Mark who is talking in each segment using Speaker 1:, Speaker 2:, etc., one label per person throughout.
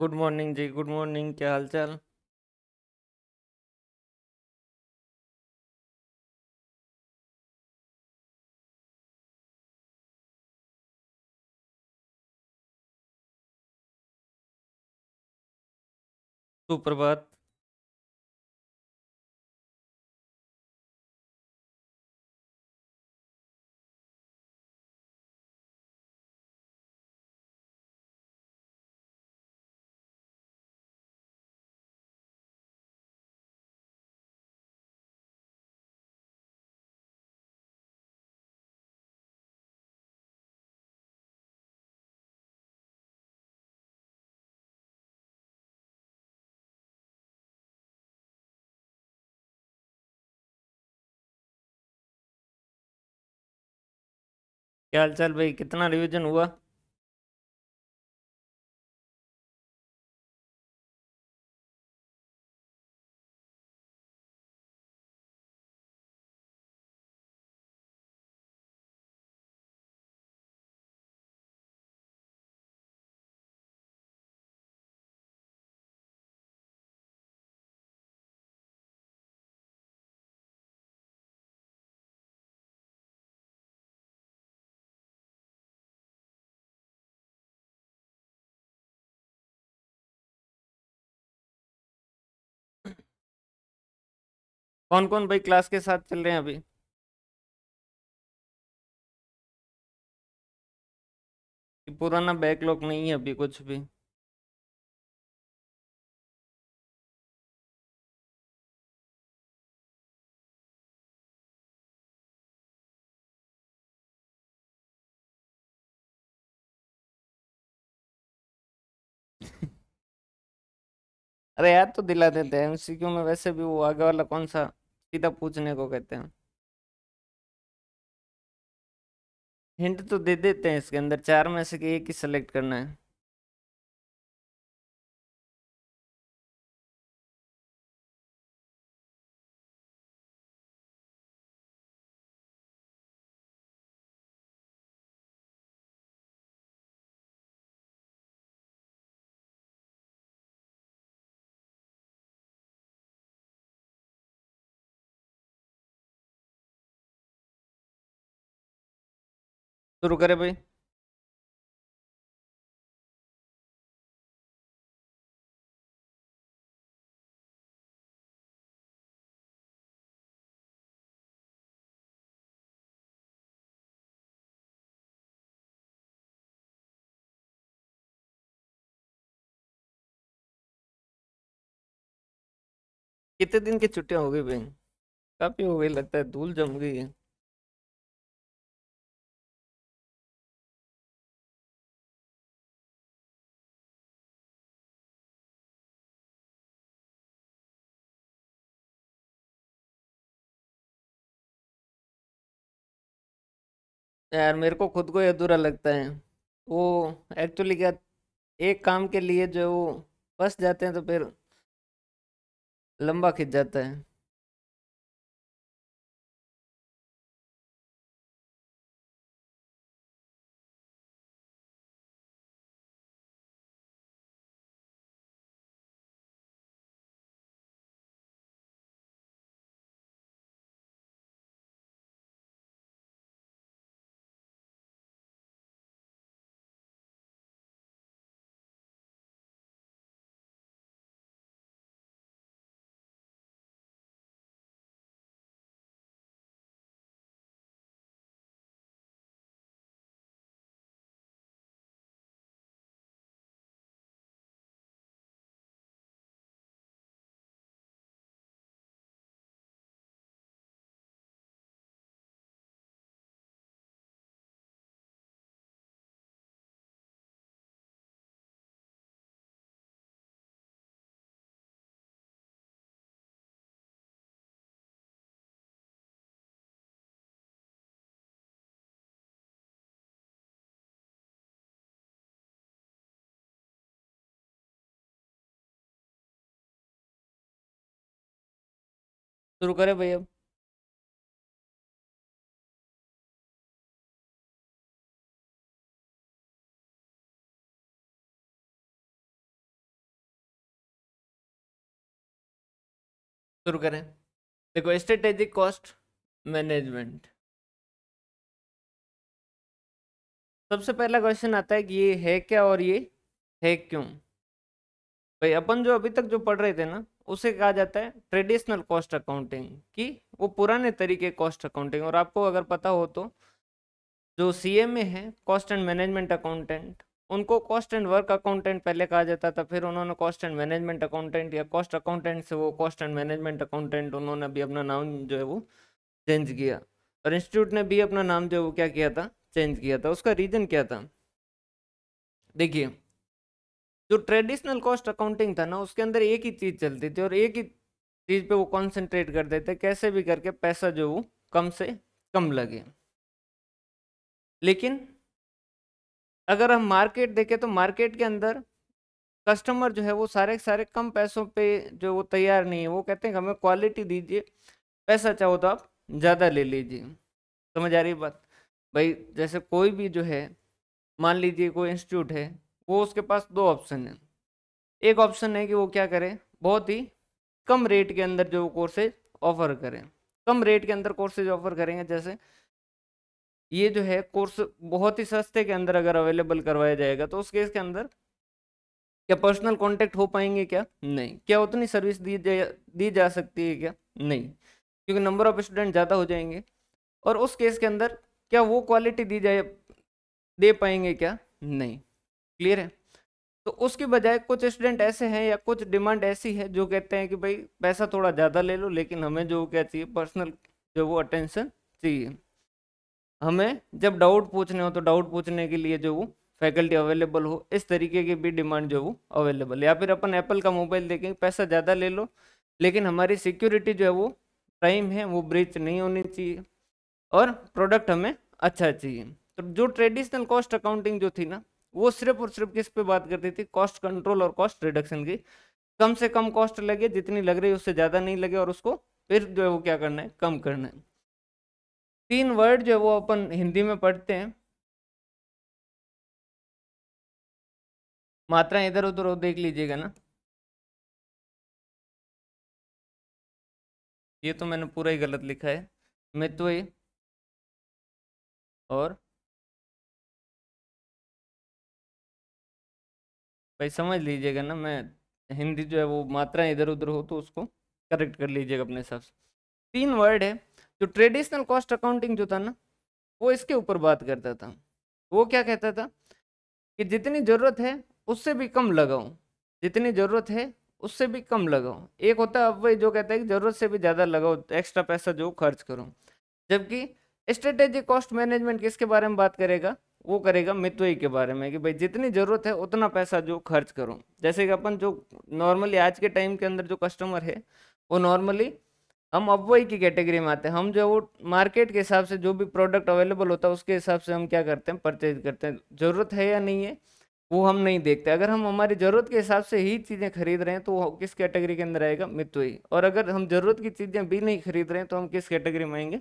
Speaker 1: Good morning जी good morning क्या हाल चाल सुप्रभात क्या हाल चाल भाई कितना रिवीजन हुआ कौन कौन भाई क्लास के साथ चल रहे हैं अभी पुराना बैकलॉग नहीं है अभी कुछ भी
Speaker 2: अरे यार तो दिला देते हैं एमसीक्यू में वैसे भी वो आगे वाला कौन सा सीधा पूछने को कहते हैं हिंट तो दे देते हैं इसके
Speaker 1: अंदर चार में से एक ही सेलेक्ट करना है शुरू करें भाई कितने दिन की छुट्टियां हो गई भाई काफी हो गई लगता है धूल जम गई है
Speaker 2: यार मेरे को खुद को ही अधूरा लगता है वो एक्चुअली क्या एक काम के लिए जो वो फंस जाते हैं तो फिर लंबा खिंच जाता है
Speaker 1: शुरू करें भाई अब शुरू करें देखो स्ट्रेटेजिक कॉस्ट
Speaker 2: मैनेजमेंट सबसे
Speaker 3: पहला क्वेश्चन आता है कि ये है क्या और ये है क्यों भाई अपन जो अभी तक जो पढ़ रहे थे ना उसे कहा जाता है ट्रेडिशनल कॉस्ट अकाउंटिंग कि वो पुराने तरीके कॉस्ट अकाउंटिंग और आपको अगर पता हो तो जो सी एम ए है कॉस्ट एंड मैनेजमेंट अकाउंटेंट उनको कॉस्ट एंड वर्क अकाउंटेंट पहले कहा जाता था फिर उन्होंने कॉस्ट एंड मैनेजमेंट अकाउंटेंट या कॉस्ट अकाउंटेंट से वो कॉस्ट एंड मैनेजमेंट अकाउंटेंट उन्होंने अभी अपना नाम जो है वो चेंज किया और इंस्टीट्यूट ने भी अपना नाम जो है वो क्या किया था चेंज किया था उसका रीज़न क्या था देखिए जो ट्रेडिशनल कॉस्ट अकाउंटिंग था ना उसके अंदर एक ही चीज़ चलती थी और एक ही चीज़ पे वो कॉन्सेंट्रेट कर देते कैसे भी करके पैसा जो वो कम से कम लगे लेकिन अगर हम मार्केट देखें तो मार्केट के अंदर कस्टमर जो है वो सारे सारे कम पैसों पे जो वो तैयार नहीं है वो कहते हैं हमें क्वालिटी दीजिए पैसा चाहो तो आप ज़्यादा ले लीजिए समझ आ रही बात भाई जैसे कोई भी जो है मान लीजिए कोई इंस्टीट्यूट है वो उसके पास दो ऑप्शन है एक ऑप्शन है कि वो क्या करें बहुत ही कम रेट के अंदर जो कोर्सेज ऑफर करें कम रेट के अंदर कोर्सेज ऑफर करेंगे जैसे ये जो है कोर्स बहुत ही सस्ते के अंदर अगर अवेलेबल करवाया जाएगा तो उस केस के अंदर क्या पर्सनल कांटेक्ट हो पाएंगे क्या नहीं क्या उतनी सर्विस दी जा दी जा सकती है क्या नहीं क्योंकि नंबर ऑफ स्टूडेंट ज़्यादा हो जाएंगे और उस केस के अंदर क्या वो क्वालिटी दी जाए दे पाएंगे क्या नहीं क्लियर है तो उसके बजाय कुछ स्टूडेंट ऐसे हैं या कुछ डिमांड ऐसी है जो कहते हैं कि भाई पैसा थोड़ा ज़्यादा ले लो लेकिन हमें जो क्या चाहिए पर्सनल जो वो अटेंशन चाहिए हमें जब डाउट पूछने हो तो डाउट पूछने के लिए जो वो फैकल्टी अवेलेबल हो इस तरीके की भी डिमांड जो वो अवेलेबल या फिर अपन एप्पल का मोबाइल देखें पैसा ज़्यादा ले लो लेकिन हमारी सिक्योरिटी जो है वो प्राइम है वो ब्रीच नहीं होनी चाहिए और प्रोडक्ट हमें अच्छा चाहिए तो जो ट्रेडिशनल कॉस्ट अकाउंटिंग जो थी ना वो सिर्फ और सिर्फ किस पे बात करती थी कॉस्ट कंट्रोल और कॉस्ट रिडक्शन की कम से कम कॉस्ट लगे जितनी लग रही है उससे ज़्यादा नहीं लगे और उसको फिर जो है वो क्या करना है कम करना है तीन वर्ड जो है वो अपन हिंदी में पढ़ते हैं
Speaker 2: मात्रा इधर उधर देख लीजिएगा ना
Speaker 1: ये तो मैंने पूरा ही गलत लिखा है मित्व और
Speaker 3: भाई समझ लीजिएगा ना मैं हिंदी जो है वो मात्रा इधर उधर हो तो उसको करेक्ट कर लीजिएगा अपने हिसाब से तीन वर्ड है जो ट्रेडिशनल कॉस्ट अकाउंटिंग जो था ना वो इसके ऊपर बात करता था वो क्या कहता था कि जितनी ज़रूरत है उससे भी कम लगाओ जितनी ज़रूरत है उससे भी कम लगाओ एक होता है अब वही जो कहता है कि ज़रूरत से भी ज़्यादा लगाओ एक्स्ट्रा पैसा जो खर्च करो जबकि स्ट्रेटेजिक कॉस्ट मैनेजमेंट किसके बारे में बात करेगा वो करेगा मितवई के बारे में कि भाई जितनी ज़रूरत है उतना पैसा जो खर्च करो जैसे कि अपन जो नॉर्मली आज के टाइम के अंदर जो कस्टमर है वो नॉर्मली हम अवई की कैटेगरी में आते हैं हम जो वो मार्केट के हिसाब से जो भी प्रोडक्ट अवेलेबल होता है उसके हिसाब से हम क्या करते हैं परचेज करते हैं ज़रूरत है या नहीं है वो हम नहीं देखते अगर हम हमारी ज़रूरत के हिसाब से ही चीज़ें खरीद रहे हैं तो वो किस कैटेगरी के अंदर आएगा मितवई और अगर हम ज़रूरत की चीज़ें भी नहीं खरीद रहे हैं तो हम किस कैटेगरी में आएंगे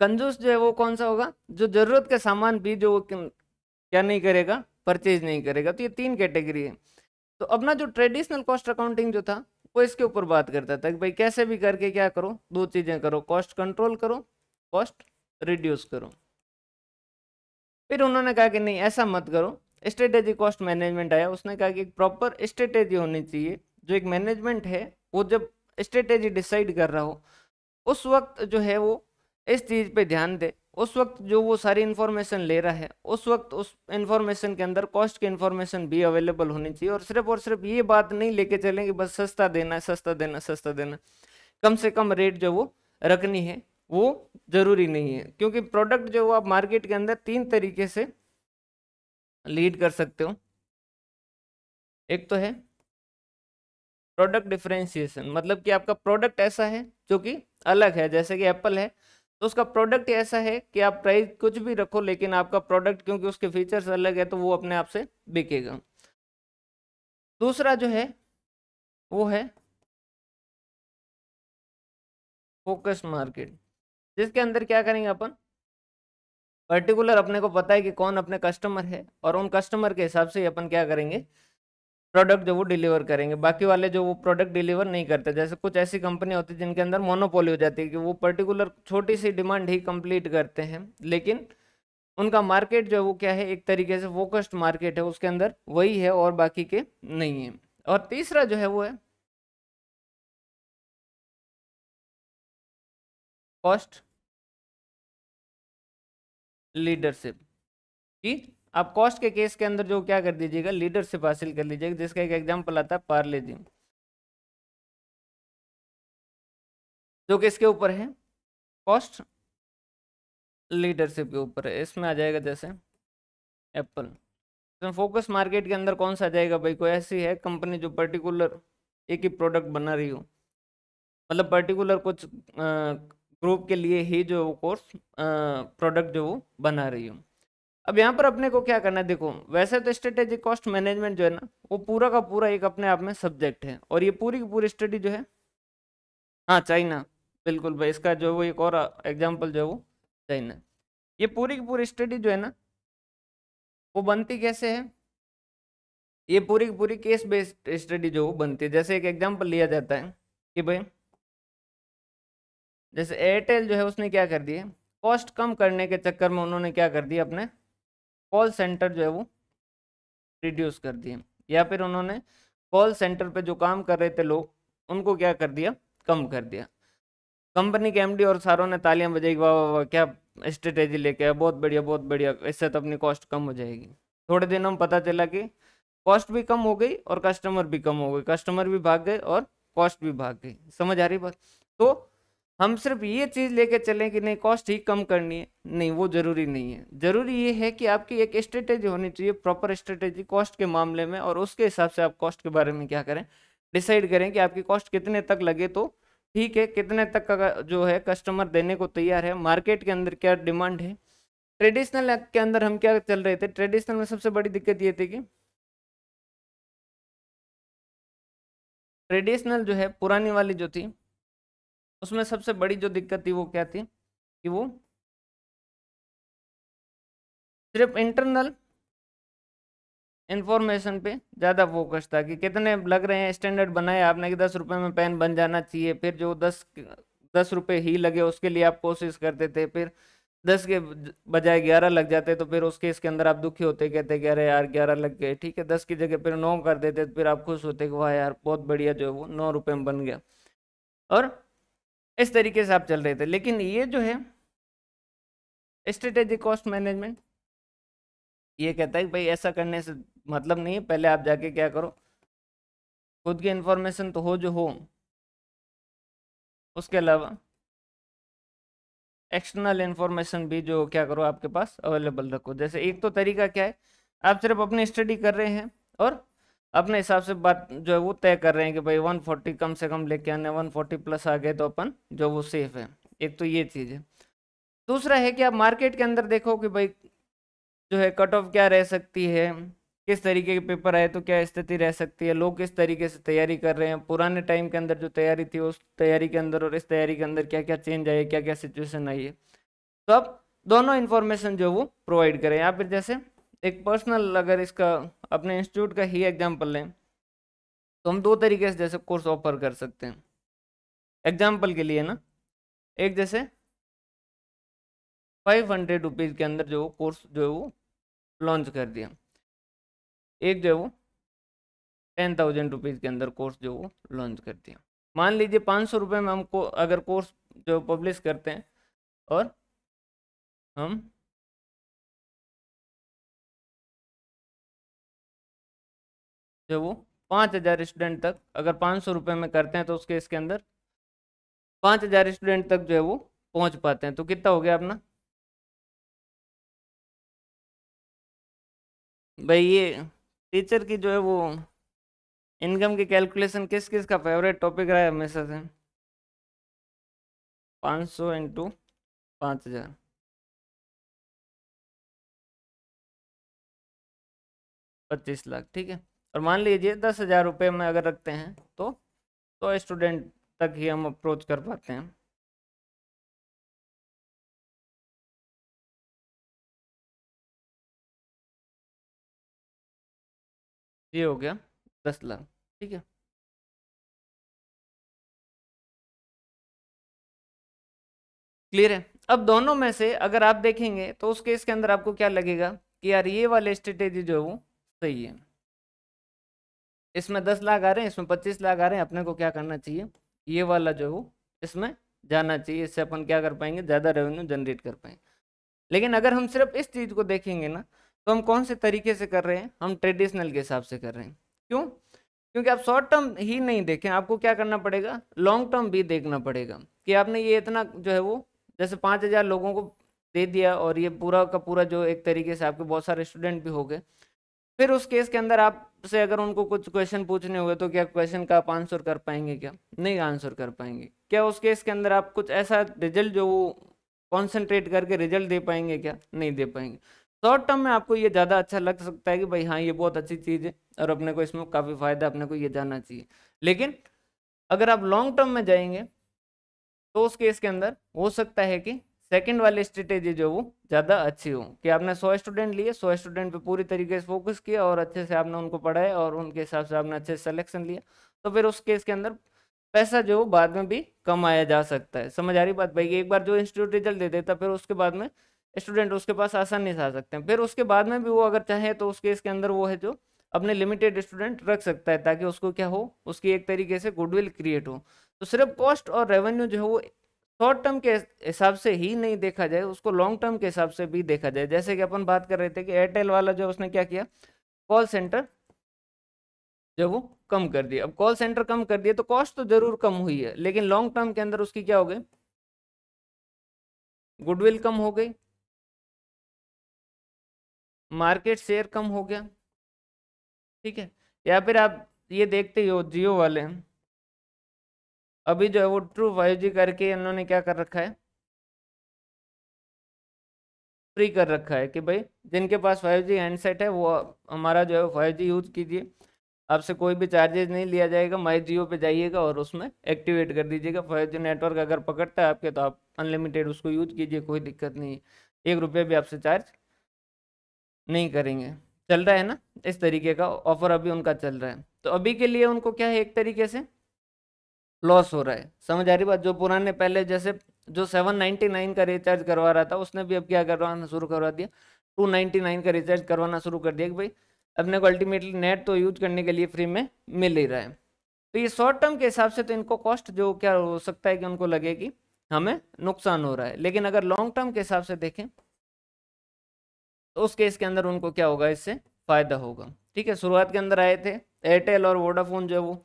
Speaker 3: कंजूस जो है वो कौन सा होगा जो जरूरत का सामान भी जो क्या नहीं करेगा परचेज नहीं करेगा तो ये तीन कैटेगरी है तो अपना जो ट्रेडिशनल कॉस्ट अकाउंटिंग जो था वो इसके ऊपर बात करता था कि भाई कैसे भी करके क्या करो दो चीज़ें करो कॉस्ट कंट्रोल करो कॉस्ट रिड्यूस करो फिर उन्होंने कहा कि नहीं ऐसा मत करो स्ट्रेटेजी कॉस्ट मैनेजमेंट आया उसने कहा कि एक प्रॉपर स्ट्रेटेजी होनी चाहिए जो एक मैनेजमेंट है वो जब स्ट्रेटेजी डिसाइड कर रहा हो उस वक्त जो है वो इस चीज़ पे ध्यान दे उस वक्त जो वो सारी इन्फॉर्मेशन ले रहा है उस वक्त उस इन्फॉर्मेशन के अंदर कॉस्ट की इन्फॉर्मेशन भी अवेलेबल होनी चाहिए और सिर्फ और सिर्फ ये बात नहीं लेके चलें कि बस सस्ता देना है सस्ता देना सस्ता देना कम से कम रेट जो वो रखनी है वो ज़रूरी नहीं है क्योंकि प्रोडक्ट जो वो आप मार्केट के अंदर तीन तरीके से लीड कर सकते हो एक तो है प्रोडक्ट डिफ्रेंसिएशन मतलब कि आपका प्रोडक्ट ऐसा है जो कि अलग है जैसे कि एप्पल है तो उसका प्रोडक्ट ऐसा है कि आप प्राइस कुछ भी रखो लेकिन आपका प्रोडक्ट क्योंकि उसके फीचर्स अलग है तो वो अपने आप से बिकेगा दूसरा जो है
Speaker 2: वो है फोकस
Speaker 3: मार्केट जिसके अंदर क्या करेंगे अपन पर्टिकुलर अपने को पता है कि कौन अपने कस्टमर है और उन कस्टमर के हिसाब से अपन क्या करेंगे प्रोडक्ट जो वो डिलीवर करेंगे बाकी वाले जो वो प्रोडक्ट डिलीवर नहीं करते जैसे कुछ ऐसी कंपनी होती है जिनके अंदर मोनोपोली हो जाती है कि वो पर्टिकुलर छोटी सी डिमांड ही कंप्लीट करते हैं लेकिन उनका मार्केट जो है वो क्या है एक तरीके से फोकस्ड मार्केट है उसके अंदर वही है और बाकी के नहीं है और
Speaker 2: तीसरा जो है वो है कॉस्ट लीडरशिप की आप कॉस्ट के केस के अंदर जो क्या कर दीजिएगा लीडरशिप हासिल कर लीजिएगा जिसका एक एग्जाम्पल आता है पार्ले जी जो कि इसके ऊपर है
Speaker 3: कॉस्ट लीडरशिप के ऊपर है इसमें आ जाएगा जैसे एप्पल इसमें फोकस मार्केट के अंदर कौन सा आ जाएगा भाई कोई ऐसी है कंपनी जो पर्टिकुलर एक ही प्रोडक्ट बना रही हो मतलब पर्टिकुलर कुछ ग्रुप के लिए ही जो कोर्स प्रोडक्ट जो वो बना रही हूँ अब यहाँ पर अपने को क्या करना है देखो वैसे तो स्ट्रेटेजिक कॉस्ट मैनेजमेंट जो है ना वो पूरा का पूरा एक अपने आप में सब्जेक्ट है और ये पूरी की पूरी स्टडी जो है हाँ चाइना बिल्कुल भाई इसका जो वो एक और एग्जाम्पल जो है वो चाइना ये पूरी की पूरी स्टडी जो है ना वो बनती कैसे है ये पूरी की पूरी केस बेस्ड स्टडी जो बनती है जैसे एक एग्जाम्पल लिया जाता है कि भाई जैसे एयरटेल जो है उसने क्या कर दिया कॉस्ट कम करने के चक्कर में उन्होंने क्या कर दिया अपने कॉल सेंटर जो है वो रिड्यूस कर दिए या फिर उन्होंने कॉल सेंटर पे जो काम कर रहे थे लोग उनको क्या कर दिया कम कर दिया कंपनी के एमडी और सारों ने तालियां बजाई वाह वाह वाह क्या स्ट्रेटेजी लेके आया बहुत बढ़िया बहुत बढ़िया इससे तो अपनी कॉस्ट कम हो जाएगी थोड़े दिनों में पता चला कि कॉस्ट भी कम हो गई और कस्टमर भी कम हो गए कस्टमर भी भाग गए और कॉस्ट भी भाग गई समझ आ रही बात तो हम सिर्फ ये चीज़ लेके चलें कि नहीं कॉस्ट ही कम करनी है नहीं वो ज़रूरी नहीं है ज़रूरी ये है कि आपकी एक स्ट्रेटेजी होनी चाहिए प्रॉपर स्ट्रेटेजी कॉस्ट के मामले में और उसके हिसाब से आप कॉस्ट के बारे में क्या करें डिसाइड करें कि आपकी कॉस्ट कितने तक लगे तो ठीक है कितने तक का जो है कस्टमर देने को तैयार है मार्केट के अंदर क्या डिमांड है ट्रेडिशनल के अंदर हम क्या चल रहे थे ट्रेडिशनल में सबसे बड़ी दिक्कत ये थी कि
Speaker 2: ट्रेडिशनल जो है पुरानी वाली जो थी उसमें सबसे बड़ी जो दिक्कत थी वो क्या थी कि वो सिर्फ
Speaker 3: इंटरनल इन्फॉर्मेशन पे ज़्यादा फोकस था कि कितने लग रहे हैं स्टैंडर्ड बनाए आपने कि दस रुपये में पेन बन जाना चाहिए फिर जो दस दस रुपये ही लगे उसके लिए आप कोशिश करते थे फिर दस के बजाय ग्यारह लग जाते तो फिर उसके इसके अंदर आप दुखी होते कहते कि अरे यार ग्यारह लग गए ठीक है दस की जगह फिर नौ कर देते तो फिर आप खुश होते कि वाह यार बहुत बढ़िया जो है वो नौ रुपये में बन गया और इस तरीके से आप चल रहे थे लेकिन ये जो है स्ट्रेटेजिक कॉस्ट मैनेजमेंट ये कहता है कि भाई ऐसा करने से मतलब नहीं है पहले आप जाके क्या करो खुद की इंफॉर्मेशन तो हो जो हो उसके अलावा एक्सटर्नल इन्फॉर्मेशन भी जो क्या करो आपके पास अवेलेबल रखो जैसे एक तो तरीका क्या है आप सिर्फ अपनी स्टडी कर रहे हैं और अपने हिसाब से बात जो है वो तय कर रहे हैं कि भाई 140 कम से कम लेके आने 140 प्लस आ गए तो अपन जो वो सेफ है एक तो ये चीज़ है दूसरा है कि आप मार्केट के अंदर देखो कि भाई जो है कट ऑफ क्या रह सकती है किस तरीके के पेपर आए तो क्या स्थिति रह सकती है लोग किस तरीके से तैयारी कर रहे हैं पुराने टाइम के अंदर जो तैयारी थी उस तैयारी के अंदर और इस तैयारी के अंदर क्या क्या चेंज आई है क्या क्या सिचुएशन आई है तो आप दोनों इन्फॉर्मेशन जो वो प्रोवाइड करें या फिर जैसे एक पर्सनल अगर इसका अपने इंस्टीट्यूट का ही एग्जाम्पल लें तो हम दो तरीके से जैसे कोर्स ऑफर कर सकते हैं एग्जाम्पल के लिए ना एक जैसे फाइव हंड्रेड रुपीज़ के अंदर जो कोर्स जो है वो लॉन्च कर दिया एक जो है वो टेन थाउजेंड रुपीज़ के अंदर कोर्स जो वो लॉन्च कर दिया मान लीजिए पाँच सौ रुपये में हम अगर कोर्स जो पब्लिश
Speaker 2: करते हैं और हम जो वो पाँच हज़ार स्टूडेंट तक अगर पाँच सौ रुपये में करते हैं तो उसके इसके अंदर पाँच हज़ार स्टूडेंट तक जो है वो पहुंच पाते हैं तो कितना हो गया अपना भाई ये टीचर की जो है वो इनकम की कैलकुलेशन किस किस का फेवरेट टॉपिक रहा है हमेशा से पाँच सौ इंटू पाँच हज़ार
Speaker 3: पच्चीस लाख ठीक है और मान लीजिए दस हज़ार रुपये में अगर रखते हैं तो तो स्टूडेंट तक ही हम अप्रोच कर पाते हैं
Speaker 1: ये हो गया दस लाख ठीक है
Speaker 3: क्लियर है अब दोनों में से अगर आप देखेंगे तो उस केस के अंदर आपको क्या लगेगा कि यार ये वाले स्ट्रेटेजी जो है वो सही है इसमें दस लाख आ रहे हैं इसमें पच्चीस लाख आ रहे हैं अपने को क्या करना चाहिए ये वाला जो हो इसमें जाना चाहिए इससे अपन क्या कर पाएंगे ज़्यादा रेवेन्यू जनरेट कर पाएंगे लेकिन अगर हम सिर्फ इस चीज़ को देखेंगे ना तो हम कौन से तरीके से कर रहे हैं हम ट्रेडिशनल के हिसाब से कर रहे हैं क्यों क्योंकि आप शॉर्ट टर्म ही नहीं देखें आपको क्या करना पड़ेगा लॉन्ग टर्म भी देखना पड़ेगा कि आपने ये इतना जो है वो जैसे पाँच हज़ार लोगों को दे दिया और ये पूरा का पूरा जो एक तरीके से आपके बहुत सारे स्टूडेंट भी हो गए फिर उस केस के अंदर आप से अगर उनको कुछ क्वेश्चन पूछने हुए तो क्या क्वेश्चन का आप आंसर कर पाएंगे क्या नहीं आंसर कर पाएंगे क्या उस केस के अंदर आप कुछ ऐसा रिजल्ट जो वो कॉन्सेंट्रेट करके रिजल्ट दे पाएंगे क्या नहीं दे पाएंगे शॉर्ट टर्म में आपको ये ज़्यादा अच्छा लग सकता है कि भाई हाँ ये बहुत अच्छी चीज़ है और अपने को इसमें काफ़ी फायदा अपने को ये जानना चाहिए लेकिन अगर आप लॉन्ग टर्म में जाएंगे तो उस केस के अंदर हो सकता है कि सेकंड वाली स्ट्रेटेजी जो वो ज़्यादा अच्छी हो कि आपने सौ स्टूडेंट लिए सौ स्टूडेंट पे पूरी तरीके से फोकस किया और अच्छे से आपने उनको पढ़ाया और उनके हिसाब से आपने अच्छे सेलेक्शन लिया तो फिर उस केस के अंदर पैसा जो बाद में भी कमाया जा सकता है समझ आ रही बात भाई एक बार जो इंस्टीट्यूट रिजल्ट दे देता फिर उसके बाद में स्टूडेंट उसके पास आसानी से आ सकते हैं फिर उसके बाद में भी वो अगर चाहे तो उस केस के अंदर वो है जो अपने लिमिटेड स्टूडेंट रख सकता है ताकि उसको क्या हो उसकी एक तरीके से गुडविल क्रिएट हो तो सिर्फ कॉस्ट और रेवेन्यू जो है वो शॉर्ट टर्म के हिसाब से ही नहीं देखा जाए उसको लॉन्ग टर्म के हिसाब से भी देखा जाए जैसे कि अपन बात कर रहे थे कि एयरटेल वाला जो उसने क्या किया कॉल सेंटर जो वो कम कर दिया अब कॉल सेंटर कम कर दिया तो कॉस्ट तो जरूर कम हुई है लेकिन लॉन्ग टर्म के अंदर उसकी क्या हो गई
Speaker 2: गुडविल कम हो गई
Speaker 3: मार्केट शेयर कम हो गया ठीक है या फिर आप ये देखते ही हो जियो वाले हैं अभी जो है वो ट्रू फाइव करके इन्होंने क्या कर रखा है फ्री कर रखा है कि भाई जिनके पास फाइव जी हैंडसेट है वो हमारा जो है फाइव जी यूज कीजिए आपसे कोई भी चार्जेज नहीं लिया जाएगा माई जियो पे जाइएगा और उसमें एक्टिवेट कर दीजिएगा फाइव जी नेटवर्क अगर पकड़ता है आपके तो आप अनलिमिटेड उसको यूज कीजिए कोई दिक्कत नहीं है एक रुपये भी आपसे चार्ज नहीं करेंगे चल रहा है ना इस तरीके का ऑफर अभी उनका चल रहा है तो अभी के लिए उनको क्या है एक तरीके से लॉस हो रहा है समझ आ रही बात जो पुराने पहले जैसे जो सेवन नाइन्टी नाइन का रिचार्ज करवा रहा था उसने भी अब क्या करवाना शुरू करवा दिया टू नाइनटी नाइन का रिचार्ज करवाना शुरू कर दिया कि भाई अपने को अल्टीमेटली नेट तो यूज करने के लिए फ्री में मिल ही रहा है तो ये शॉर्ट टर्म के हिसाब से तो इनको कॉस्ट जो क्या हो सकता है कि उनको लगे कि हमें नुकसान हो रहा है लेकिन अगर लॉन्ग टर्म के हिसाब से देखें तो उस केस के अंदर उनको क्या होगा इससे फ़ायदा होगा ठीक है शुरुआत के अंदर आए थे एयरटेल और वोडाफोन जो है वो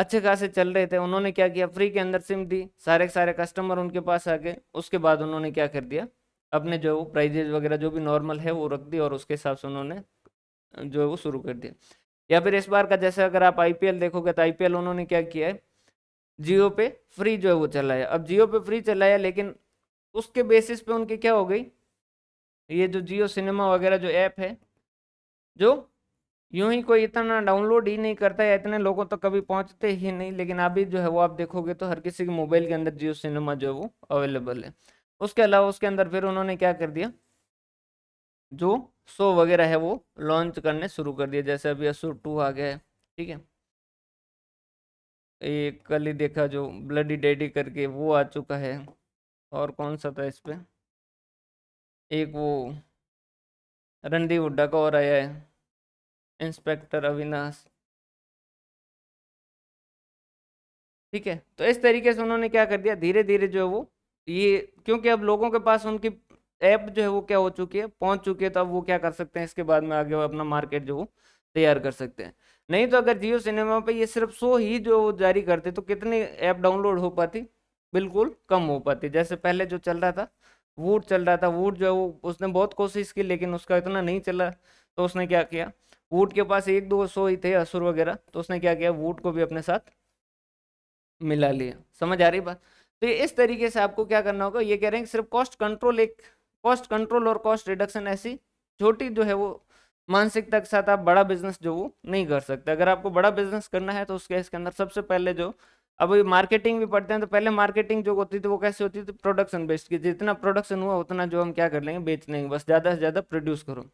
Speaker 3: अच्छे खासे चल रहे थे उन्होंने क्या किया फ्री के अंदर सिम दी सारे सारे कस्टमर उनके पास आ गए उसके बाद उन्होंने क्या कर दिया अपने जो प्राइजेज वगैरह जो भी नॉर्मल है वो रख दी और उसके हिसाब से उन्होंने जो है वो शुरू कर दिया या फिर इस बार का जैसे अगर आप आईपीएल देखोगे तो आईपीएल उन्होंने क्या किया है जियो पे फ्री जो है वो चलाया अब जियो पे फ्री चलाया लेकिन उसके बेसिस पे उनकी क्या हो गई ये जो जियो सिनेमा वगैरह जो ऐप है जो यूं ही कोई इतना डाउनलोड ही नहीं करता है इतने लोगों तक तो कभी पहुंचते ही नहीं लेकिन अभी जो है वो आप देखोगे तो हर किसी के मोबाइल के अंदर जियो सिनेमा जो है वो अवेलेबल है उसके अलावा उसके अंदर फिर उन्होंने क्या कर दिया जो शो वगैरह है वो लॉन्च करने शुरू कर दिया जैसे अभी असुर टू आ गया है ठीक है ये कल ही देखा जो ब्लडी डेडी करके वो आ चुका है
Speaker 2: और कौन सा था इस पर एक वो रणदीप हुड्डा का और आया है इंस्पेक्टर अविनाश
Speaker 3: ठीक है तो इस तरीके से उन्होंने क्या कर दिया धीरे धीरे जो है वो ये क्योंकि अब लोगों के पास उनकी ऐप जो है वो क्या हो चुकी है पहुंच चुकी है तो अब वो क्या कर सकते हैं इसके बाद में आगे वो अपना मार्केट जो वो तैयार कर सकते हैं नहीं तो अगर जियो सिनेमा पे ये सिर्फ सो ही जो जारी करते तो कितनी ऐप डाउनलोड हो पाती बिल्कुल कम हो पाती जैसे पहले जो चल रहा था वूट चल रहा था वूट जो है वो उसने बहुत कोशिश की लेकिन उसका इतना नहीं चला तो उसने क्या किया वूट के पास एक दो सौ ही थे असुर वगैरह तो उसने क्या किया वूट को भी अपने साथ मिला लिया समझ आ रही बात तो इस तरीके से आपको क्या करना होगा ये कह रहे हैं कि सिर्फ कॉस्ट कंट्रोल एक कॉस्ट कंट्रोल और कॉस्ट रिडक्शन ऐसी छोटी जो है वो मानसिकता के साथ आप बड़ा बिजनेस जो वो नहीं कर सकते अगर आपको बड़ा बिजनेस करना है तो उसके इसके अंदर सबसे पहले जो अब ये मार्केटिंग भी पढ़ते हैं तो पहले मार्केटिंग जो होती थी वो कैसे होती थी प्रोडक्शन बेस्ड की जितना प्रोडक्शन हुआ उतना जो हम क्या कर लेंगे बेच लेंगे बस ज़्यादा से ज़्यादा प्रोड्यूस करो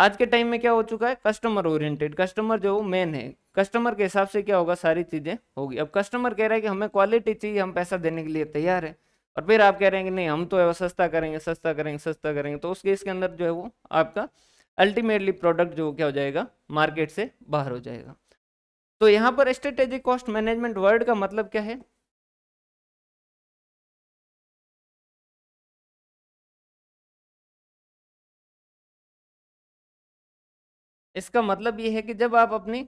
Speaker 3: आज के टाइम में क्या हो चुका है कस्टमर ओरिएंटेड कस्टमर जो मेन है कस्टमर के हिसाब से क्या होगा सारी चीज़ें होगी अब कस्टमर कह रहा है कि हमें क्वालिटी चाहिए हम पैसा देने के लिए तैयार है और फिर आप कह रहे हैं कि नहीं हम तो सस्ता करेंगे सस्ता करेंगे सस्ता करेंगे तो उस केस के अंदर जो है वो आपका अल्टीमेटली प्रोडक्ट जो क्या हो जाएगा मार्केट से बाहर हो जाएगा तो यहाँ पर स्ट्रेटेजिक कॉस्ट मैनेजमेंट वर्ड का मतलब क्या है
Speaker 2: इसका मतलब ये है कि जब आप अपनी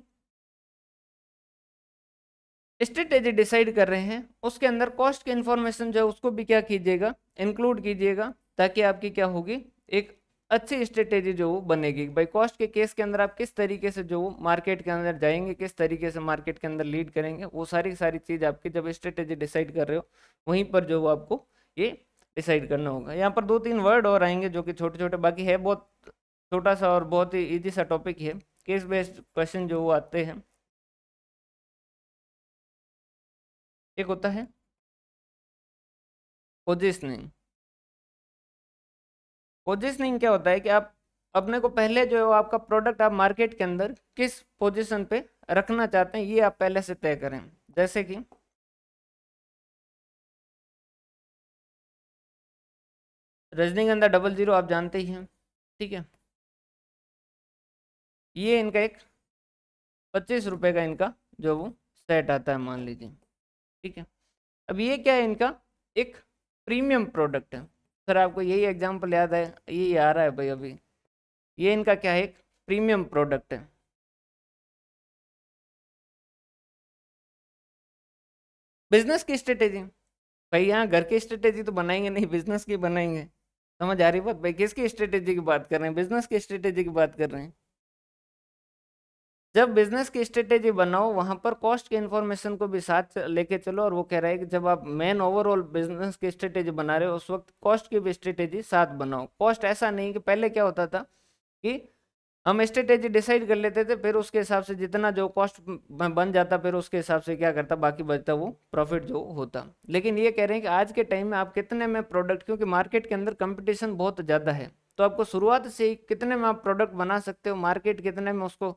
Speaker 3: स्ट्रेटेजी डिसाइड कर रहे हैं उसके अंदर कॉस्ट की इंफॉर्मेशन जो है उसको भी क्या कीजिएगा इंक्लूड कीजिएगा ताकि आपकी क्या होगी एक अच्छी स्ट्रेटेजी जो वो बनेगी भाई कॉस्ट के केस के अंदर आप किस तरीके से जो मार्केट के अंदर जाएंगे किस तरीके से मार्केट के अंदर लीड करेंगे वो सारी सारी चीज़ आपकी जब स्ट्रेटेजी डिसाइड कर रहे हो वहीं पर जो आपको ये डिसाइड करना होगा यहाँ पर दो तीन वर्ड और आएंगे जो कि छोटे छोटे बाकी है बहुत छोटा सा और बहुत ही ईजी सा टॉपिक है केस बेस्ड क्वेश्चन जो वो आते हैं एक होता है पोजिशनिंग पोजिशनिंग क्या होता है कि आप अपने को पहले जो है आपका प्रोडक्ट आप मार्केट के अंदर किस पोजीशन पे रखना चाहते हैं ये आप पहले
Speaker 2: से तय करें जैसे कि रजनीगंधा डबल जीरो आप जानते ही हैं ठीक है ये इनका एक पच्चीस रुपये का इनका जो वो
Speaker 3: सेट आता है मान लीजिए ठीक है अब ये क्या है इनका एक प्रीमियम प्रोडक्ट है सर आपको यही एग्जाम्पल याद है ये आ रहा है भाई अभी ये
Speaker 2: इनका क्या है एक प्रीमियम प्रोडक्ट है
Speaker 3: बिजनेस की स्ट्रेटेजी भाई यहाँ घर की स्ट्रेटेजी तो बनाएंगे नहीं बिजनेस की बनाएंगे समझ आ रही बात भाई किसकी स्ट्रेटेजी की बात कर रहे हैं बिजनेस की स्ट्रेटेजी की बात कर रहे हैं जब बिजनेस की स्ट्रेटेजी बनाओ वहाँ पर कॉस्ट की इन्फॉर्मेशन को भी साथ लेके चलो और वो कह रहा है कि जब आप मेन ओवरऑल बिजनेस की स्ट्रेटेजी बना रहे हो उस वक्त कॉस्ट की भी स्ट्रेटेजी साथ बनाओ कॉस्ट ऐसा नहीं कि पहले क्या होता था कि हम स्ट्रेटेजी डिसाइड कर लेते थे फिर उसके हिसाब से जितना जो कॉस्ट बन जाता फिर उसके हिसाब से क्या करता बाकी बचता वो प्रॉफिट जो होता लेकिन ये कह रहे हैं कि आज के टाइम में आप कितने में प्रोडक्ट क्योंकि मार्केट के अंदर कंपटीशन बहुत ज़्यादा है तो आपको शुरुआत से ही कितने में आप प्रोडक्ट बना सकते हो मार्केट कितने में उसको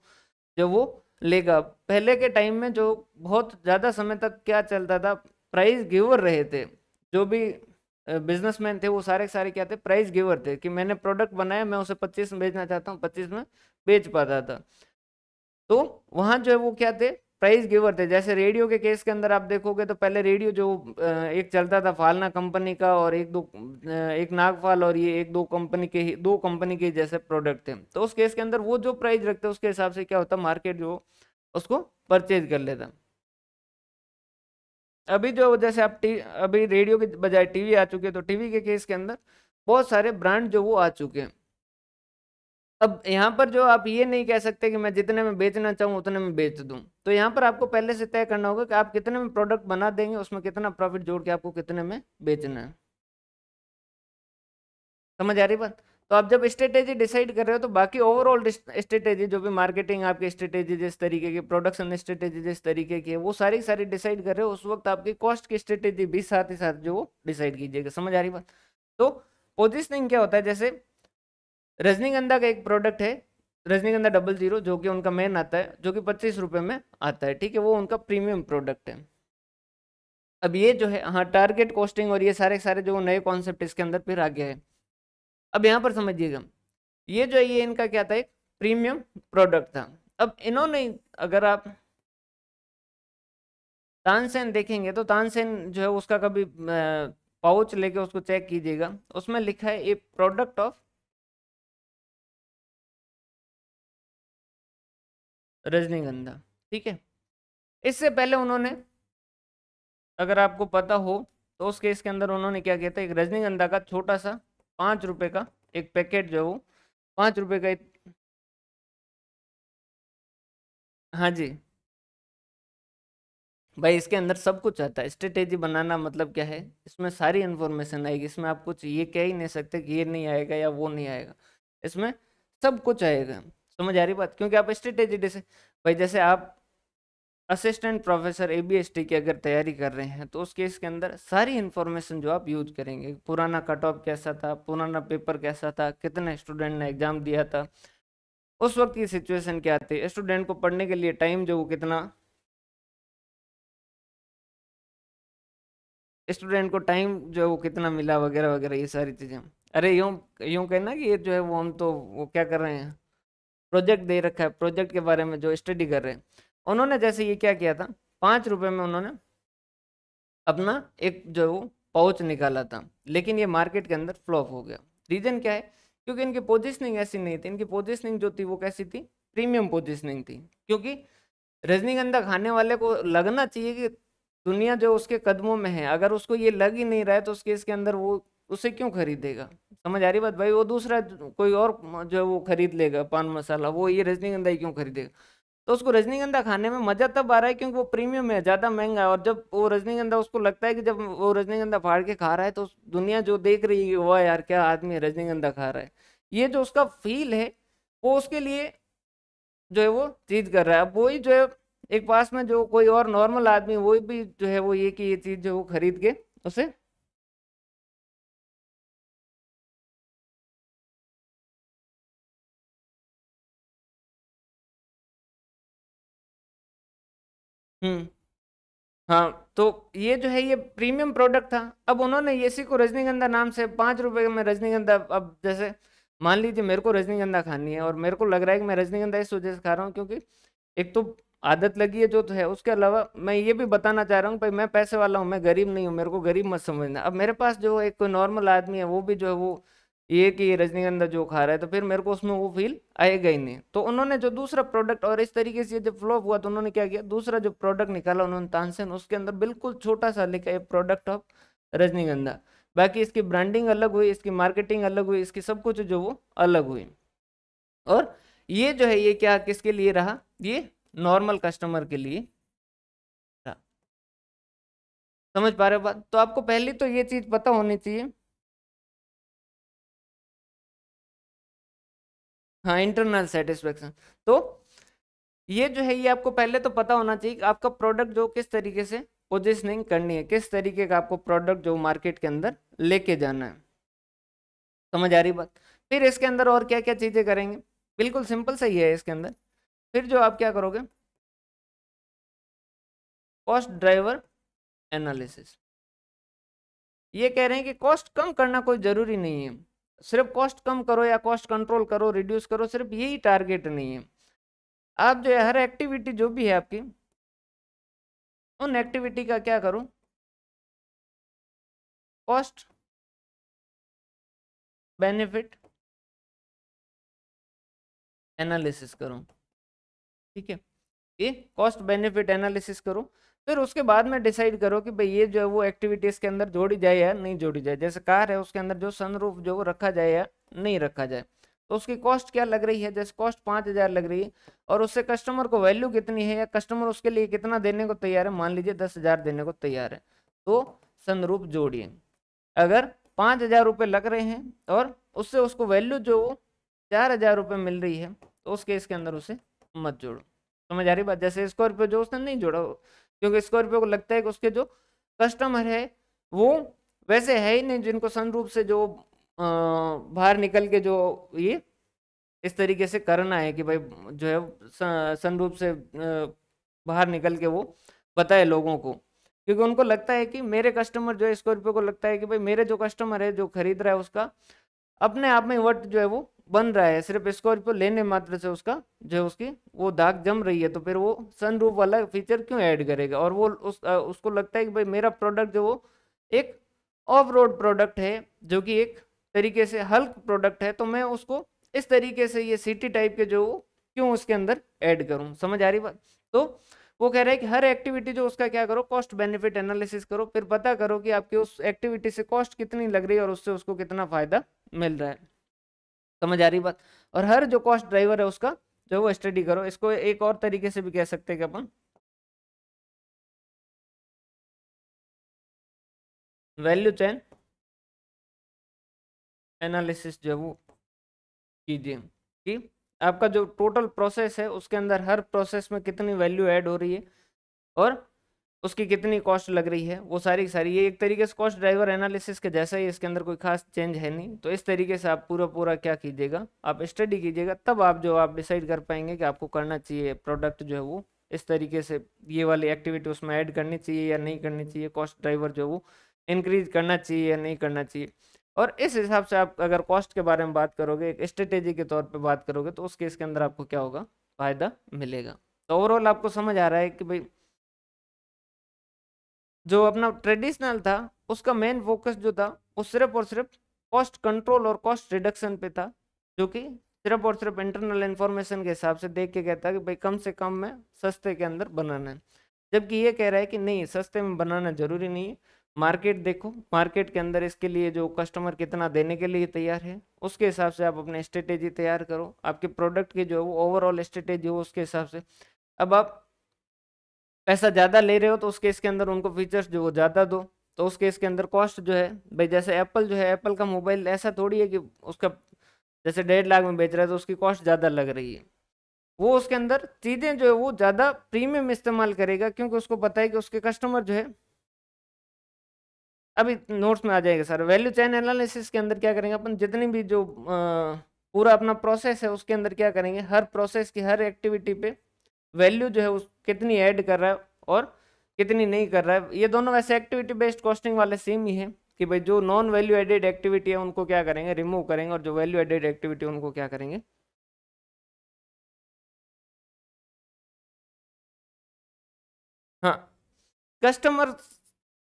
Speaker 3: जो वो लेगा पहले के टाइम में जो बहुत ज़्यादा समय तक क्या चलता था प्राइस गिवर रहे थे जो भी बिजनेसमैन थे वो सारे सारे क्या थे प्राइस गिवर थे कि मैंने प्रोडक्ट बनाया मैं उसे पच्चीस में बेचना चाहता हूँ पच्चीस में बेच पाता था तो वहाँ जो है वो क्या थे प्राइस गिवर थे जैसे रेडियो के केस के अंदर आप देखोगे तो पहले रेडियो जो एक चलता था फालना कंपनी का और एक दो एक नागफाल और ये एक दो कंपनी के दो कंपनी के जैसे प्रोडक्ट थे तो उस केस के अंदर वो जो प्राइस रखते उसके हिसाब से क्या होता मार्केट जो उसको परचेज कर लेता अभी जो जैसे आप टी अभी रेडियो के बजाय टीवी आ चुके हैं तो टीवी के केस के अंदर बहुत सारे ब्रांड जो वो आ चुके हैं अब यहाँ पर जो आप ये नहीं कह सकते कि मैं जितने में बेचना चाहूँ उतने में बेच दूँ तो यहाँ पर आपको पहले से तय करना होगा कि आप कितने में प्रोडक्ट बना देंगे उसमें कितना प्रॉफिट जोड़ के आपको कितने में बेचना है समझ आ रही बात तो आप जब स्ट्रेटेजी डिसाइड कर रहे हो तो बाकी ओवरऑल स्ट्रेटेजी जो भी मार्केटिंग आपकी स्ट्रेटेजी जिस तरीके की प्रोडक्शन स्ट्रेटेजी जिस तरीके की है वो सारी सारी डिसाइड कर रहे हो उस वक्त आपकी कॉस्ट की स्ट्रेटेजी भी साथ ही साथ जो डिसाइड कीजिएगा समझ आ रही बात तो पोजिशनिंग क्या होता है जैसे रजनीगंधा का एक प्रोडक्ट है रजनीगंधा डबल ज़ीरो जो कि उनका मेन आता है जो कि पच्चीस रुपये में आता है ठीक है वो उनका प्रीमियम प्रोडक्ट है अब ये जो है हाँ टारगेट कॉस्टिंग और ये सारे सारे जो नए कॉन्सेप्ट इसके अंदर फिर आ गया है अब यहाँ पर समझिएगा ये जो है ये इनका क्या था एक प्रीमियम प्रोडक्ट था अब इन्होंने अगर आप तानसेन देखेंगे तो तानसेन जो है उसका कभी पाउच लेके उसको चेक कीजिएगा उसमें लिखा है ए प्रोडक्ट ऑफ
Speaker 2: रजनीगंधा ठीक है इससे
Speaker 3: पहले उन्होंने अगर आपको पता हो तो उस केस के अंदर उन्होंने क्या किया था एक रजनीगंधा का छोटा सा पाँच रुपये का एक पैकेट जो है वो पाँच रुपये का एक हाँ जी भाई इसके अंदर सब कुछ आता है स्ट्रेटेजी बनाना मतलब क्या है इसमें सारी इन्फॉर्मेशन आएगी इसमें आप कुछ ये कह ही नहीं सकते कि ये नहीं आएगा या वो नहीं आएगा इसमें सब कुछ आएगा समझ आ रही बात क्योंकि आप स्ट्रेटेजी जैसे भाई जैसे आप assistant professor A B S T की अगर तैयारी कर रहे हैं तो उस केस के अंदर सारी इन्फॉर्मेशन जो आप यूज करेंगे पुराना कट ऑफ कैसा था पुराना पेपर कैसा था कितने स्टूडेंट ने एग्जाम दिया था उस वक्त की सिचुएशन क्या थी स्टूडेंट को पढ़ने के लिए टाइम जो वो कितना
Speaker 2: स्टूडेंट को टाइम जो है वो कितना मिला
Speaker 3: वगैरह वगैरह ये सारी चीज़ें अरे यूँ यूँ कहना कि ये जो है वो हम तो वो क्या कर रहे हैं प्रोजेक्ट दे रखा है प्रोजेक्ट के बारे में जो स्टडी कर रहे हैं उन्होंने जैसे ये क्या किया था पाँच रुपये में उन्होंने अपना एक जो पाउच निकाला था लेकिन ये मार्केट के अंदर फ्लॉप हो गया रीज़न क्या है क्योंकि इनकी पोजिशनिंग ऐसी नहीं थी इनकी पोजिशनिंग जो थी वो कैसी थी प्रीमियम पोजिशनिंग थी क्योंकि रजनीगंधा खाने वाले को लगना चाहिए कि दुनिया जो उसके कदमों में है अगर उसको ये लग ही नहीं रहा है तो उसके इसके अंदर वो उसे क्यों खरीदेगा समझ आ रही बात भाई वो दूसरा कोई और जो है वो खरीद लेगा पान मसाला वो ये रजनीगंधा ही क्यों खरीदेगा तो उसको रजनीगंधा खाने में मज़ा तब आ रहा है क्योंकि वो प्रीमियम है ज़्यादा महंगा है और जब वो रजनीगंधा उसको लगता है कि जब वो रजनीगंधा फाड़ के खा रहा है तो दुनिया जो देख रही है वह यार क्या आदमी रजनीगंधा खा रहा है ये जो उसका फील है वो उसके लिए जो है वो चीज़ कर रहा है अब वही जो है एक पास में जो कोई और नॉर्मल आदमी वही भी जो है वो ये कि ये चीज़ जो वो खरीद के उसे हम्म। हाँ तो ये जो है ये प्रीमियम प्रोडक्ट था अब उन्होंने इसी को रजनीगंधा नाम से पाँच रुपए में रजनीगंधा अब जैसे मान लीजिए मेरे को रजनीगंधा खानी है और मेरे को लग रहा है कि मैं रजनीगंधा इस वजह से खा रहा हूँ क्योंकि एक तो आदत लगी है जो तो है उसके अलावा मैं ये भी बताना चाह रहा हूँ भाई मैं पैसे वाला हूँ मैं गरीब नहीं हूँ मेरे को गरीब मत समझना अब मेरे पास जो एक कोई नॉर्मल आदमी है वो भी जो है वो ये कि ये रजनीगंधा जो खा रहा है तो फिर मेरे को उसमें वो फील आएगा ही नहीं तो उन्होंने जो दूसरा प्रोडक्ट और इस तरीके से जब फ्लॉप हुआ तो उन्होंने क्या किया दूसरा जो प्रोडक्ट निकाला उन्होंने तानसेन उसके अंदर बिल्कुल छोटा सा लिखा है प्रोडक्ट ऑफ रजनीगंधा बाकी इसकी ब्रांडिंग अलग हुई इसकी मार्केटिंग अलग हुई इसकी सब कुछ जो वो अलग हुई और ये जो है ये क्या किसके लिए रहा ये नॉर्मल कस्टमर के लिए समझ पा रहे हो बात तो आपको पहले तो ये चीज़ पता होनी चाहिए
Speaker 2: हाँ इंटरनल
Speaker 3: सेटिस्फेक्शन तो ये जो है ये आपको पहले तो पता होना चाहिए कि आपका प्रोडक्ट जो किस तरीके से पोजिशनिंग करनी है किस तरीके का आपको प्रोडक्ट जो मार्केट के अंदर लेके जाना है समझ आ रही बात फिर इसके अंदर और क्या क्या चीज़ें करेंगे
Speaker 2: बिल्कुल सिंपल सही है इसके अंदर फिर जो आप क्या करोगे
Speaker 3: कॉस्ट ड्राइवर एनालिसिस ये कह रहे हैं कि कॉस्ट कम करना कोई ज़रूरी नहीं है सिर्फ कॉस्ट कम करो या कॉस्ट कंट्रोल करो रिड्यूस करो सिर्फ यही टारगेट नहीं है आप जो है हर एक्टिविटी जो भी है आपकी
Speaker 2: उन एक्टिविटी का क्या करो कॉस्ट बेनिफिट
Speaker 3: एनालिसिस करो ठीक है ये कॉस्ट बेनिफिट एनालिसिस करो फिर उसके बाद में डिसाइड करो कि भाई ये जो है वो एक्टिविटीज़ के अंदर जोड़ी जाए या नहीं जोड़ी जाए जैसे कार है उसके अंदर जो सनरूफ जो रखा जाए या नहीं रखा जाए तो उसकी कॉस्ट क्या लग रही है जैसे कॉस्ट पाँच हज़ार लग रही है और उससे कस्टमर को वैल्यू कितनी है या कस्टमर उसके लिए कितना देने को तैयार है मान लीजिए दस हज़ार देने को तैयार है तो सनरूफ जोड़िए अगर पाँच हज़ार रुपये लग रहे हैं और उससे उसको वैल्यू जो चार हज़ार रुपये मिल रही है तो उस केस के अंदर उसे मत जोड़ो समझ आ रही बात जैसे स्कॉर्पियो जो उसने नहीं जोड़ा क्योंकि स्कॉर्पियो को लगता है कि उसके जो कस्टमर है वो वैसे है ही नहीं जिनको सनरूप से जो बाहर निकल के जो ये इस तरीके से करना है कि भाई जो है सनरूप से बाहर निकल के वो बताए लोगों को क्योंकि उनको लगता है कि मेरे कस्टमर जो है स्कॉर्पियो को लगता है कि भाई मेरे जो कस्टमर है जो खरीद रहा है उसका अपने आप में वट जो है वो बन रहा है सिर्फ स्कॉर्पियो लेने मात्र से उसका जो है उसकी वो दाग जम रही है तो फिर वो सन रूप वाला फीचर क्यों ऐड करेगा और वो उस आ, उसको लगता है कि भाई मेरा प्रोडक्ट जो वो एक ऑफ रोड प्रोडक्ट है जो कि एक तरीके से हल्क प्रोडक्ट है तो मैं उसको इस तरीके से ये सिटी टाइप के जो क्यों उसके अंदर ऐड करूँ समझ आ रही बात तो वो कह रहा है कि हर एक्टिविटी जो उसका क्या करो कॉस्ट बेनिफिट एनालिसिस करो फिर पता करो कि आपकी उस एक्टिविटी से कॉस्ट कितनी लग रही है और उससे उसको कितना फायदा मिल रहा है समझ आ रही बात और हर जो कॉस्ट ड्राइवर है उसका जो वो स्टडी करो इसको एक और तरीके से भी कह सकते हैं कि अपन वैल्यू चैन एनालिसिस जो वो कीजिए कि आपका जो टोटल प्रोसेस है उसके अंदर हर प्रोसेस में कितनी वैल्यू ऐड हो रही है और उसकी कितनी कॉस्ट लग रही है वो सारी सारी ये एक तरीके से कॉस्ट ड्राइवर एनालिसिस के जैसा ही इसके अंदर कोई खास चेंज है नहीं तो इस तरीके से आप पूरा पूरा क्या कीजिएगा आप स्टडी कीजिएगा तब आप जो आप डिसाइड कर पाएंगे कि आपको करना चाहिए प्रोडक्ट जो है वो इस तरीके से ये वाली एक्टिविटी उसमें ऐड करनी चाहिए या नहीं करनी चाहिए कॉस्ट ड्राइवर जो वो इंक्रीज करना चाहिए या नहीं करना चाहिए और इस हिसाब से आप अगर कॉस्ट के बारे में बात करोगे एक स्ट्रेटेजी के तौर पर बात करोगे तो उस केस के अंदर आपको क्या होगा फ़ायदा मिलेगा तो ओवरऑल आपको समझ आ रहा है कि भाई जो अपना ट्रेडिशनल था उसका मेन फोकस जो था वो सिर्फ और सिर्फ कॉस्ट कंट्रोल और कॉस्ट रिडक्शन पे था जो कि सिर्फ और सिर्फ इंटरनल इन्फॉर्मेशन के हिसाब से देख के कहता है कि भाई कम से कम में सस्ते के अंदर बनाना है जबकि ये कह रहा है कि नहीं सस्ते में बनाना जरूरी नहीं है मार्केट देखो मार्केट के अंदर इसके लिए जो कस्टमर कितना देने के लिए तैयार है उसके हिसाब से आप अपने स्ट्रेटेजी तैयार करो आपके प्रोडक्ट की जो है वो ओवरऑल स्ट्रेटेजी हो उसके हिसाब से अब आप पैसा ज़्यादा ले रहे हो तो उस केस के अंदर उनको फीचर्स जो वो ज़्यादा दो तो उस केस के अंदर कॉस्ट जो है भाई जैसे एप्पल जो है एप्पल का मोबाइल ऐसा थोड़ी है कि उसका जैसे डेढ़ लाख में बेच रहा है तो उसकी कॉस्ट ज़्यादा लग रही है वो उसके अंदर चीज़ें जो है वो ज़्यादा प्रीमियम इस्तेमाल करेगा क्योंकि उसको पता है कि उसके कस्टमर जो है अभी नोट्स में आ जाएगा सर वैल्यू चैन एनालिसिस के अंदर क्या करेंगे अपन जितनी भी जो आ, पूरा अपना प्रोसेस है उसके अंदर क्या करेंगे हर प्रोसेस की हर एक्टिविटी पे वैल्यू जो है उस कितनी ऐड कर रहा है और कितनी नहीं कर रहा है ये दोनों वैसे एक्टिविटी बेस्ड कॉस्टिंग वाले सेम ही है कि भाई जो नॉन वैल्यू एडेड एक्टिविटी है उनको क्या करेंगे रिमूव करेंगे और जो वैल्यू एडेड एक्टिविटी है उनको क्या करेंगे हाँ कस्टमर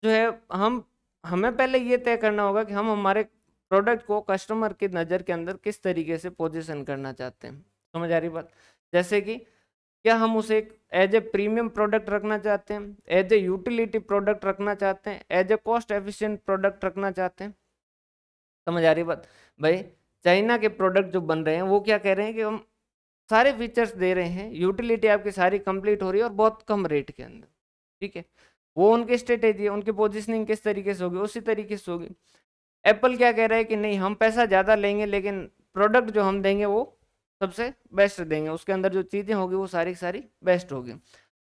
Speaker 3: जो है हम हमें पहले ये तय करना होगा कि हम हमारे प्रोडक्ट को कस्टमर की नज़र के अंदर किस तरीके से पोजीशन करना चाहते हैं समझ आ रही बात जैसे कि क्या हम उसे एक एज ए प्रीमियम प्रोडक्ट रखना चाहते हैं एज ए यूटिलिटी प्रोडक्ट रखना चाहते हैं as a cost efficient product रखना चाहते हैं समझ आ रही बात भाई चाइना के प्रोडक्ट जो बन रहे हैं वो क्या कह रहे हैं कि हम सारे फीचर्स दे रहे हैं यूटिलिटी आपकी सारी कंप्लीट हो रही है और बहुत कम रेट के अंदर ठीक है वो उनकी स्ट्रेटेजी है उनकी पोजिशनिंग किस तरीके से होगी उसी तरीके से होगी एप्पल क्या कह रहा है कि नहीं हम पैसा ज़्यादा लेंगे लेकिन प्रोडक्ट जो हम देंगे वो सबसे बेस्ट देंगे उसके अंदर जो चीज़ें होगी वो सारी सारी बेस्ट होगी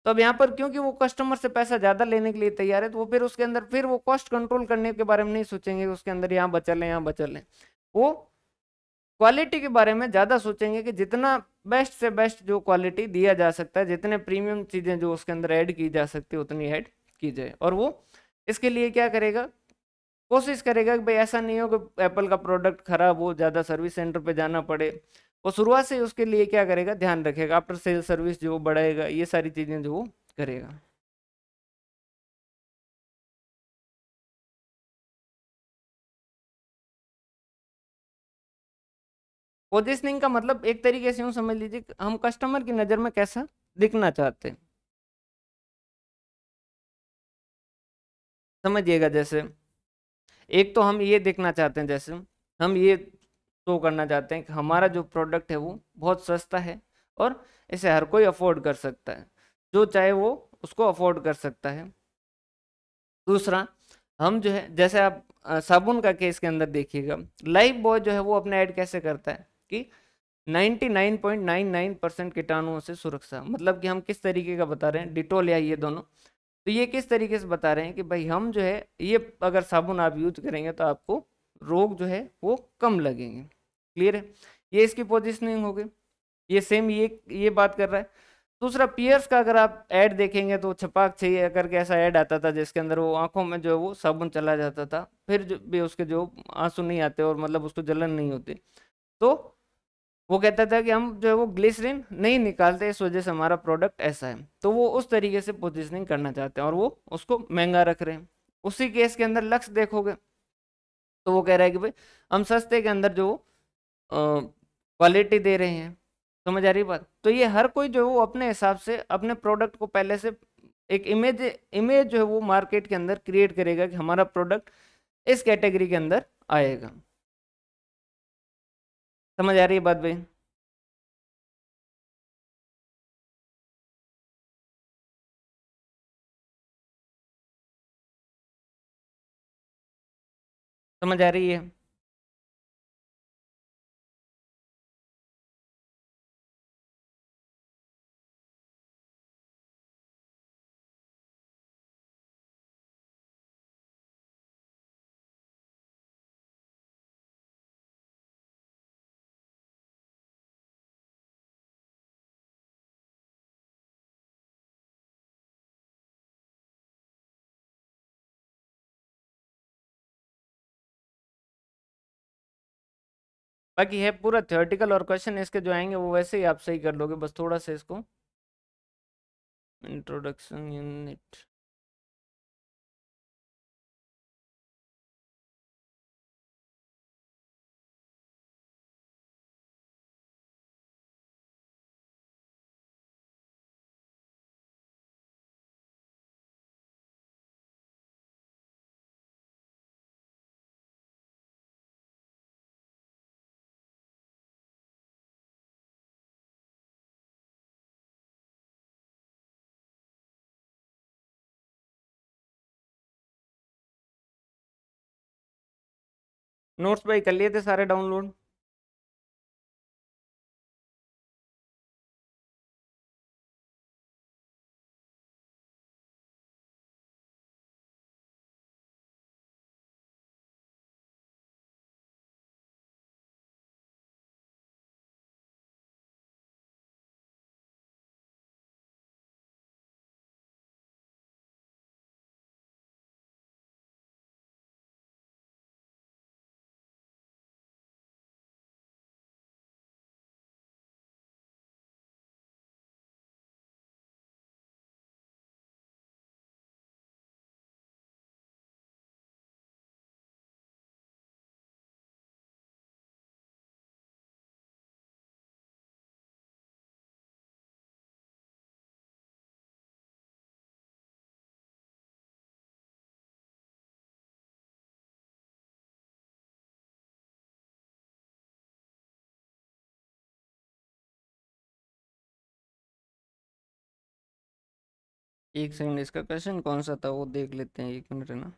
Speaker 3: तो अब यहाँ पर क्योंकि वो कस्टमर से पैसा ज़्यादा लेने के लिए तैयार है तो वो फिर उसके अंदर फिर वो कॉस्ट कंट्रोल करने के बारे में नहीं सोचेंगे उसके अंदर यहाँ बचा लें यहाँ बचा लें वो क्वालिटी के बारे में ज़्यादा सोचेंगे कि जितना बेस्ट से बेस्ट जो क्वालिटी दिया जा सकता है जितने प्रीमियम चीज़ें जो उसके अंदर ऐड की जा सकती है उतनी ऐड की जाए और वो इसके लिए क्या करेगा कोशिश करेगा कि भाई ऐसा नहीं हो कि एप्पल का प्रोडक्ट खराब हो ज़्यादा सर्विस सेंटर पर जाना पड़े वो शुरुआत से उसके लिए क्या करेगा ध्यान रखेगा आफ्टर सेल सर्विस जो बढ़ाएगा ये सारी चीज़ें जो वो करेगा
Speaker 2: पोजिशनिंग का मतलब एक तरीके से यूँ समझ लीजिए हम कस्टमर की नज़र में कैसा दिखना चाहते हैं
Speaker 3: समझिएगा जैसे एक तो हम ये देखना चाहते हैं जैसे हम ये शो तो करना चाहते हैं कि हमारा जो प्रोडक्ट है वो बहुत सस्ता है और इसे हर कोई अफोर्ड कर सकता है जो चाहे वो उसको अफोर्ड कर सकता है दूसरा हम जो है जैसे आप साबुन का केस के अंदर देखिएगा लाइफ बॉय जो है वो अपने ऐड कैसे करता है कि 99.99 परसेंट कीटाणुओं से सुरक्षा मतलब कि हम किस तरीके का बता रहे हैं डिटोल या ये दोनों तो ये किस तरीके से बता रहे हैं कि भाई हम जो है ये अगर साबुन आप यूज करेंगे तो आपको रोग जो है वो कम लगेंगे क्लियर है ये इसकी पोजिशनिंग होगी ये सेम ये ये बात कर रहा है दूसरा पियर्स का अगर आप ऐड देखेंगे तो छपाक छे करके ऐसा ऐड आता था जिसके अंदर वो आंखों में जो है वो साबुन चला जाता था फिर जो भी उसके जो आंसू नहीं आते और मतलब उसको जलन नहीं होती तो वो कहता था कि हम जो है वो ग्लिसरीन नहीं निकालते इस वजह से हमारा प्रोडक्ट ऐसा है तो वो उस तरीके से पोजिशनिंग करना चाहते हैं और वो उसको महंगा रख रहे हैं उसी केस के अंदर लक्ष्य देखोगे तो वो कह रहा है कि भाई हम सस्ते के अंदर जो क्वालिटी दे रहे हैं समझ आ रही बात तो ये हर कोई जो है वो अपने हिसाब से अपने प्रोडक्ट को पहले से एक इमेज इमेज जो है वो मार्केट के अंदर क्रिएट करेगा कि हमारा प्रोडक्ट इस कैटेगरी के अंदर आएगा समझ आ रही है बात भाई
Speaker 1: समझ आ रही है
Speaker 2: बाकी है पूरा थियोरटिकल और क्वेश्चन इसके जो आएंगे वो वैसे ही आप सही कर लोगे बस थोड़ा सा इसको इंट्रोडक्शन यूनिट
Speaker 1: नोट्स भाई कर लिए थे सारे डाउनलोड एक सेकंड इसका क्वेश्चन कौन सा था वो देख लेते हैं एक मिनट है ना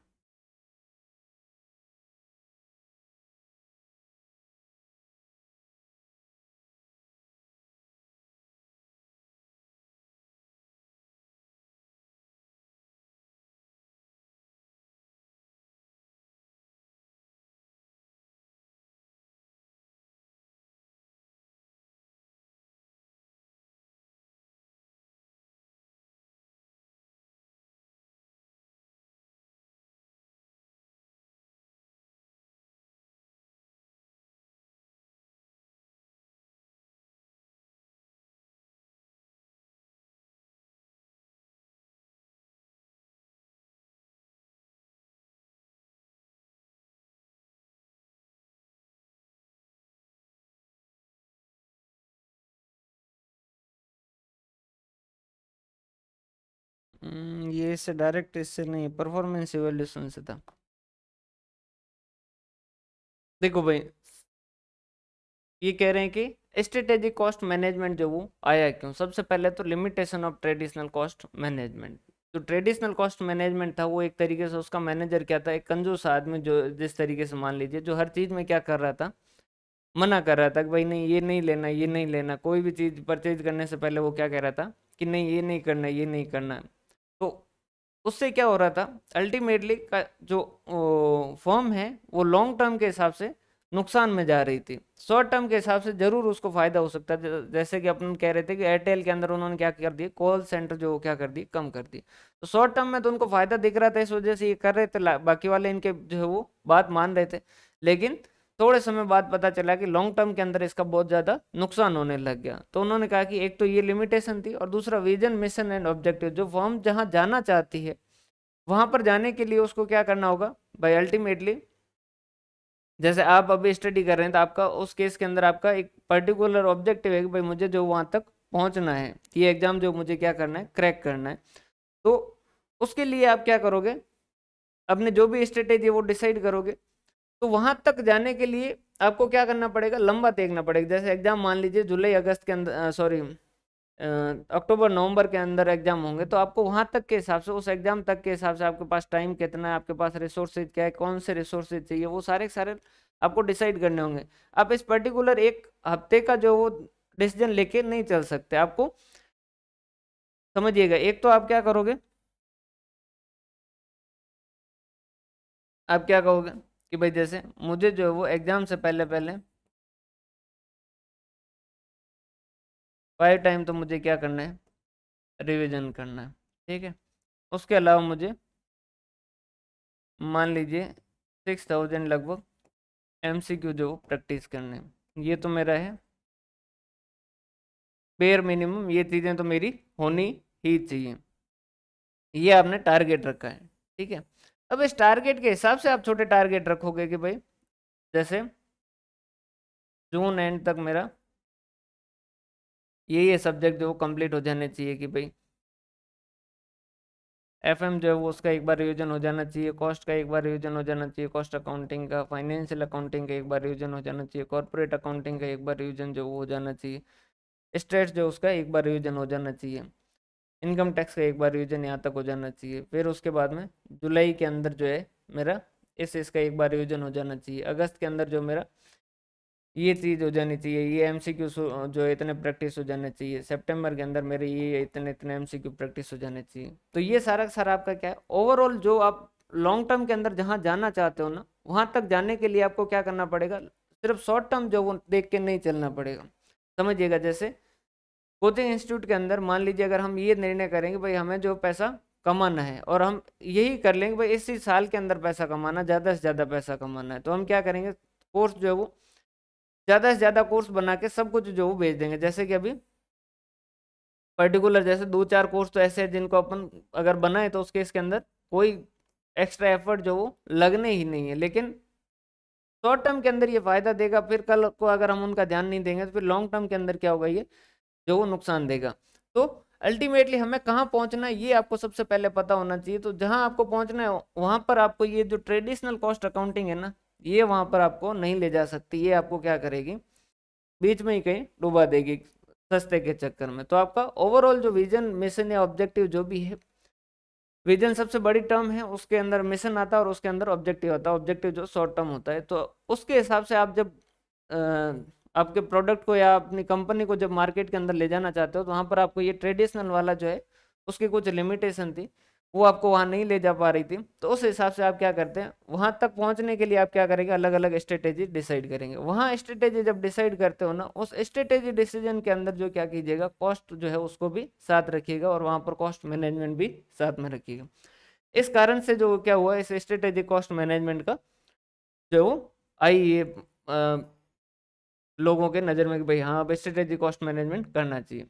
Speaker 1: ये
Speaker 2: इससे डायरेक्ट इससे नहीं परफॉर्मेंस इवेल्यूशन से था
Speaker 3: देखो भाई ये कह रहे हैं कि स्ट्रेटेजिक कॉस्ट मैनेजमेंट जो वो आया क्यों सबसे पहले तो limitation of traditional cost management जो ट्रेडिशनल कॉस्ट मैनेजमेंट था वो एक तरीके से उसका मैनेजर क्या था एक कंजूस आदमी जो जिस तरीके से मान लीजिए जो हर चीज़ में क्या कर रहा था मना कर रहा था कि भाई नहीं ये नहीं लेना ये नहीं लेना कोई भी चीज़ परचेज करने से पहले वो क्या कह रहा था कि नहीं ये नहीं करना ये नहीं करना उससे क्या हो रहा था अल्टीमेटली जो फर्म है वो लॉन्ग टर्म के हिसाब से नुकसान में जा रही थी शॉर्ट टर्म के हिसाब से जरूर उसको फायदा हो सकता है जैसे कि अपन कह रहे थे कि एयरटेल के अंदर उन्होंने क्या कर दिया कॉल सेंटर जो क्या कर दिए कम कर दिए तो शॉर्ट टर्म में तो उनको फायदा दिख रहा था इस वजह से ये कर रहे थे बाकी वाले इनके जो है वो बात मान रहे थे लेकिन थोड़े समय बाद पता चला कि लॉन्ग टर्म के अंदर इसका बहुत ज़्यादा नुकसान होने लग गया तो उन्होंने कहा कि एक तो ये लिमिटेशन थी और दूसरा विजन मिशन एंड ऑब्जेक्टिव जो फॉर्म जहाँ जाना चाहती है वहाँ पर जाने के लिए उसको क्या करना होगा भाई अल्टीमेटली जैसे आप अभी स्टडी कर रहे हैं तो आपका उस केस के अंदर आपका एक पर्टिकुलर ऑब्जेक्टिव है कि भाई मुझे जो वहाँ तक पहुँचना है ये एग्ज़ाम जो मुझे क्या करना है क्रैक करना है तो उसके लिए आप क्या करोगे अपने जो भी स्ट्रेटेजी वो डिसाइड करोगे तो वहां तक जाने के लिए आपको क्या करना पड़ेगा लंबा देखना पड़ेगा जैसे एग्जाम मान लीजिए जुलाई अगस्त के अंदर सॉरी अक्टूबर नवंबर के अंदर एग्जाम होंगे तो आपको वहां तक के हिसाब से उस एग्जाम तक के हिसाब से आपके पास टाइम कितना है आपके पास रिसोर्सेज क्या है कौन से रिसोर्सेज चाहिए वो सारे सारे आपको डिसाइड करने होंगे आप इस पर्टिकुलर एक हफ्ते का जो वो डिसीजन लेके नहीं चल सकते आपको समझिएगा एक तो आप क्या करोगे
Speaker 2: आप क्या कहोगे कि भाई जैसे मुझे जो है वो एग्ज़ाम से पहले पहले
Speaker 3: फाइव टाइम तो मुझे क्या करना है रिवीजन करना है ठीक है उसके अलावा मुझे मान लीजिए सिक्स थाउजेंड लगभग एम सी क्यू जो प्रैक्टिस करने ये तो मेरा है बेयर मिनिमम ये चीज़ें तो मेरी होनी ही चाहिए ये आपने टारगेट रखा है ठीक है अब इस टारगेट के हिसाब से आप छोटे टारगेट रखोगे कि भाई
Speaker 2: जैसे जून एंड तक मेरा
Speaker 3: ये ये सब्जेक्ट जो कंप्लीट हो जाने चाहिए कि भाई एफ जो है वो उसका एक बार रिविजन हो जाना चाहिए कॉस्ट का एक बार रिविजन हो जाना चाहिए कॉस्ट अकाउंटिंग का फाइनेंशियल अकाउंटिंग का एक बार रिविजन हो जाना चाहिए कॉर्पोरेट अकाउंटिंग का एक बार रिविजन जो वो हो जाना चाहिए स्टेट जो उसका एक बार रिविजन हो जाना चाहिए इनकम टैक्स का एक बार रिविजन यहाँ तक हो जाना चाहिए फिर उसके बाद में जुलाई के अंदर जो है मेरा इस इसका एक बार रिविजन हो जाना चाहिए अगस्त के अंदर जो मेरा ये चीज़ हो जानी चाहिए ये एम जो इतने प्रैक्टिस हो जाने चाहिए सितंबर के अंदर मेरे ये इतने इतने एम प्रैक्टिस हो जाने चाहिए तो ये सारा सारा आपका क्या है ओवरऑल जो आप लॉन्ग टर्म के अंदर जहाँ जाना चाहते हो ना वहाँ तक जाने के लिए आपको क्या करना पड़ेगा सिर्फ शॉर्ट टर्म जो वो देख के नहीं चलना पड़ेगा समझिएगा जैसे कोचिंग इंस्टीट्यूट के अंदर मान लीजिए अगर हम ये निर्णय करेंगे भाई हमें जो पैसा कमाना है और हम यही कर लेंगे भाई इसी साल के अंदर पैसा कमाना ज़्यादा से ज़्यादा पैसा कमाना है तो हम क्या करेंगे कोर्स जो है वो ज़्यादा से ज़्यादा कोर्स बना के सब कुछ जो वो भेज देंगे जैसे कि अभी पर्टिकुलर जैसे दो चार कोर्स तो ऐसे हैं जिनको अपन अगर बनाए तो उसके इसके अंदर कोई एक्स्ट्रा एफर्ट जो वो लगने ही नहीं है लेकिन शॉर्ट टर्म के अंदर ये फ़ायदा देगा फिर कल को अगर हम उनका ध्यान नहीं देंगे तो फिर लॉन्ग टर्म के अंदर क्या होगा ये जो वो नुकसान देगा तो अल्टीमेटली हमें कहाँ पहुँचना है ये आपको सबसे पहले पता होना चाहिए तो जहाँ आपको पहुँचना है वहाँ पर आपको ये जो ट्रेडिशनल कॉस्ट अकाउंटिंग है ना ये वहाँ पर आपको नहीं ले जा सकती ये आपको क्या करेगी बीच में ही कहीं डुबा देगी सस्ते के चक्कर में तो आपका ओवरऑल जो विजन मिशन या ऑब्जेक्टिव जो भी है विजन सबसे बड़ी टर्म है उसके अंदर मिशन आता है और उसके अंदर ऑब्जेक्टिव आता है ऑब्जेक्टिव जो शॉर्ट टर्म होता है तो उसके हिसाब से आप जब आ, आपके प्रोडक्ट को या अपनी कंपनी को जब मार्केट के अंदर ले जाना चाहते हो तो वहाँ पर आपको ये ट्रेडिशनल वाला जो है उसकी कुछ लिमिटेशन थी वो आपको वहाँ नहीं ले जा पा रही थी तो उस हिसाब से आप क्या करते हैं वहाँ तक पहुँचने के लिए आप क्या करेंगे अलग अलग स्ट्रेटेजी डिसाइड करेंगे वहाँ स्ट्रेटेजी जब डिसाइड करते हो ना उस स्ट्रेटेजी डिसीजन के अंदर जो क्या कीजिएगा कॉस्ट जो है उसको भी साथ रखिएगा और वहाँ पर कॉस्ट मैनेजमेंट भी साथ में रखिएगा इस कारण से जो क्या हुआ इस स्ट्रेटेजी कॉस्ट मैनेजमेंट का जो आई लोगों के नज़र में कि भाई हाँ भाई स्ट्रेटेजिक कॉस्ट मैनेजमेंट करना चाहिए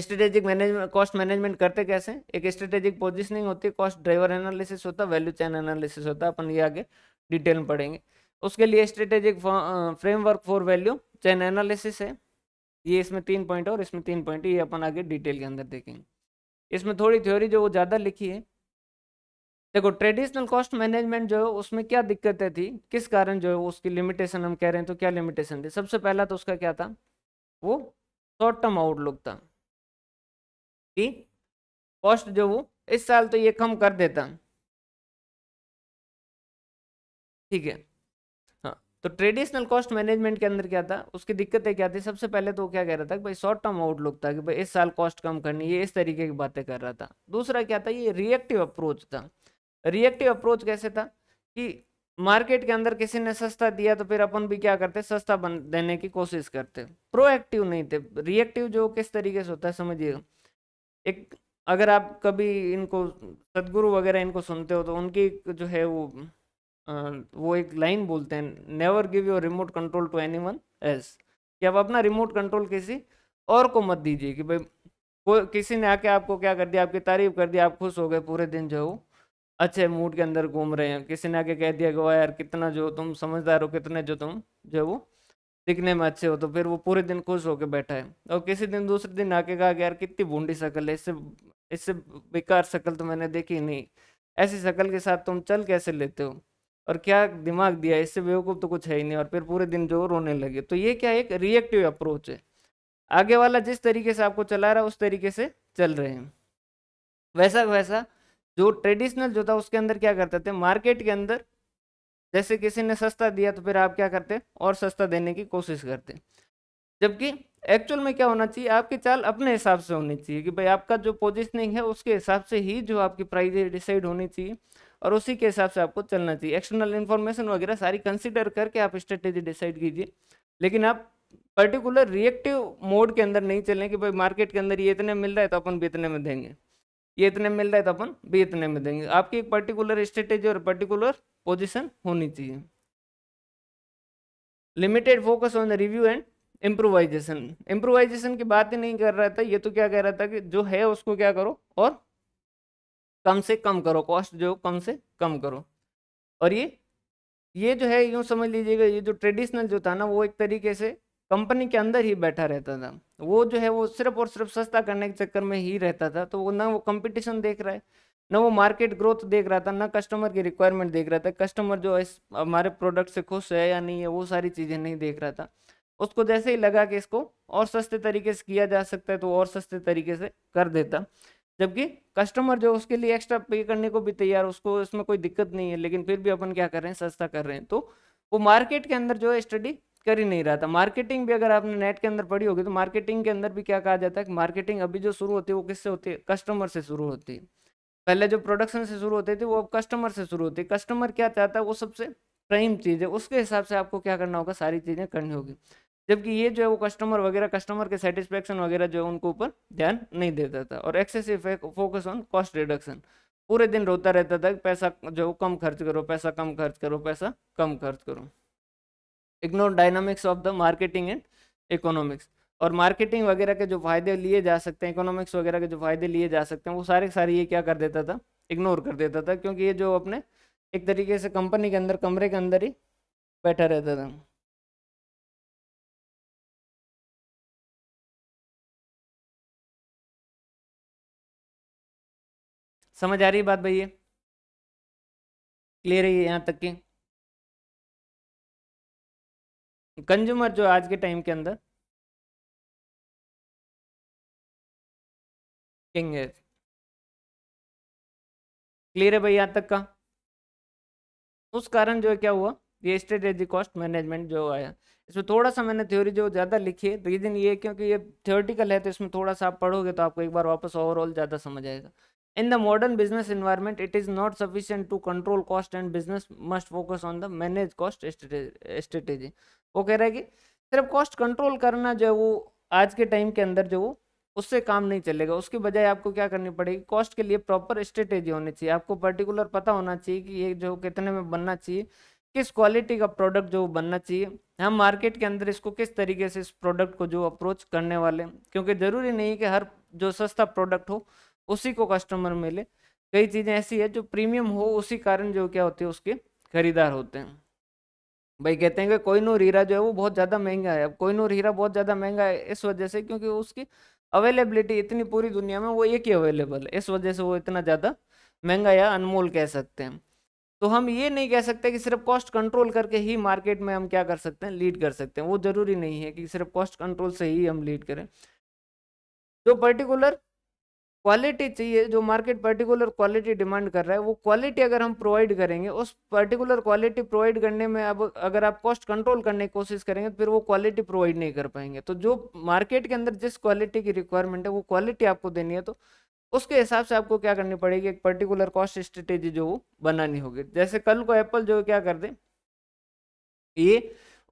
Speaker 3: स्ट्रेटेजिक मैनेजमेंट कॉस्ट मैनेजमेंट करते कैसे एक स्ट्रेटेजिक पोजिशनिंग होती है कॉस्ट ड्राइवर एनालिसिस होता है वैल्यू चैन एनालिसिस होता है अपन ये आगे डिटेल में पढ़ेंगे उसके लिए strategic framework for value chain analysis है ये इसमें तीन पॉइंट और इसमें तीन पॉइंट ये अपन आगे डिटेल के अंदर देखेंगे इसमें थोड़ी थ्योरी जो वो ज़्यादा लिखी है देखो ट्रेडिशनल कॉस्ट मैनेजमेंट जो है उसमें क्या दिक्कतें थी किस कारण जो है उसकी लिमिटेशन हम कह रहे हैं तो क्या लिमिटेशन थी सबसे पहला तो उसका क्या था वो शॉर्ट टर्म आउटलुक था कि कॉस्ट जो वो इस साल तो ये कम कर देता ठीक है हाँ तो ट्रेडिशनल कॉस्ट मैनेजमेंट के अंदर क्या था उसकी दिक्कतें क्या थी सबसे पहले तो वो क्या कह रहा था कि भाई शॉर्ट टर्म आउटलुक था कि भाई इस साल कॉस्ट कम करनी ये इस तरीके की बातें कर रहा था दूसरा क्या था ये रिएक्टिव अप्रोच था रिएक्टिव अप्रोच कैसे था कि मार्केट के अंदर किसी ने सस्ता दिया तो फिर अपन भी क्या करते सस्ता बन देने की कोशिश करते प्रोएक्टिव नहीं थे रिएक्टिव जो किस तरीके से होता है समझिएगा एक अगर आप कभी इनको सदगुरु वगैरह इनको सुनते हो तो उनकी जो है वो वो एक लाइन बोलते हैं never give your remote control to anyone else कि आप अपना रिमोट कंट्रोल किसी और को मत दीजिए कि भाई किसी ने आके आपको क्या कर दिया आपकी तारीफ कर दी आप खुश हो गए पूरे दिन जो है वो अच्छे मूड के अंदर घूम रहे हैं किसी ने आके कह दिया कि वो यार कितना जो तुम समझदार हो कितने जो तुम जो वो दिखने में अच्छे हो तो फिर वो पूरे दिन खुश होकर बैठा है और किसी दिन दूसरे दिन आके कहा कि यार कितनी बूंदी शक्ल है इससे इससे बेकार शक्ल तो मैंने देखी नहीं ऐसी शक्ल के साथ तुम चल कैसे लेते हो और क्या दिमाग दिया इससे बेवकूफ़ तो कुछ है ही नहीं और फिर पूरे दिन जो रोने लगे तो ये क्या एक रिएक्टिव अप्रोच है आगे वाला जिस तरीके से आपको चला रहा है उस तरीके से चल रहे हैं वैसा वैसा जो ट्रेडिशनल जो था उसके अंदर क्या करते थे मार्केट के अंदर जैसे किसी ने सस्ता दिया तो फिर आप क्या करते और सस्ता देने की कोशिश करते जबकि एक्चुअल में क्या होना चाहिए आपकी चाल अपने हिसाब से होनी चाहिए कि भाई आपका जो पोजिशनिंग है उसके हिसाब से ही जो आपकी प्राइस डिसाइड होनी चाहिए और उसी के हिसाब से आपको चलना चाहिए एक्सटर्नल इन्फॉर्मेशन वगैरह सारी कंसिडर करके आप स्ट्रेटेजी डिसाइड कीजिए लेकिन आप पर्टिकुलर रिएक्टिव मोड के अंदर नहीं चलें कि भाई मार्केट के अंदर ये इतने मिल रहा है तो अपन भी इतने में देंगे ये इतने मिल रहे तो अपन भी इतने में देंगे आपकी एक पर्टिकुलर स्ट्रेटेजी और पर्टिकुलर पोजिशन होनी चाहिए limited focus on the review and improvisation improvisation की बात ही नहीं कर रहा था ये तो क्या कह रहा था कि जो है उसको क्या करो और कम से कम करो कॉस्ट जो कम से कम करो और ये ये जो है यूँ समझ लीजिएगा ये जो ट्रेडिशनल जो था ना वो एक तरीके से कंपनी के अंदर ही बैठा रहता था वो जो है वो सिर्फ और सिर्फ सस्ता करने के चक्कर में ही रहता था तो वो ना वो कंपटीशन देख रहा है ना वो मार्केट ग्रोथ देख रहा था ना कस्टमर की रिक्वायरमेंट देख रहा था कस्टमर जो इस हमारे प्रोडक्ट से खुश है या नहीं है वो सारी चीज़ें नहीं देख रहा था उसको जैसे ही लगा कि इसको और सस्ते तरीके से किया जा सकता है तो और सस्ते तरीके से कर देता जबकि कस्टमर जो उसके लिए एक्स्ट्रा पे करने को भी तैयार उसको इसमें कोई दिक्कत नहीं है लेकिन फिर भी अपन क्या कर रहे हैं सस्ता कर रहे हैं तो वो मार्केट के अंदर जो है स्टडी कर ही नहीं रहा था मार्केटिंग भी अगर आपने नेट के अंदर पढ़ी होगी तो मार्केटिंग के अंदर भी क्या कहा जाता है कि मार्केटिंग अभी जो शुरू होती है वो किससे होती है कस्टमर से शुरू होती है पहले जो प्रोडक्शन से शुरू होती थी वो अब कस्टमर से शुरू होती है कस्टमर क्या चाहता है वो सबसे प्राइम चीज़ है उसके हिसाब से आपको क्या करना होगा सारी चीज़ें करनी होगी जबकि ये जो है वो कस्टमर वगैरह कस्टमर के सेटिस्फेक्शन वगैरह जो है उनको ऊपर ध्यान नहीं देता था और excessive focus on cost reduction पूरे दिन रोता रहता था कि पैसा जो कम खर्च करो पैसा कम खर्च करो पैसा कम खर्च करो ignore dynamics of the marketing and economics और मार्केटिंग वगैरह के जो फायदे लिए जा सकते हैं इकोनॉमिक्स वगैरह के जो फायदे लिए जा सकते हैं वो सारे सारे ये क्या कर देता था इग्नोर कर देता था क्योंकि ये जो अपने एक तरीके से कंपनी के अंदर कमरे के अंदर ही
Speaker 2: बैठा रहता था
Speaker 1: समझ आ रही बात भैया क्लियर है यहाँ तक की कंज्यूमर जो आज के टाइम के अंदर किंग है
Speaker 3: क्लियर है भाई यहाँ तक का उस कारण जो है क्या हुआ ये स्ट्रेटेजी कॉस्ट मैनेजमेंट जो आया इसमें थोड़ा सा मैंने थ्योरी जो ज़्यादा लिखी है रीज़न तो ये क्योंकि ये थ्योरेटिकल है तो इसमें थोड़ा सा आप पढ़ोगे तो आपको एक बार वापस ओवरऑल ज़्यादा समझ आएगा In the modern business environment, it is not sufficient to control cost and business must focus on the manage cost strategy. वो कह रहा है कि सिर्फ कॉस्ट कंट्रोल करना जो है वो आज के टाइम के अंदर जो वो उससे काम नहीं चलेगा उसके बजाय आपको क्या करनी पड़ेगी कॉस्ट के लिए प्रॉपर स्ट्रेटेजी होनी चाहिए आपको पर्टिकुलर पता होना चाहिए कि ये जो कितने में बनना चाहिए किस क्वालिटी का प्रोडक्ट जो बनना चाहिए हम मार्केट के अंदर इसको किस तरीके से इस प्रोडक्ट को जो अप्रोच करने वाले क्योंकि ज़रूरी नहीं कि हर जो सस्ता प्रोडक्ट हो उसी को कस्टमर मिले कई चीज़ें ऐसी है जो प्रीमियम हो उसी कारण जो क्या होते हैं उसके खरीदार होते हैं भाई कहते हैं कि नूर हीरा जो है वो बहुत ज़्यादा महंगा है अब नूर हीरा बहुत ज़्यादा महंगा है इस वजह से क्योंकि उसकी अवेलेबिलिटी इतनी पूरी दुनिया में वो एक ही अवेलेबल है इस वजह से वो इतना ज़्यादा महंगा या अनमोल कह सकते हैं तो हम ये नहीं कह सकते कि सिर्फ कॉस्ट कंट्रोल करके ही मार्केट में हम क्या कर सकते हैं लीड कर सकते हैं वो ज़रूरी नहीं है कि सिर्फ कॉस्ट कंट्रोल से ही हम लीड करें जो पर्टिकुलर क्वालिटी चाहिए जो मार्केट पर्टिकुलर क्वालिटी डिमांड कर रहा है वो क्वालिटी अगर हम प्रोवाइड करेंगे उस पर्टिकुलर क्वालिटी प्रोवाइड करने में अब अगर आप कॉस्ट कंट्रोल करने की कोशिश करेंगे तो फिर वो क्वालिटी प्रोवाइड नहीं कर पाएंगे तो जो मार्केट के अंदर जिस क्वालिटी की रिक्वायरमेंट है वो क्वालिटी आपको देनी है तो उसके हिसाब से आपको क्या करनी पड़ेगी एक पर्टिकुलर कॉस्ट स्ट्रेटेजी जो वो बनानी होगी जैसे कल को एप्पल जो क्या कर दे ये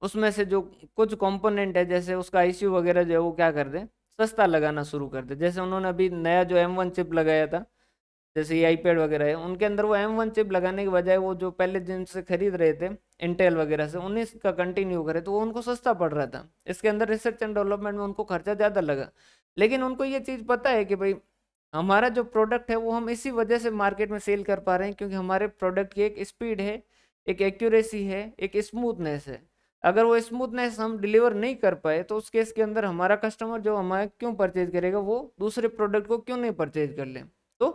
Speaker 3: उसमें से जो कुछ कंपोनेंट है जैसे उसका आईसीयू वगैरह जो है वो क्या कर दें सस्ता लगाना शुरू कर दे जैसे उन्होंने अभी नया जो एम वन चिप लगाया था जैसे ये आईपैड वगैरह है उनके अंदर वो एम वन चिप लगाने के बजाय वो जो पहले जिनसे खरीद रहे थे इंटेल वगैरह से उन्हीं का कंटिन्यू करे तो वो उनको सस्ता पड़ रहा था इसके अंदर रिसर्च एंड डेवलपमेंट में उनको खर्चा ज़्यादा लगा लेकिन उनको ये चीज़ पता है कि भाई हमारा जो प्रोडक्ट है वो हम इसी वजह से मार्केट में सेल कर पा रहे हैं क्योंकि हमारे प्रोडक्ट की एक स्पीड है एक एक्यूरेसी है एक स्मूथनेस है अगर वो स्मूथनेस हम डिलीवर नहीं कर पाए तो उस केस के अंदर हमारा कस्टमर जो हमारे क्यों परचेज करेगा वो दूसरे प्रोडक्ट को क्यों नहीं परचेज कर ले तो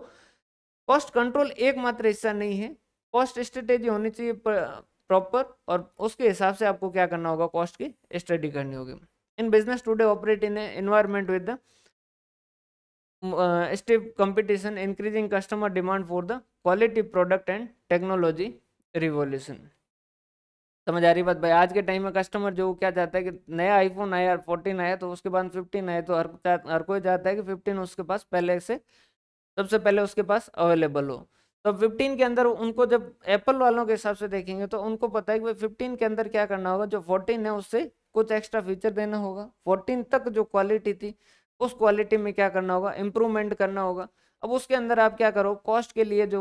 Speaker 3: कॉस्ट कंट्रोल एकमात्र हिस्सा नहीं है कॉस्ट स्ट्रेटेजी होनी चाहिए प्रॉपर और उसके हिसाब से आपको क्या करना होगा कॉस्ट की स्टडी करनी होगी in business today operate in environment with the steep competition increasing customer demand for the quality product and technology revolution समझ आ रही बात भाई आज के टाइम में कस्टमर जो क्या चाहता है कि नया आईफोन आया फोर्टीन आया तो उसके बाद फिफ्टीन आया तो हर हर कोई चाहता है कि फिफ्टीन उसके पास पहले से सबसे पहले उसके पास अवेलेबल हो तो फिफ्टीन के अंदर उनको जब एप्पल वालों के हिसाब से देखेंगे तो उनको पता है कि भाई फिफ्टीन के अंदर क्या करना होगा जो फोर्टीन है उससे कुछ एक्स्ट्रा फीचर देना होगा फोर्टीन तक जो क्वालिटी थी उस क्वालिटी में क्या करना होगा इम्प्रूवमेंट करना होगा अब उसके अंदर आप क्या करो कॉस्ट के लिए जो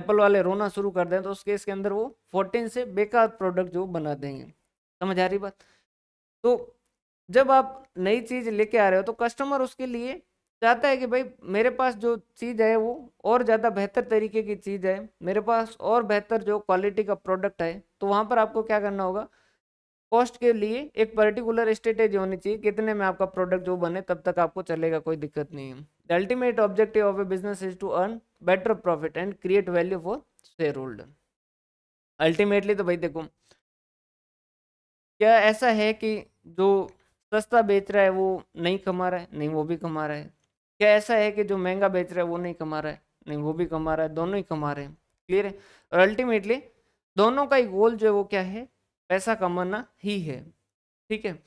Speaker 3: एप्पल वाले रोना शुरू कर दें तो उसके इसके अंदर वो फोर्टीन से बेकार प्रोडक्ट जो बना देंगे समझ आ रही बात तो जब आप नई चीज़ लेके आ रहे हो तो कस्टमर उसके लिए चाहता है कि भाई मेरे पास जो चीज़ है वो और ज़्यादा बेहतर तरीके की चीज़ है मेरे पास और बेहतर जो क्वालिटी का प्रोडक्ट है तो वहाँ पर आपको क्या करना होगा कॉस्ट के लिए एक पर्टिकुलर स्ट्रेटेजी होनी चाहिए कितने में आपका प्रोडक्ट जो बने तब तक आपको चलेगा कोई दिक्कत नहीं है the ultimate objective of a business is to earn better profit and create value for shareholder ultimately तो भाई देखो क्या ऐसा है कि जो सस्ता बेच रहा है वो नहीं कमा रहा है नहीं वो भी कमा रहा है क्या ऐसा है कि जो महंगा बेच रहा है वो नहीं कमा रहा है नहीं वो भी कमा रहा है दोनों ही कमा रहे हैं क्लियर है और अल्टीमेटली दोनों का ही गोल जो है वो क्या है पैसा कमाना ही है ठीक है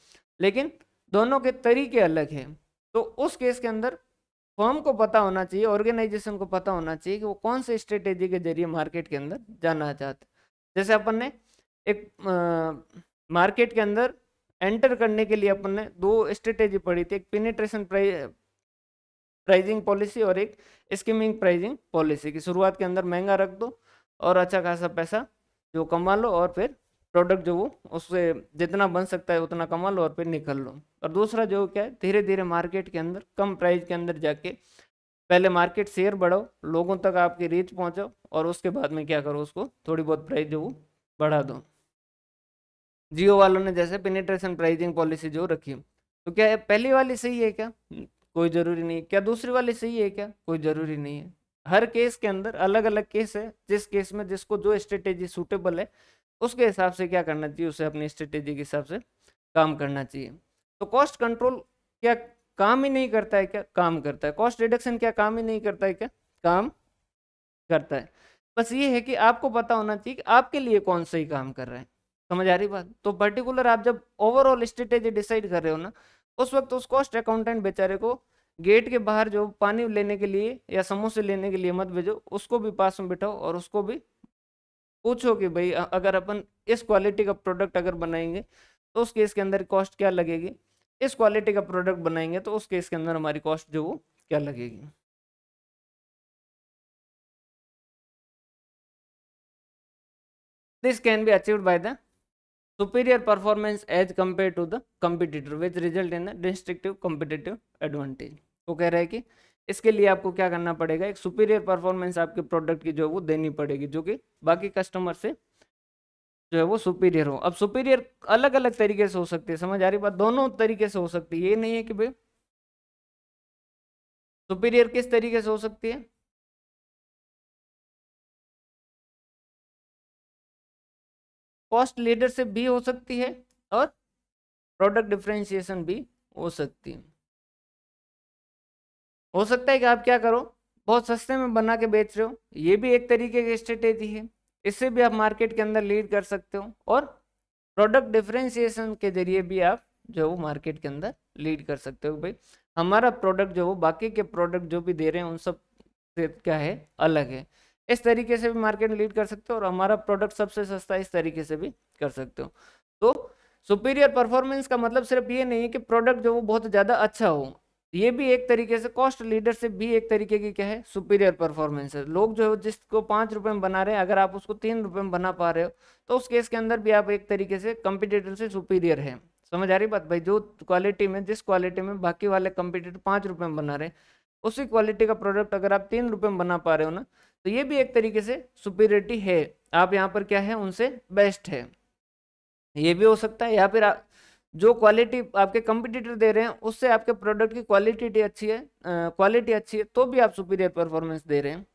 Speaker 3: लेकिन दोनों के तरीके अलग हैं तो उस केस के अंदर फर्म को पता होना चाहिए ऑर्गेनाइजेशन को पता होना चाहिए कि वो कौन से स्ट्रेटेजी के जरिए मार्केट के अंदर जाना चाहते जैसे अपन ने एक मार्केट के अंदर एंटर करने के लिए अपन ने दो स्ट्रेटेजी पढ़ी थी एक पिनिट्रेशन प्राइजिंग पॉलिसी और एक स्कीमिंग प्राइजिंग पॉलिसी की शुरुआत के अंदर महंगा रख दो और अच्छा खासा पैसा जो कमा लो और फिर प्रोडक्ट जो वो उससे जितना बन सकता है उतना कमा लो और फिर निकल लो और दूसरा जो क्या है धीरे धीरे मार्केट के अंदर कम प्राइस के अंदर जाके पहले मार्केट शेयर बढ़ाओ लोगों तक आपकी रीच पहुंचाओ और उसके बाद में क्या करो उसको थोड़ी बहुत प्राइस जो वो बढ़ा दो जियो वालों ने जैसे पेनिट्रेशन प्राइजिंग पॉलिसी जो रखी तो क्या है पहली वाली सही है क्या कोई ज़रूरी नहीं क्या दूसरी वाली सही है क्या कोई ज़रूरी नहीं है हर केस के अंदर अलग अलग केस है जिस केस में जिसको जो स्ट्रेटेजी सूटेबल है उसके हिसाब से क्या करना चाहिए उसे अपनी स्ट्रेटेजी के हिसाब से काम करना चाहिए तो कॉस्ट कंट्रोल क्या काम ही नहीं करता है क्या काम करता है कॉस्ट रिडक्शन क्या काम ही नहीं करता है क्या काम करता है बस ये है कि आपको पता होना चाहिए कि आपके लिए कौन सा ही काम कर रहा है समझ आ रही बात तो पर्टिकुलर आप जब ओवरऑल स्ट्रेटेजी डिसाइड कर रहे हो ना उस वक्त उस कॉस्ट अकाउंटेंट बेचारे को गेट के बाहर जो पानी लेने के लिए या समोसे लेने के लिए मत भेजो उसको भी पास में बिठाओ और उसको भी पूछो कि भाई अगर अपन इस क्वालिटी का प्रोडक्ट अगर बनाएंगे तो उस केस के अंदर कॉस्ट क्या लगेगी इस क्वालिटी का प्रोडक्ट बनाएंगे तो उस केस के अंदर हमारी कॉस्ट जो वो क्या लगेगी
Speaker 2: this can be achieve by the
Speaker 3: superior performance as compare to the competitor which result in the distinctive competitive advantage वो कह रहे हैं कि इसके लिए आपको क्या करना पड़ेगा एक सुपीरियर परफॉर्मेंस आपके प्रोडक्ट की जो है वो देनी पड़ेगी जो कि बाकी कस्टमर से जो है वो सुपीरियर हो अब सुपीरियर अलग अलग तरीके से हो सकती है समझ आ रही बात दोनों तरीके से हो सकती है ये नहीं है कि भाई सुपीरियर किस तरीके से हो सकती है कॉस्ट लीडरशिप भी हो सकती है और प्रोडक्ट डिफ्रेंशिएशन भी हो सकती है हो सकता है कि आप क्या करो बहुत सस्ते में बना के बेच रहे हो ये भी एक तरीके की स्ट्रेटेजी है इससे भी आप मार्केट के अंदर लीड कर सकते हो और प्रोडक्ट डिफ्रेंसिएशन के जरिए भी आप जो वो मार्केट के अंदर लीड कर सकते हो भाई हमारा प्रोडक्ट जो वो बाकी के प्रोडक्ट जो भी दे रहे हैं उन सब से क्या है अलग है इस तरीके से भी मार्केट लीड कर सकते हो और हमारा प्रोडक्ट सबसे सस्ता इस तरीके से भी कर सकते हो तो सुपीरियर परफॉर्मेंस का मतलब सिर्फ ये नहीं है कि प्रोडक्ट जो वो बहुत ज़्यादा अच्छा हो ये भी एक तरीके से कॉस्ट लीडरशिप भी एक तरीके की क्या है सुपीरियर परफॉर्मेंस है लोग जो है जिसको पाँच रुपये में बना रहे हैं अगर आप उसको तीन रुपये में बना पा रहे हो तो उस केस के अंदर भी आप एक तरीके से कंपिटेटर से सुपीरियर है समझ आ रही बात भाई जो क्वालिटी में जिस क्वालिटी में बाकी वाले कंपिटेटर पाँच रुपये में बना रहे हैं उसी क्वालिटी का प्रोडक्ट अगर आप तीन रुपए में बना पा रहे हो ना तो ये भी एक तरीके से सुपीरियरिटी है आप यहाँ पर क्या है उनसे बेस्ट है ये भी हो सकता है या फिर जो क्वालिटी आपके कंपटीटर दे रहे हैं उससे आपके प्रोडक्ट की क्वालिटी अच्छी है क्वालिटी अच्छी है तो भी आप सुपीरियर परफॉर्मेंस दे रहे हैं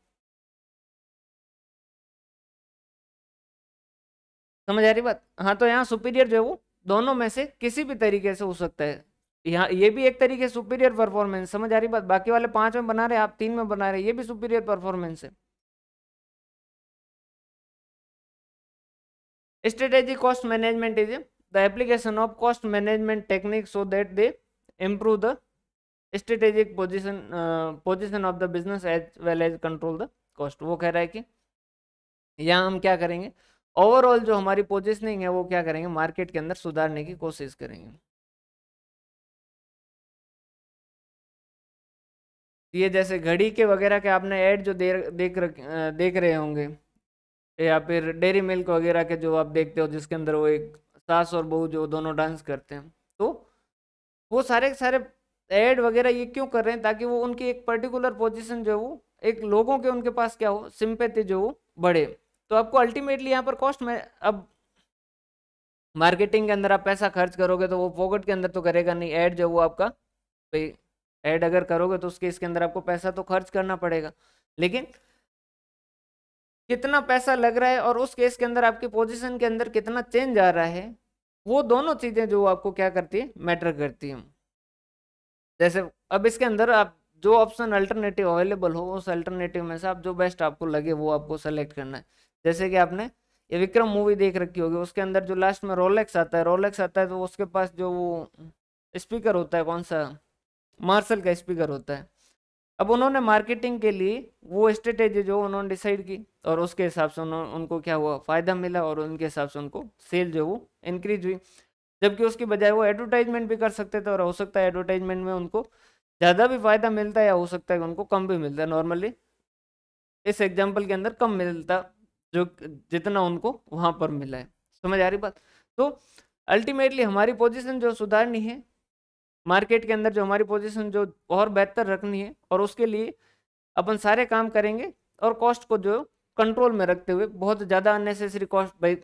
Speaker 3: समझ आ रही बात हाँ तो यहाँ सुपीरियर जो है वो दोनों में से किसी भी तरीके से हो सकता है यहाँ ये भी एक तरीके सुपीरियर परफॉर्मेंस समझ आ रही बात बाकी वाले पांच में बना रहे आप तीन में बना रहे ये भी सुपीरियर परफॉर्मेंस
Speaker 2: है strategy
Speaker 3: cost management is the application of cost management techniques so that they improve the strategic position uh, position of the business as well as control the cost वो कह रहा है कि यहाँ हम क्या करेंगे ओवरऑल जो हमारी पोजिशनिंग है वो क्या करेंगे मार्केट के अंदर सुधारने की कोशिश करेंगे ये जैसे घड़ी के वगैरह के आपने ऐड जो दे, देख रख देख रहे होंगे या फिर डेयरी मिल्क वगैरह के जो आप देखते हो जिसके अंदर वो एक सास और बहू जो दोनों डांस करते हैं तो वो सारे सारे एड वगैरह ये क्यों कर रहे हैं ताकि वो उनकी एक पर्टिकुलर पोजीशन जो है वो एक लोगों के उनके पास क्या हो सिंपैथी जो वो बढ़े तो आपको अल्टीमेटली यहाँ पर कॉस्ट में अब मार्केटिंग के अंदर आप पैसा खर्च करोगे तो वो पॉकेट के अंदर तो करेगा नहीं ऐड जो वो आपका भाई ऐड अगर करोगे तो उसके इसके अंदर आपको पैसा तो खर्च करना पड़ेगा लेकिन कितना पैसा लग रहा है और उस केस के अंदर आपकी पोजीशन के अंदर कितना चेंज आ रहा है वो दोनों चीज़ें जो आपको क्या करती है मैटर करती हैं जैसे अब इसके अंदर आप जो ऑप्शन अल्टरनेटिव अवेलेबल हो उस अल्टरनेटिव में से आप जो बेस्ट आपको लगे वो आपको सेलेक्ट करना है जैसे कि आपने ये विक्रम मूवी देख रखी होगी उसके अंदर जो लास्ट में रोलेक्स आता है रोलेक्स आता है तो उसके पास जो वो स्पीकर होता है कौन सा मार्शल का स्पीकर होता है अब उन्होंने मार्केटिंग के लिए वो स्ट्रेटेजी जो उन्होंने डिसाइड की और उसके हिसाब से उन्होंने उनको क्या हुआ फ़ायदा मिला और उनके हिसाब से उनको सेल जो वो इंक्रीज हुई जबकि उसकी बजाय वो एडवर्टाइजमेंट भी कर सकते थे और हो सकता है एडवर्टाइजमेंट में उनको ज़्यादा भी फ़ायदा मिलता है या हो सकता है कि उनको कम भी मिलता है नॉर्मली इस एग्जाम्पल के अंदर कम मिलता जो जितना उनको वहाँ पर मिला है समझ आ रही बात तो अल्टीमेटली हमारी पोजिशन जो सुधारनी है मार्केट के अंदर जो हमारी पोजीशन जो और बेहतर रखनी है और उसके लिए अपन सारे काम करेंगे और कॉस्ट को जो कंट्रोल में रखते हुए बहुत ज़्यादा अननेसेसरी कॉस्ट भाई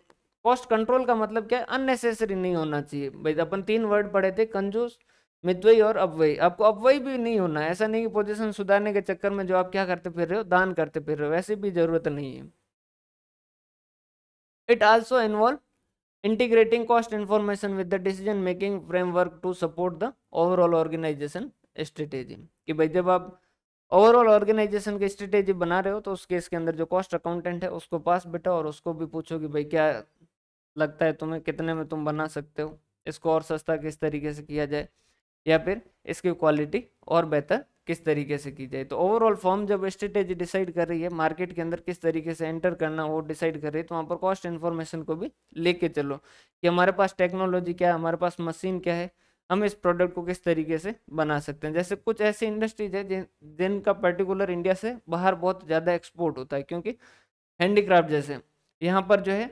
Speaker 3: कॉस्ट कंट्रोल का मतलब क्या है अननेसेसरी नहीं होना चाहिए भाई अपन तीन वर्ड पढ़े थे कंजूस मितवई और अपवई आपको अपवई भी नहीं होना ऐसा नहीं कि पोजिशन सुधारने के चक्कर में जो आप क्या करते फिर रहे हो दान करते फिर रहे हो वैसे भी जरूरत नहीं है it also involve integrating cost information with the decision making framework to support the overall organization strategy कि भाई जब आप ओवरऑल ऑर्गेनाइजेशन की स्ट्रेटेजी बना रहे हो तो उस केस के अंदर जो कॉस्ट अकाउंटेंट है उसको पास बैठा और उसको भी पूछो कि भाई क्या लगता है तुम्हें कितने में तुम बना सकते हो इसको और सस्ता किस तरीके से किया जाए या फिर इसकी क्वालिटी और बेहतर किस तरीके से की जाए तो ओवरऑल फॉर्म जब स्ट्रेटेजी डिसाइड कर रही है मार्केट के अंदर किस तरीके से एंटर करना वो डिसाइड कर रही है तो वहाँ पर कॉस्ट इन्फॉर्मेशन को भी लेके चलो कि हमारे पास टेक्नोलॉजी क्या है हमारे पास मशीन क्या है हम इस प्रोडक्ट को किस तरीके से बना सकते हैं जैसे कुछ ऐसी इंडस्ट्रीज है जिन जिनका पर्टिकुलर इंडिया से बाहर बहुत ज़्यादा एक्सपोर्ट होता है क्योंकि हैंडीक्राफ्ट जैसे यहाँ पर जो है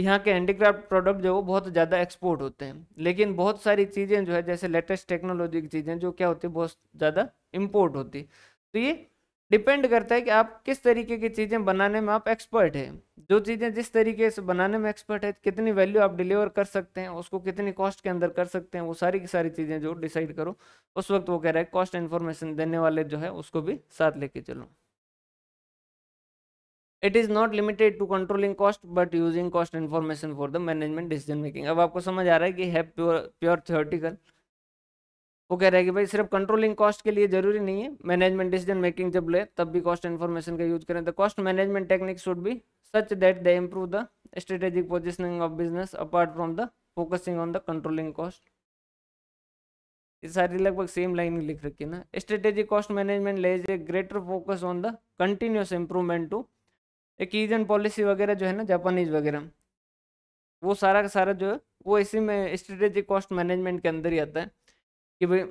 Speaker 3: यहाँ के हैंडीक्राफ्ट प्रोडक्ट जो बहुत ज़्यादा एक्सपोर्ट होते हैं लेकिन बहुत सारी चीज़ें जो है जैसे लेटेस्ट टेक्नोलॉजी की चीज़ें जो क्या होती है बहुत ज़्यादा इम्पोर्ट होती तो ये डिपेंड करता है कि आप किस तरीके की चीज़ें बनाने में आप एक्सपर्ट हैं जो चीज़ें जिस तरीके से बनाने में एक्सपर्ट है कितनी वैल्यू आप डिलीवर कर सकते हैं उसको कितनी कॉस्ट के अंदर कर सकते हैं वो सारी की सारी चीज़ें जो डिसाइड करो उस वक्त वो कह रहा है कॉस्ट इन्फॉर्मेशन देने वाले जो है उसको भी साथ लेके चलो it is not limited to controlling cost but using cost information for the management decision making अब आपको समझ आ रहा है कि है प्योर प्योर थियोरटिकल वो कह रहा है कि भाई सिर्फ कंट्रोलिंग कॉस्ट के लिए जरूरी नहीं है मैनेजमेंट डिसीजन मेकिंग जब ले तब भी कॉस्ट इन्फॉर्मेशन का यूज करें the cost management technique should be such that they improve the strategic positioning of business apart from the focusing on the controlling cost ये सारी लगभग सेम लाइन लिख रखी है ना strategic cost management lays a greater focus on the continuous improvement to एक ईजन policy वगैरह जो है ना जापानीज वगैरह वो सारा का सारा जो है वो इसी में स्ट्रेटेजिक कॉस्ट मैनेजमेंट के अंदर ही आता है कि भाई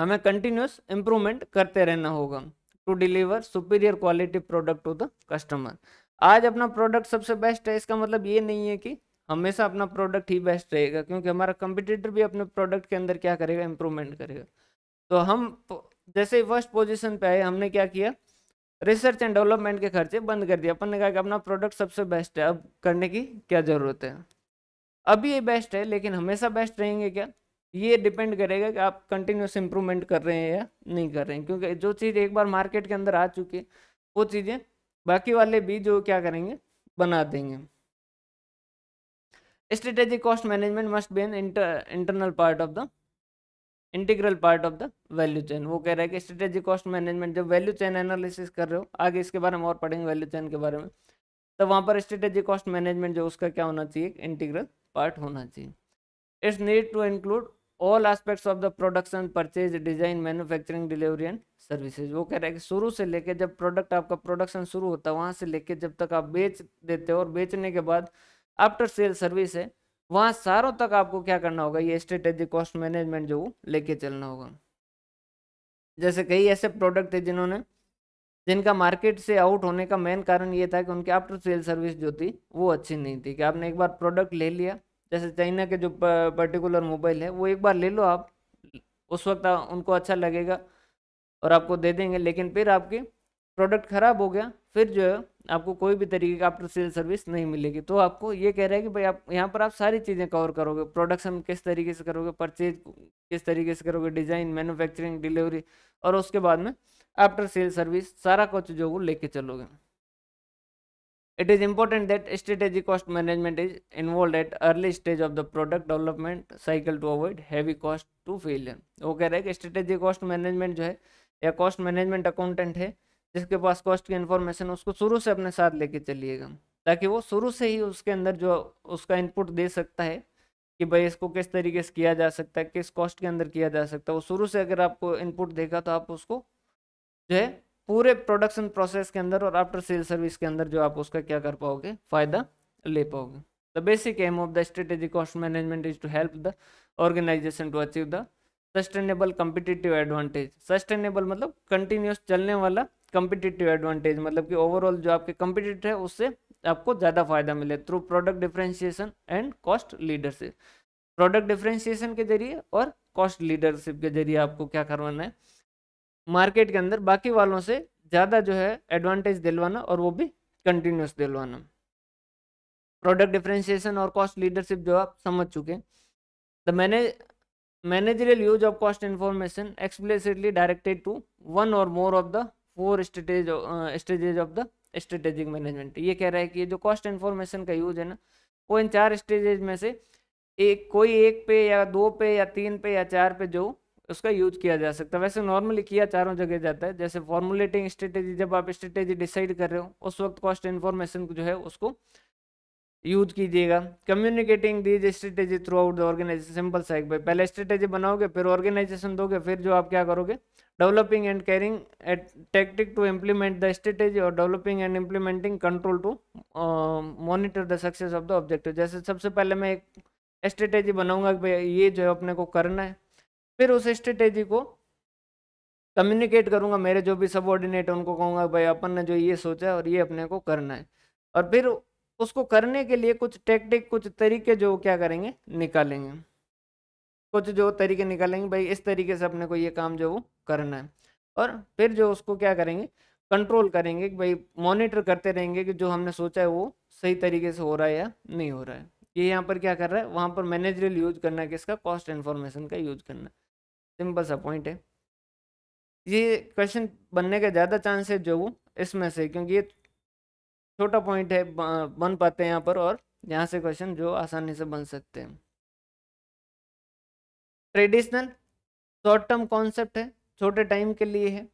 Speaker 3: हमें कंटिन्यूस इम्प्रूवमेंट करते रहना होगा to deliver superior quality product to the customer आज अपना प्रोडक्ट सबसे बेस्ट है इसका मतलब ये नहीं है कि हमेशा अपना प्रोडक्ट ही बेस्ट रहेगा क्योंकि हमारा कंपिटिटर भी अपने प्रोडक्ट के अंदर क्या करेगा इम्प्रूवमेंट करेगा तो हम जैसे फर्स्ट पोजिशन पे आए हमने क्या किया रिसर्च एंड डेवलपमेंट के खर्चे बंद कर दिए अपन ने कहा कि अपना प्रोडक्ट सबसे बेस्ट है अब करने की क्या ज़रूरत है अभी ये बेस्ट है लेकिन हमेशा बेस्ट रहेंगे क्या ये डिपेंड करेगा कि आप कंटिन्यूस इम्प्रूवमेंट कर रहे हैं या नहीं कर रहे हैं क्योंकि जो चीज़ एक बार मार्केट के अंदर आ चुकी है वो चीज़ें बाकी वाले भी जो क्या करेंगे बना देंगे strategic cost management must be an inter internal part of the integral part of the value chain वो कह रहा है कि स्ट्रेटेजिक कॉस्ट मैनेजमेंट जब वैल्यू चेन एनालिसिस कर रहे हो आगे इसके बारे में और पढ़ेंगे वैल्यू चेन के बारे में तो वहाँ पर स्ट्रेटेजिक कॉस्ट मैनेजमेंट जो उसका क्या होना चाहिए इंटीग्रल पार्ट होना चाहिए it's need to include all aspects of the production purchase design manufacturing delivery and services वो कह रहा है कि शुरू से लेके जब प्रोडक्ट आपका प्रोडक्शन शुरू होता है वहाँ से लेके जब तक आप बेच देते हो और बेचने के बाद आफ्टर सेल सर्विस है वहाँ सारों तक आपको क्या करना होगा ये स्ट्रेटेजिक कॉस्ट मैनेजमेंट जो लेके चलना होगा जैसे कई ऐसे प्रोडक्ट है जिन्होंने जिनका मार्केट से आउट होने का मेन कारण ये था कि उनकी आफ्टर सेल सर्विस जो थी वो अच्छी नहीं थी कि आपने एक बार प्रोडक्ट ले लिया जैसे चाइना के जो पर्टिकुलर मोबाइल है वो एक बार ले लो आप उस वक्त उनको अच्छा लगेगा और आपको दे देंगे लेकिन फिर आपके प्रोडक्ट ख़राब हो गया फिर जो है आपको कोई भी तरीके का आफ्टर सेल सर्विस नहीं मिलेगी तो आपको ये कह रहा है कि भाई आप यहाँ पर आप सारी चीज़ें कवर करोगे प्रोडक्शन किस तरीके से करोगे परचेज किस तरीके से करोगे डिज़ाइन मैन्युफैक्चरिंग डिलीवरी और उसके बाद में आफ्टर सेल सर्विस सारा कुछ जो वो लेके चलोगे it is important that strategy cost management is involve at early stage of the product development cycle to avoid heavy cost to failure वो कह रहे हैं कि स्ट्रेटेजी कॉस्ट मैनेजमेंट जो है या कॉस्ट मैनेजमेंट अकाउंटेंट है जिसके पास कॉस्ट की इन्फॉर्मेशन उसको शुरू से अपने साथ लेके चलिएगा ताकि वो शुरू से ही उसके अंदर जो उसका इनपुट दे सकता है कि भाई इसको किस तरीके से किया जा सकता है किस कॉस्ट के अंदर किया जा सकता है वो शुरू से अगर आपको इनपुट देगा तो आप उसको जो है पूरे प्रोडक्शन प्रोसेस के अंदर और आफ्टर सेल सर्विस के अंदर जो आप उसका क्या कर पाओगे फ़ायदा ले पाओगे the basic aim of the strategy cost management is to help the organization to achieve the sustainable competitive advantage sustainable मतलब कंटिन्यूस चलने वाला कंपिटिटिव एडवांटेज मतलब कि ओवरऑल जो आपके कंपिटिटर है उससे आपको ज़्यादा फायदा मिले through product differentiation and cost leadership product differentiation के जरिए और कॉस्ट लीडरशिप के जरिए आपको क्या करवाना है मार्केट के अंदर बाकी वालों से ज़्यादा जो है एडवांटेज दिलवाना और वो भी कंटिन्यूस दिलवाना प्रोडक्ट डिफ्रेंशिएशन और कॉस्ट लीडरशिप जो आप समझ चुके हैं the mana managerial use of cost information explicitly directed to one or more of the four stages stages of the strategic management ये कह रहा है कि जो कॉस्ट इन्फॉर्मेशन का यूज है ना वो इन चार स्टेजेज में से एक कोई एक पे या दो पे या तीन पे या चार पे जो उसका यूज किया जा सकता है वैसे नॉर्मली किया चारों जगह जाता है जैसे फॉर्मुलेटिंग स्ट्रेटेजी जब आप स्ट्रेटेजी डिसाइड कर रहे हो उस वक्त कॉस्ट इन्फॉर्मेशन जो है उसको यूज कीजिएगा communicating these strategy throughout the organization simple सा एक भाई पहले स्ट्रेटेजी बनाओगे फिर ऑर्गेनाइजेशन दोगे फिर जो आप क्या करोगे developing and carrying a tactic to implement the strategy और developing and implementing control to uh, monitor the success of the objective जैसे सबसे पहले मैं एक स्ट्रेटेजी बनाऊंगा कि भाई ये जो है अपने को करना है फिर उस स्ट्रेटेजी को कम्युनिकेट करूंगा मेरे जो भी सब ऑर्डिनेट उनको कहूंगा भाई अपन ने जो ये सोचा है और ये अपने को करना है और फिर उसको करने के लिए कुछ टेक्टिक कुछ तरीके जो क्या करेंगे निकालेंगे कुछ जो तरीके निकालेंगे भाई इस तरीके से अपने को ये काम जो वो करना है और फिर जो उसको क्या करेंगे कंट्रोल करेंगे कि भाई मॉनिटर करते रहेंगे कि जो हमने सोचा है वो सही तरीके से हो रहा है या नहीं हो रहा है ये यहाँ पर क्या कर रहा है वहाँ पर मैनेजरल यूज करना है किसका कॉस्ट इन्फॉर्मेशन का यूज करना सिंपल सा पॉइंट है ये क्वेश्चन बनने का ज़्यादा चांस है जो वो इसमें से क्योंकि ये छोटा पॉइंट है बन पाते हैं यहाँ पर और यहाँ से क्वेश्चन जो आसानी से बन सकते हैं ट्रेडिशनल शॉर्ट टर्म कॉन्सेप्ट है छोटे टाइम के लिए है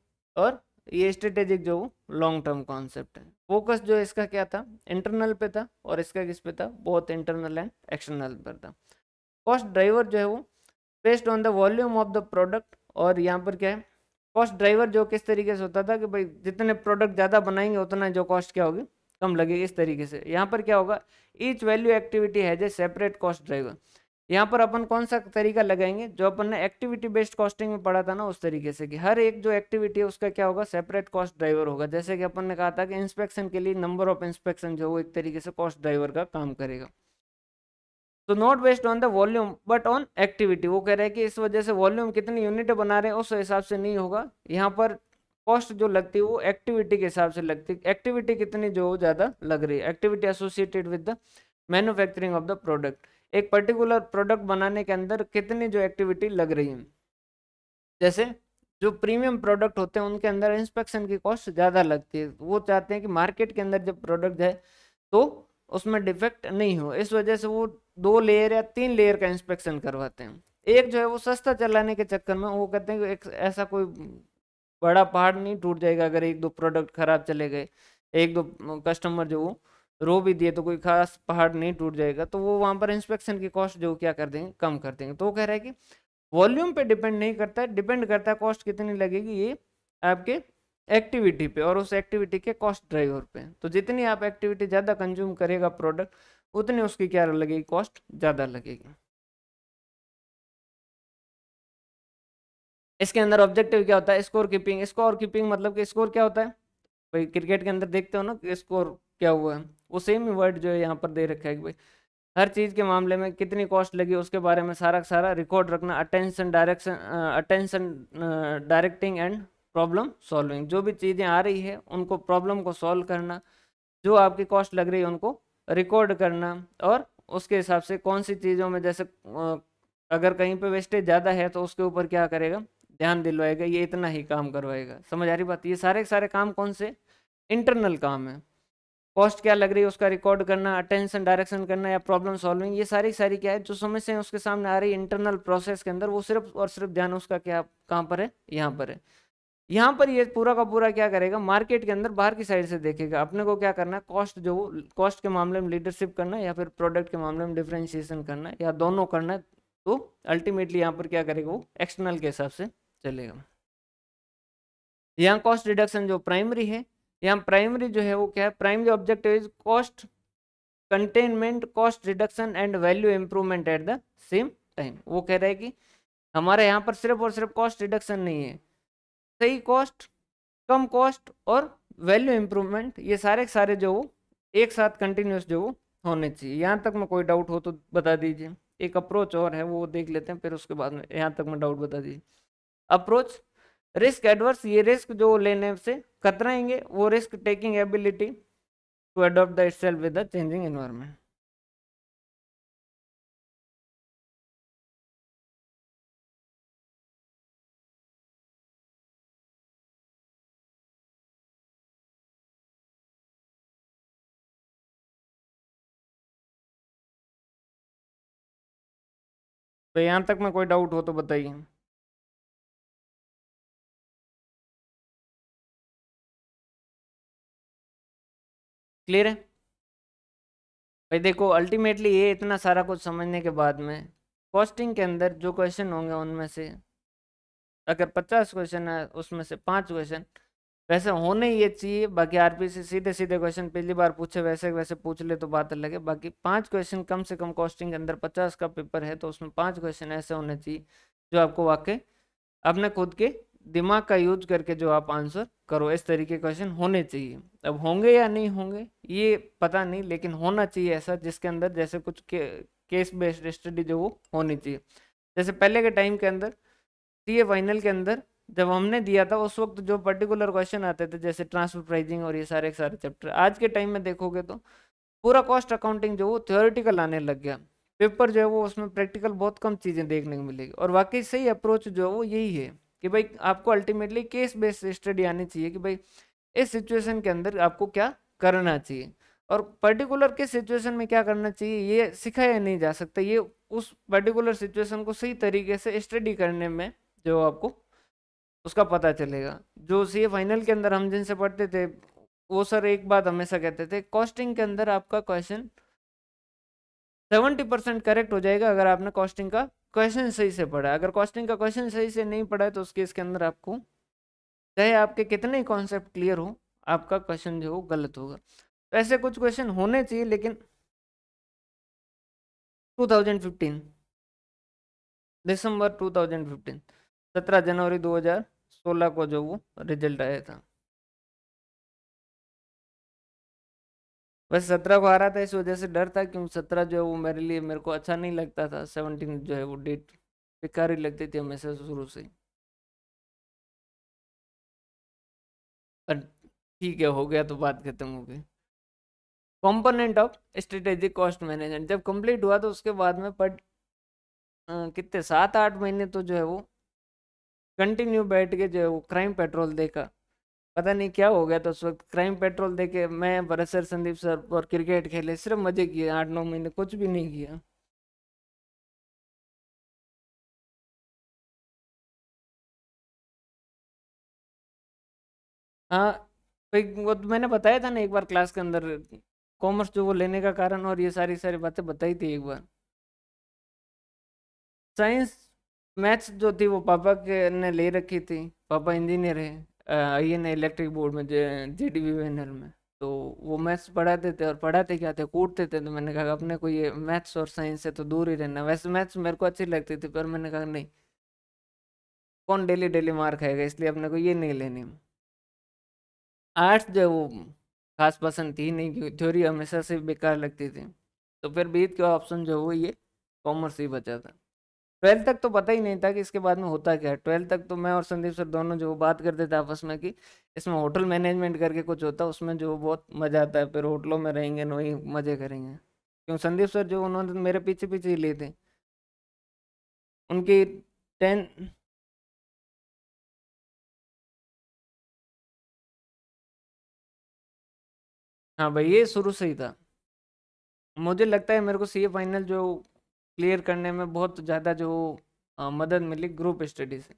Speaker 3: और ये स्ट्रेटेजिक जो लॉन्ग टर्म कॉन्सेप्ट है फोकस जो इसका क्या था इंटरनल पे था और इसका किस पे था बहुत इंटरनल एंड एक्सटर्नल पर था कॉस्ट ड्राइवर जो है वो based on the volume of the product और यहाँ पर क्या है कॉस्ट ड्राइवर जो किस तरीके से होता था कि भाई जितने प्रोडक्ट ज़्यादा बनाएंगे उतना जो कॉस्ट क्या होगी कम लगेगी इस तरीके से यहाँ पर क्या होगा each value activity has a separate cost driver यहाँ पर अपन कौन सा तरीका लगाएंगे जो अपन ने एक्टिविटी बेस्ड कॉस्टिंग में पढ़ा था ना उस तरीके से कि हर एक जो एक्टिविटी है उसका क्या होगा सेपरेट कॉस्ट ड्राइवर होगा जैसे कि अपन ने कहा था कि इंस्पेक्शन के लिए नंबर ऑफ इंस्पेक्शन जो वो एक तरीके से कॉस्ट ड्राइवर का काम करेगा तो not based on the volume but on activity वो कह रहे हैं कि इस वजह से वॉल्यूम कितनी यूनिट बना रहे हैं उस हिसाब से नहीं होगा यहाँ पर कॉस्ट जो लगती है वो एक्टिविटी के हिसाब से लगती है एक्टिविटी कितनी जो ज़्यादा लग रही है activity associated with the manufacturing of the product एक पर्टिकुलर प्रोडक्ट बनाने के अंदर कितनी जो एक्टिविटी लग रही है जैसे जो प्रीमियम प्रोडक्ट होते हैं उनके अंदर इंस्पेक्शन की कॉस्ट ज़्यादा लगती है वो चाहते हैं कि मार्केट के अंदर जब प्रोडक्ट जाए तो उसमें डिफेक्ट नहीं हो इस वजह से वो दो लेयर या तीन लेयर का इंस्पेक्शन करवाते हैं एक जो है वो सस्ता चलाने के चक्कर में वो कहते हैं कि एक ऐसा कोई बड़ा पहाड़ नहीं टूट जाएगा अगर एक दो प्रोडक्ट खराब चले गए एक दो कस्टमर जो वो रो भी दिए तो कोई खास पहाड़ नहीं टूट जाएगा तो वो वहाँ पर इंस्पेक्शन की कॉस्ट जो क्या कर देंगे कम कर देंगे तो वो कह रहा है कि वॉल्यूम पे डिपेंड नहीं करता है डिपेंड करता है कॉस्ट कितनी लगेगी ये आपके एक्टिविटी पे और उस एक्टिविटी के कॉस्ट ड्राइवर पे तो जितनी आप एक्टिविटी ज़्यादा कंज्यूम करेगा प्रोडक्ट उतनी उसकी क्या लगेगी कॉस्ट ज़्यादा लगेगी इसके अंदर ऑब्जेक्टिव क्या होता है स्कोर कीपिंग स्कोर कीपिंग मतलब कि स्कोर क्या होता है भाई क्रिकेट के अंदर देखते हो ना कि स्कोर क्या हुआ है वो सेम ही वर्ड जो है यहाँ पर दे रखा है कि भाई हर चीज़ के मामले में कितनी कॉस्ट लगी उसके बारे में सारा सारा रिकॉर्ड रखना attention direction attention directing and problem solving जो भी चीज़ें आ रही है उनको प्रॉब्लम को सॉल्व करना जो आपकी कॉस्ट लग रही है उनको रिकॉर्ड करना और उसके हिसाब से कौन सी चीज़ों में जैसे अगर कहीं पे वेस्टेज ज़्यादा है तो उसके ऊपर क्या करेगा ध्यान दिलवाएगा ये इतना ही काम करवाएगा समझ आ रही बात ये सारे सारे काम कौन से इंटरनल काम है कॉस्ट क्या लग रही है उसका रिकॉर्ड करना अटेंशन डायरेक्शन करना या प्रॉब्लम सॉल्विंग ये सारी सारी क्या है जो समस्याएं उसके सामने आ रही है इंटरनल प्रोसेस के अंदर वो सिर्फ और सिर्फ ध्यान उसका क्या कहाँ पर है यहाँ पर है यहाँ पर ये पूरा का पूरा क्या करेगा मार्केट के अंदर बाहर की साइड से देखेगा अपने को क्या करना है कॉस्ट जो कॉस्ट के मामले में लीडरशिप करना है या फिर प्रोडक्ट के मामले में डिफ्रेंशिएशन करना है या दोनों करना है तो अल्टीमेटली यहाँ पर क्या करेगा वो एक्सटर्नल के हिसाब से चलेगा यहाँ कॉस्ट रिडक्शन जो प्राइमरी है यहाँ प्राइमरी जो है वो क्या है primary objective is cost containment cost reduction and value improvement at the same time वो कह रहा है कि हमारे यहाँ पर सिर्फ और सिर्फ कॉस्ट रिडक्शन नहीं है सही कॉस्ट कम कॉस्ट और वैल्यू इम्प्रूवमेंट ये सारे सारे जो वो एक साथ कंटिन्यूस जो वो होने चाहिए यहाँ तक में कोई डाउट हो तो बता दीजिए एक अप्रोच और है वो देख लेते हैं फिर उसके बाद में यहाँ तक में डाउट बता दीजिए अप्रोच रिस्क एडवर्स ये रिस्क जो लेने से कतराएंगे वो risk taking ability to adopt the with the changing environment
Speaker 1: तो यहाँ तक में कोई डाउट हो तो बताइए
Speaker 2: क्लियर है भाई देखो अल्टीमेटली ये
Speaker 3: इतना सारा कुछ समझने के बाद में कॉस्टिंग के अंदर जो क्वेश्चन होंगे उनमें से अगर पचास क्वेश्चन है उसमें से पांच क्वेश्चन वैसे होने ये चाहिए बाकी आरपीसी सीधे सीधे क्वेश्चन पहली बार पूछे वैसे वैसे पूछ ले तो बात लगे बाकी पांच क्वेश्चन कम से कम कॉस्टिंग के अंदर पचास का पेपर है तो उसमें पांच क्वेश्चन ऐसे होने चाहिए जो आपको वाकई अपने खुद के दिमाग का यूज करके जो आप आंसर करो इस तरीके क्वेश्चन होने चाहिए अब होंगे या नहीं होंगे ये पता नहीं लेकिन होना चाहिए ऐसा जिसके अंदर जैसे कुछ के, केस बेस्ड स्टडी जो वो होनी चाहिए जैसे पहले के टाइम के अंदर सी फाइनल के अंदर जब हमने दिया था उस वक्त जो पर्टिकुलर क्वेश्चन आते थे जैसे ट्रांसफर प्राइजिंग और ये सारे सारे चैप्टर आज के टाइम में देखोगे तो पूरा कॉस्ट अकाउंटिंग जो वो थियोरिटिकल आने लग गया पेपर जो है वो उसमें प्रैक्टिकल बहुत कम चीज़ें देखने को मिलेगी और वाकई सही अप्रोच जो है वो यही है कि भाई आपको अल्टीमेटली केस बेस्ड स्टडी आनी चाहिए कि भाई इस सिचुएशन के अंदर आपको क्या करना चाहिए और पर्टिकुलर के सिचुएशन में क्या करना चाहिए ये सिखाया नहीं जा सकता ये उस पर्टिकुलर सिचुएशन को सही तरीके से स्टडी करने में जो आपको उसका पता चलेगा जो सी फाइनल के अंदर हम जिनसे पढ़ते थे वो सर एक बात हमेशा कहते थे कॉस्टिंग के अंदर आपका क्वेश्चन सेवेंटी परसेंट करेक्ट हो जाएगा अगर आपने कॉस्टिंग का क्वेश्चन सही से पढ़ा अगर क्वेश्चन का क्वेश्चन सही से नहीं पढ़ा है तो उस केस के अंदर आपको चाहे आपके कितने ही कॉन्सेप्ट क्लियर हो आपका क्वेश्चन जो हो गलत होगा तो ऐसे कुछ क्वेश्चन होने चाहिए लेकिन
Speaker 2: 2015 दिसंबर 2015 17 जनवरी 2016 को जो वो रिजल्ट आया था
Speaker 3: बस सत्रह को आ रहा था इस वजह से डर था क्योंकि सत्रह जो है वो मेरे लिए मेरे को अच्छा नहीं लगता था सेवनटीन जो है वो डेट बेकार ही लगती थी हमेशा शुरू से ही ठीक है हो गया तो बात खत्म हो गई component of strategic cost management जब कंप्लीट हुआ तो उसके बाद में पट कितने सात आठ महीने तो जो है वो कंटिन्यू बैठ के जो है वो क्राइम पेट्रोल देखा पता नहीं क्या हो गया था उस वक्त क्राइम पेट्रोल दे के मैं बरसर संदीप सर और क्रिकेट खेले सिर्फ मजे किए आठ नौ महीने कुछ भी नहीं
Speaker 2: किया हाँ भाई वो तो
Speaker 3: मैंने बताया था ना एक बार क्लास के अंदर कॉमर्स जो वो लेने का कारण और ये सारी सारी बातें बताई थी एक बार साइंस मैथ्स जो थी वो पापा के ने ले रखी थी पापा इंजीनियर है ये नहीं इलेक्ट्रिक बोर्ड में जे डी वी बैनर में तो वो मैथ्स पढ़ाते थे और पढ़ाते क्या थे कूटते थे तो मैंने कहा अपने को ये मैथ्स और साइंस से तो दूर ही रहना वैसे मैथ्स मेरे को अच्छी लगती थी पर मैंने कहा नहीं कौन डेली डेली मार खाएगा इसलिए अपने को ये नहीं लेनी आर्ट्स जो वो खास पसंद थी नहीं क्योंकि थ्योरी हमेशा से बेकार लगती थी तो फिर बीत के ऑप्शन जो वो ये कॉमर्स ही बचा था ट्वेल्थ तक तो पता ही नहीं था कि इसके बाद में होता क्या है ट्वेल्थ तक तो मैं और संदीप सर दोनों जो बात करते थे आपस में कि इसमें होटल मैनेजमेंट करके कुछ होता है उसमें जो बहुत मज़ा आता है फिर होटलों में रहेंगे वही मज़े करेंगे क्यों संदीप सर जो उन्होंने मेरे पीछे पीछे ही लिए थे उनकी टेन हाँ भाई ये शुरू से ही था मुझे लगता है मेरे को सी फाइनल जो क्लियर करने में बहुत ज़्यादा जो आ, मदद मिली ग्रुप स्टडी से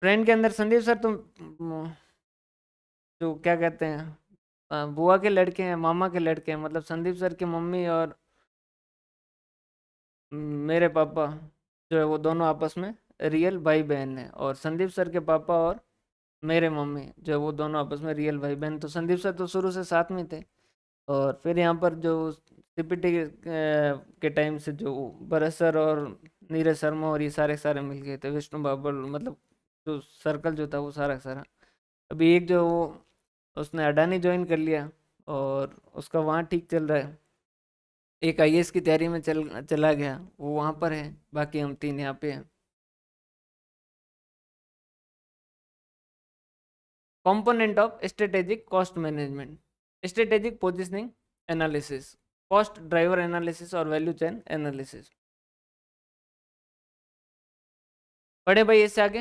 Speaker 3: फ्रेंड के अंदर संदीप सर तुम जो क्या कहते हैं बुआ के लड़के हैं मामा के लड़के हैं मतलब संदीप सर की मम्मी और मेरे पापा जो है वो दोनों आपस में रियल भाई बहन है और संदीप सर के पापा और मेरे मम्मी जो है वो दोनों आपस में रियल भाई बहन तो संदीप सर तो शुरू से साथ में थे और फिर यहाँ पर जो त्रिपिटी के टाइम से जो भरत सर और नीरज शर्मा और ये सारे सारे मिल गए थे विष्णु बाबर मतलब जो सर्कल जो था वो सारा सारा अभी एक जो वो उसने अडानी ज्वाइन कर लिया और उसका वहाँ ठीक चल रहा है एक आई की तैयारी में चल चला गया वो वहाँ पर है बाकी हम तीन यहाँ पे हैं
Speaker 2: component of strategic cost management strategic positioning analysis cost driver analysis or value chain analysis पढ़े भाई इससे आगे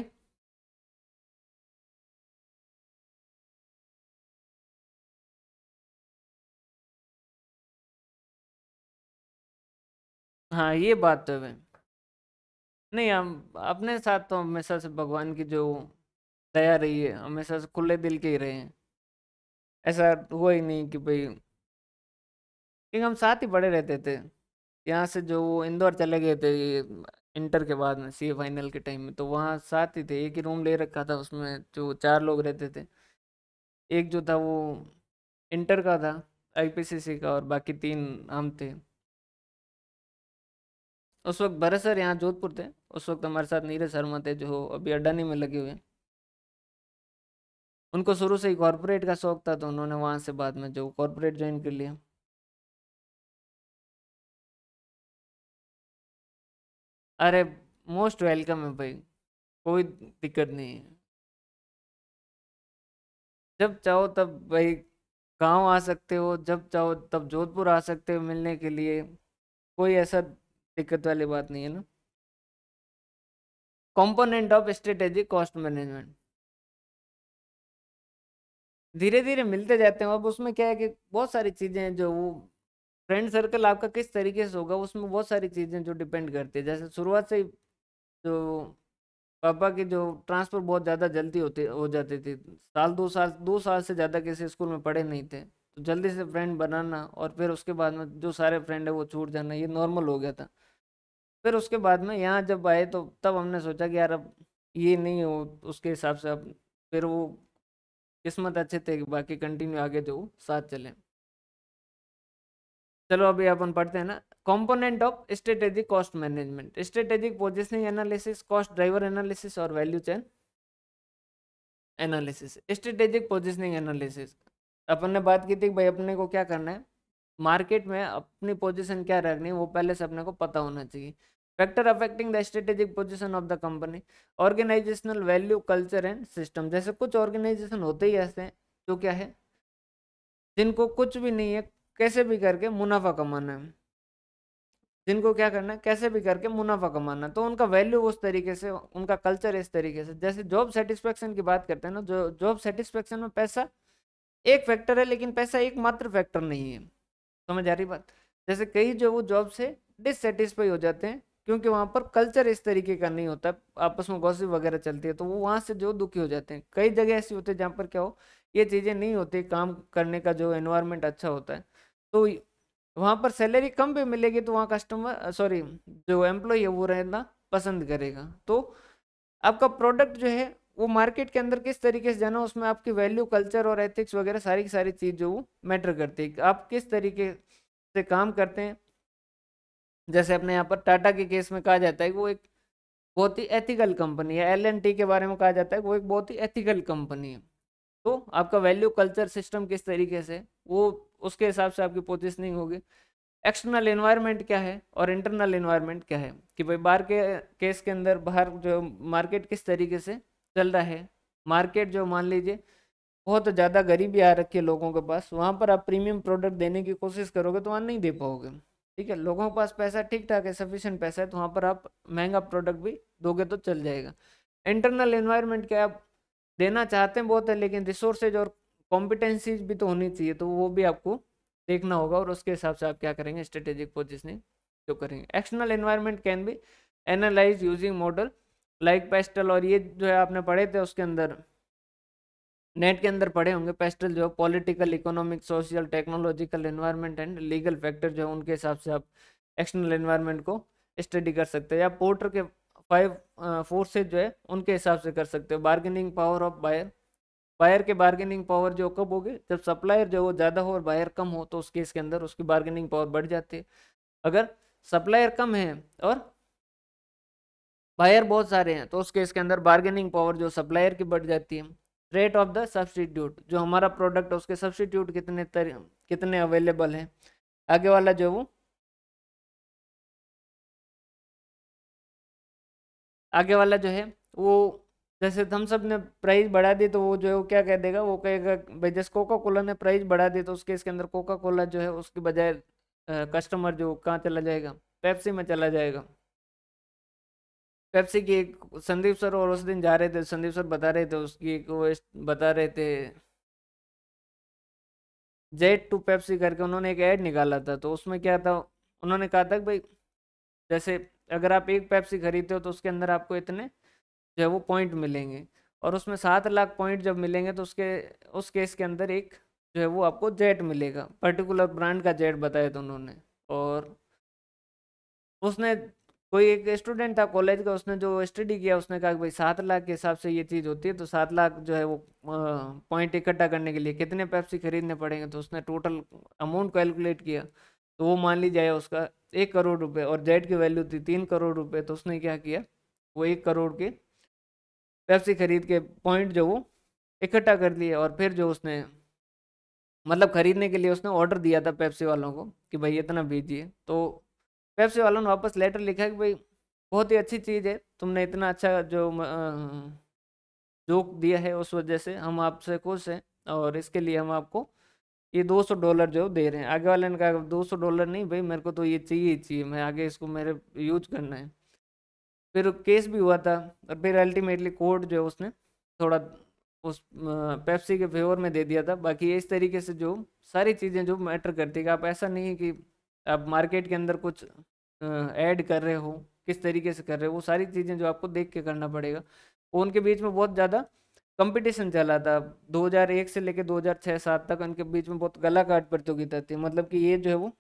Speaker 3: हाँ ये बात तो है नहीं हम अपने साथ तो हमेशा से भगवान की जो दया रही है हमेशा से खुले दिल के ही रहे हैं ऐसा हुआ ही नहीं कि भाई क्योंकि हम साथ ही पढ़े रहते थे यहाँ से जो वो इंदौर चले गए थे इंटर के बाद में सी फाइनल के टाइम में तो वहाँ साथ ही थे एक ही रूम ले रखा था उसमें जो चार लोग रहते थे एक जो था वो इंटर का था आईपीसीसी का और बाकी तीन हम थे उस वक्त भरत सर यहाँ जोधपुर थे उस वक्त हमारे साथ नीरज शर्मा थे जो अभी अडानी में लगे हुए उनको शुरू से ही कॉरपोरेट का शौक था तो उन्होंने
Speaker 2: वहाँ से बाद में जो कॉरपोरेट ज्वाइन कर लिया अरे मोस्ट वेलकम है भाई कोई दिक्कत नहीं है जब चाहो तब भाई
Speaker 3: गांव आ सकते हो जब चाहो तब जोधपुर आ सकते हो मिलने के लिए कोई ऐसा दिक्कत वाली बात नहीं है ना component of strategic cost management धीरे धीरे मिलते जाते हैं अब उसमें क्या है कि बहुत सारी चीज़ें हैं जो वो फ्रेंड सर्कल आपका किस तरीके से होगा उसमें बहुत सारी चीज़ें जो डिपेंड करती है जैसे शुरुआत से जो पापा के जो ट्रांसफ़र बहुत ज़्यादा जल्दी होते हो जाते थे साल दो साल दो साल से ज़्यादा किसी स्कूल में पढ़े नहीं थे तो जल्दी से फ्रेंड बनाना और फिर उसके बाद में जो सारे फ्रेंड है वो छूट जाना ये नॉर्मल हो गया था फिर उसके बाद में यहाँ जब आए तो तब हमने सोचा कि यार अब ये नहीं हो उसके हिसाब से अब फिर वो किस्मत अच्छे थे बाकी कंटिन्यू आगे जो साथ चलें चलो अभी अपन पढ़ते हैं ना component of strategic cost management strategic positioning analysis cost driver analysis और value chain analysis strategic positioning analysis अपन ने बात की थी भाई अपने को क्या करना है मार्केट में अपनी पोजिशन क्या रखनी है वो पहले से अपने को पता होना चाहिए factor affecting the strategic position of the company organizational value culture and system जैसे कुछ ऑर्गेनाइजेशन होते ही ऐसे हैं जो क्या है जिनको कुछ भी नहीं है कैसे भी करके मुनाफा कमाना है जिनको क्या करना है कैसे भी करके मुनाफा कमाना तो उनका वैल्यू उस तरीके से उनका कल्चर इस तरीके से जैसे जॉब सेटिस्फेक्शन की बात करते हैं ना जो जॉब सेटिस्फेक्शन में पैसा एक फैक्टर है लेकिन पैसा एक मात्र फैक्टर नहीं है समझ आ रही बात जैसे कई जो वो जॉब से डिससेटिस्फाई हो जाते हैं क्योंकि वहाँ पर कल्चर इस तरीके का नहीं होता आपस में गौसी वगैरह चलती है तो वो वहाँ से जो दुखी हो जाते हैं कई जगह ऐसी होती है जहाँ पर क्या हो ये चीज़ें नहीं होती काम करने का जो एनवायरमेंट अच्छा होता है तो वहाँ पर सैलरी कम भी मिलेगी तो वहाँ कस्टमर सॉरी जो एम्प्लॉय है वो रहना पसंद करेगा तो आपका प्रोडक्ट जो है वो मार्केट के अंदर किस तरीके से जाना उसमें आपकी वैल्यू कल्चर और एथिक्स वगैरह सारी की सारी चीज़ जो वो मैटर करती है आप किस तरीके से काम करते हैं जैसे अपने यहाँ पर टाटा के केस में कहा जाता है कि वो एक बहुत ही एथिकल कंपनी है एल के बारे में कहा जाता है वो एक बहुत ही एथिकल कंपनी है तो आपका वैल्यू कल्चर सिस्टम किस तरीके से वो उसके हिसाब से आपकी पोजिशनिंग होगी एक्सटर्नल इन्वायरमेंट क्या है और इंटरनल इन्वायरमेंट क्या है कि भाई बाहर के केस के अंदर बाहर जो मार्केट किस तरीके से चल रहा है मार्केट जो मान लीजिए बहुत ज़्यादा गरीबी आ रखी है लोगों के पास वहाँ पर आप प्रीमियम प्रोडक्ट देने की कोशिश करोगे तो वहाँ नहीं दे पाओगे ठीक है लोगों के पास पैसा ठीक ठाक है सफिशेंट पैसा है तो वहाँ पर आप महंगा प्रोडक्ट भी दोगे तो चल जाएगा इंटरनल इन्वायरमेंट क्या आप देना चाहते हैं बहुत है लेकिन रिसोर्सेज और कॉम्पिटेंसीज भी तो होनी चाहिए तो वो भी आपको देखना होगा और उसके हिसाब से आप क्या करेंगे स्ट्रेटेजिक पोजिशनिंग जो करेंगे external environment can be analyse using model like PESTEL और ये जो है आपने पढ़े थे उसके अंदर नेट के अंदर पढ़े होंगे पेस्टल जो है political economic social technological environment and legal factor जो है उनके हिसाब से आप एक्सटर्नल एनवायरनमेंट को स्टडी कर सकते हो या पोर्टर के फाइव फोर्सेज जो है उनके हिसाब से कर सकते हो bargaining power of buyer buyer के बार्गेनिंग पावर जो कब होगी जब सप्लायर जो ज़्यादा हो और बायर कम हो तो उस केस के अंदर उसकी बार्गेनिंग पावर बढ़ जाती है अगर सप्लायर कम है और बायर बहुत सारे हैं तो उस केस के अंदर बार्गेनिंग पावर जो सप्लायर की बढ़ जाती है रेट ऑफ द सब्सटीट्यूट जो हमारा प्रोडक्ट है उसके सब्सटीट्यूट कितने तर, कितने अवेलेबल हैं आगे वाला जो वो
Speaker 2: आगे वाला जो है वो
Speaker 3: जैसे थम्स अप ने प्राइस बढ़ा दी तो वो जो है वो क्या कह देगा वो कहेगा भाई जैसे कोका कोला ने प्राइस बढ़ा दी तो उसके इसके अंदर कोका कोला जो है उसके बजाय कस्टमर जो कहाँ चला जाएगा पेप्सी में चला जाएगा पेप्सी की एक संदीप सर और उस दिन जा रहे थे संदीप सर बता रहे थे उसकी एक वो बता रहे थे जेट टू पेप्सी करके उन्होंने एक ऐड निकाला था तो उसमें क्या था उन्होंने कहा था भाई जैसे अगर आप एक पेप्सी खरीदते हो तो उसके अंदर आपको इतने जो है वो पॉइंट मिलेंगे और उसमें सात लाख पॉइंट जब मिलेंगे तो उसके उस केस के अंदर एक जो है वो आपको जेट मिलेगा पर्टिकुलर ब्रांड का जेट बताया था उन्होंने और उसने कोई एक स्टूडेंट था कॉलेज का उसने जो स्टडी किया उसने कहा कि भाई सात लाख के हिसाब से ये चीज़ होती है तो सात लाख जो है वो पॉइंट इकट्ठा करने के लिए कितने पेप्सी खरीदने पड़ेंगे तो उसने टोटल अमाउंट कैलकुलेट किया तो वो मान ली जाए उसका एक करोड़ रुपए और जेट की वैल्यू थी तीन करोड़ रुपए तो उसने क्या किया वो एक करोड़ के पेप्सी खरीद के पॉइंट जो वो इकट्ठा कर लिए और फिर जो उसने मतलब खरीदने के लिए उसने ऑर्डर दिया था पेप्सी वालों को कि भाई इतना भेजिए तो पेप्सी वालों ने वापस लेटर लिखा कि भाई बहुत ही अच्छी चीज़ है तुमने इतना अच्छा जो जोक दिया है उस वजह से हम आपसे खुश हैं और इसके लिए हम आपको ये 200 डॉलर जो दे रहे हैं आगे वाले ने कहा 200 डॉलर नहीं भाई मेरे को तो ये चाहिए ही चाहिए मैं आगे इसको मेरे यूज करना है फिर केस भी हुआ था और फिर अल्टीमेटली कोर्ट जो है उसने थोड़ा उस पेप्सी के फेवर में दे दिया था बाकी इस तरीके से जो सारी चीज़ें जो मैटर करती है आप ऐसा नहीं है कि आप मार्केट के अंदर कुछ ऐड कर रहे हो किस तरीके से कर रहे हो वो सारी चीज़ें जो आपको देख के करना पड़ेगा उनके बीच में बहुत ज़्यादा कंपटीशन चला था 2001 से लेकर 2006-7 तक उनके बीच में बहुत गला काट प्रतियोगिता थी मतलब कि ये जो है वो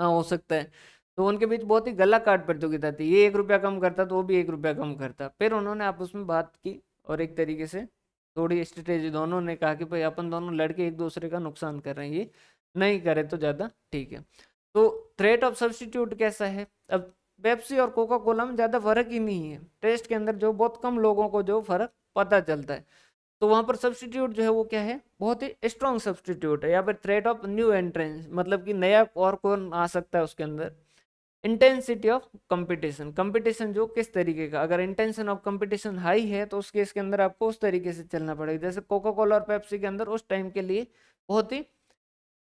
Speaker 3: हाँ हो सकता है तो उनके बीच बहुत ही गला काट प्रतियोगिता थी ये एक रुपया कम करता तो वो भी एक रुपया कम करता फिर उन्होंने आपस में बात की और एक तरीके से थोड़ी स्ट्रेटेजी दोनों ने कहा कि भाई अपन दोनों लड़के एक दूसरे का नुकसान कर रहे हैं ये नहीं करे तो ज़्यादा ठीक है तो थ्रेट ऑफ सब्सटीट्यूट कैसा है अब पेप्सी और कोका कोला में ज़्यादा फर्क ही नहीं है टेस्ट के अंदर जो बहुत कम लोगों को जो फर्क पता चलता है तो वहाँ पर सब्सटीट्यूट जो है वो क्या है बहुत ही स्ट्रॉन्ग सब्सटीट्यूट है या फिर थ्रेट ऑफ न्यू एंट्रेंस मतलब कि नया और कौन आ सकता है उसके अंदर इंटेंसिटी ऑफ कंपटीशन कंपटीशन जो किस तरीके का अगर इंटेंशन ऑफ कंपटीशन हाई है तो उस केस के अंदर आपको उस तरीके से चलना पड़ेगा जैसे कोका कोला और पेप्सी के अंदर उस टाइम के लिए बहुत ही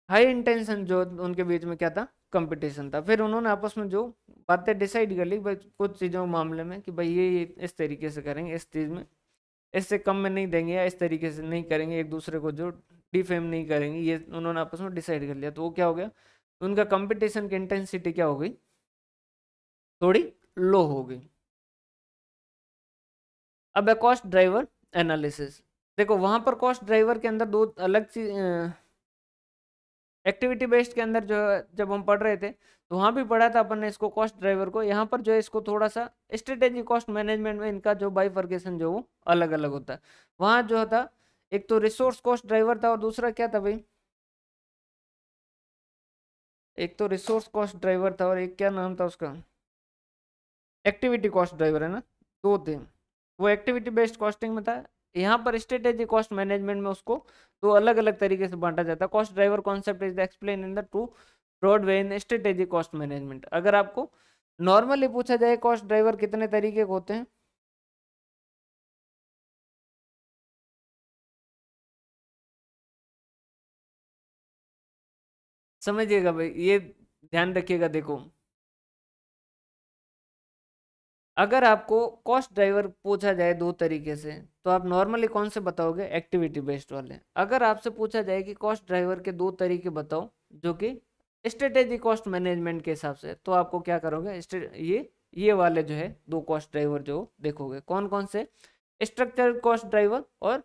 Speaker 3: हाई इंटेंशन जो उनके बीच में क्या था कंपटीशन था फिर उन्होंने आपस में जो बातें डिसाइड कर ली भाई कुछ चीज़ों मामले में कि भाई ये इस तरीके से करेंगे इस चीज़ में इससे कम में नहीं देंगे या इस तरीके से नहीं करेंगे एक दूसरे को जो डिफेम नहीं करेंगे ये उन्होंने आपस में डिसाइड कर लिया तो वो क्या हो गया उनका कंपटीशन की इंटेंसिटी क्या हो गई थोड़ी लो होगी अब है कॉस्ट ड्राइवर एनालिसिस देखो वहां पर कॉस्ट ड्राइवर के अंदर दो अलग चीज एक्टिविटी बेस्ड के अंदर जो है जब हम पढ़ रहे थे तो वहाँ भी पढ़ा था अपन ने इसको कॉस्ट ड्राइवर को यहाँ पर जो है इसको थोड़ा सा स्ट्रेटेजी कॉस्ट मैनेजमेंट में इनका जो बाइफर्गेशन जो वो अलग अलग होता है वहाँ जो था एक तो रिसोर्स कॉस्ट ड्राइवर था और दूसरा क्या था भाई एक तो रिसोर्स कॉस्ट ड्राइवर था और एक क्या नाम था उसका एक्टिविटी कॉस्ट ड्राइवर है ना दो थे वो एक्टिविटी बेस्ड कॉस्टिंग में था यहाँ पर स्ट्रेटेजी कॉस्ट मैनेजमेंट में उसको दो अलग अलग तरीके से बांटा जाता है cost driver concept is explain in the two broad way in strategy cost management अगर आपको नॉर्मली पूछा जाए कॉस्ट ड्राइवर कितने तरीके के होते हैं
Speaker 2: समझिएगा भाई ये ध्यान रखिएगा देखो
Speaker 3: अगर आपको कॉस्ट ड्राइवर पूछा जाए दो तरीके से तो आप नॉर्मली कौन से बताओगे एक्टिविटी बेस्ड वाले अगर आपसे पूछा जाए कि कॉस्ट ड्राइवर के दो तरीके बताओ जो कि स्ट्रेटेजी कॉस्ट मैनेजमेंट के हिसाब से तो आपको क्या करोगे ये ये वाले जो है दो कॉस्ट ड्राइवर जो देखोगे कौन कौन से स्ट्रक्चर कॉस्ट ड्राइवर और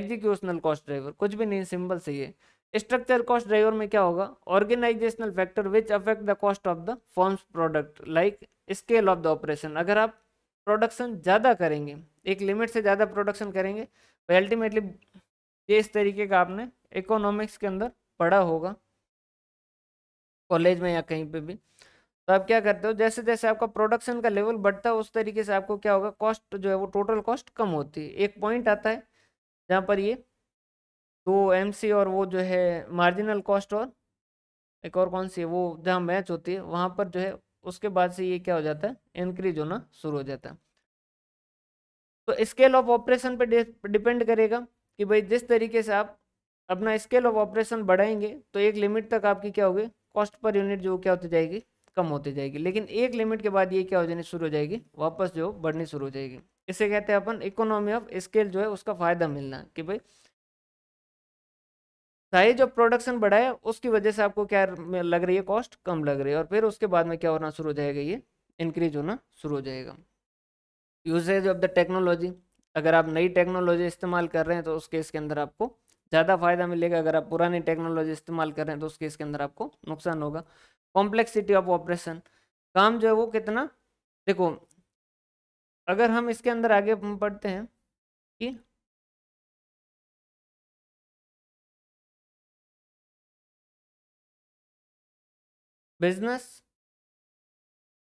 Speaker 3: एग्जीक्यूशनल कॉस्ट ड्राइवर कुछ भी नहीं सिंपल से ये स्ट्रक्चर कॉस्ट ड्राइवर में क्या होगा organizational factor which affect the cost of the firm's product like scale of the operation अगर आप प्रोडक्शन ज़्यादा करेंगे एक लिमिट से ज़्यादा प्रोडक्शन करेंगे तो अल्टीमेटली ये इस तरीके का आपने इकोनॉमिक्स के अंदर पढ़ा होगा कॉलेज में या कहीं पे भी तो आप क्या करते हो जैसे जैसे आपका प्रोडक्शन का लेवल बढ़ता है उस तरीके से आपको क्या होगा कॉस्ट जो है वो टोटल कॉस्ट कम होती है एक पॉइंट आता है जहाँ पर ये दो एम और वो जो है मार्जिनल कॉस्ट और एक और कौन सी है वो जहाँ मैच होती है वहाँ पर जो है उसके बाद से ये क्या हो जाता है इंक्रीज होना शुरू हो जाता है तो स्केल ऑफ ऑपरेशन पे डिपेंड करेगा कि भाई जिस तरीके से आप अपना स्केल ऑफ ऑपरेशन बढ़ाएंगे तो एक लिमिट तक आपकी क्या होगी कॉस्ट पर यूनिट जो क्या होती जाएगी कम होती जाएगी लेकिन एक लिमिट के बाद ये क्या हो जानी शुरू हो जाएगी वापस जो बढ़नी शुरू हो जाएगी इसे कहते हैं अपन इकोनॉमी ऑफ स्केल जो है उसका फ़ायदा मिलना कि भाई साइज ऑफ प्रोडक्शन बढ़ाए उसकी वजह से आपको क्या लग रही है कॉस्ट कम लग रही है और फिर उसके बाद में क्या होना शुरू हो जाएगा ये इंक्रीज होना शुरू हो जाएगा यूजेज ऑफ द टेक्नोलॉजी अगर आप नई टेक्नोलॉजी इस्तेमाल कर रहे हैं तो उस केस के अंदर आपको ज़्यादा फायदा मिलेगा अगर आप पुरानी टेक्नोलॉजी इस्तेमाल कर रहे हैं तो उस केस के अंदर आपको नुकसान होगा कॉम्प्लेक्सिटी ऑफ ऑपरेशन काम जो है वो कितना देखो अगर हम इसके अंदर आगे
Speaker 2: पढ़ते हैं कि
Speaker 1: बिजनेस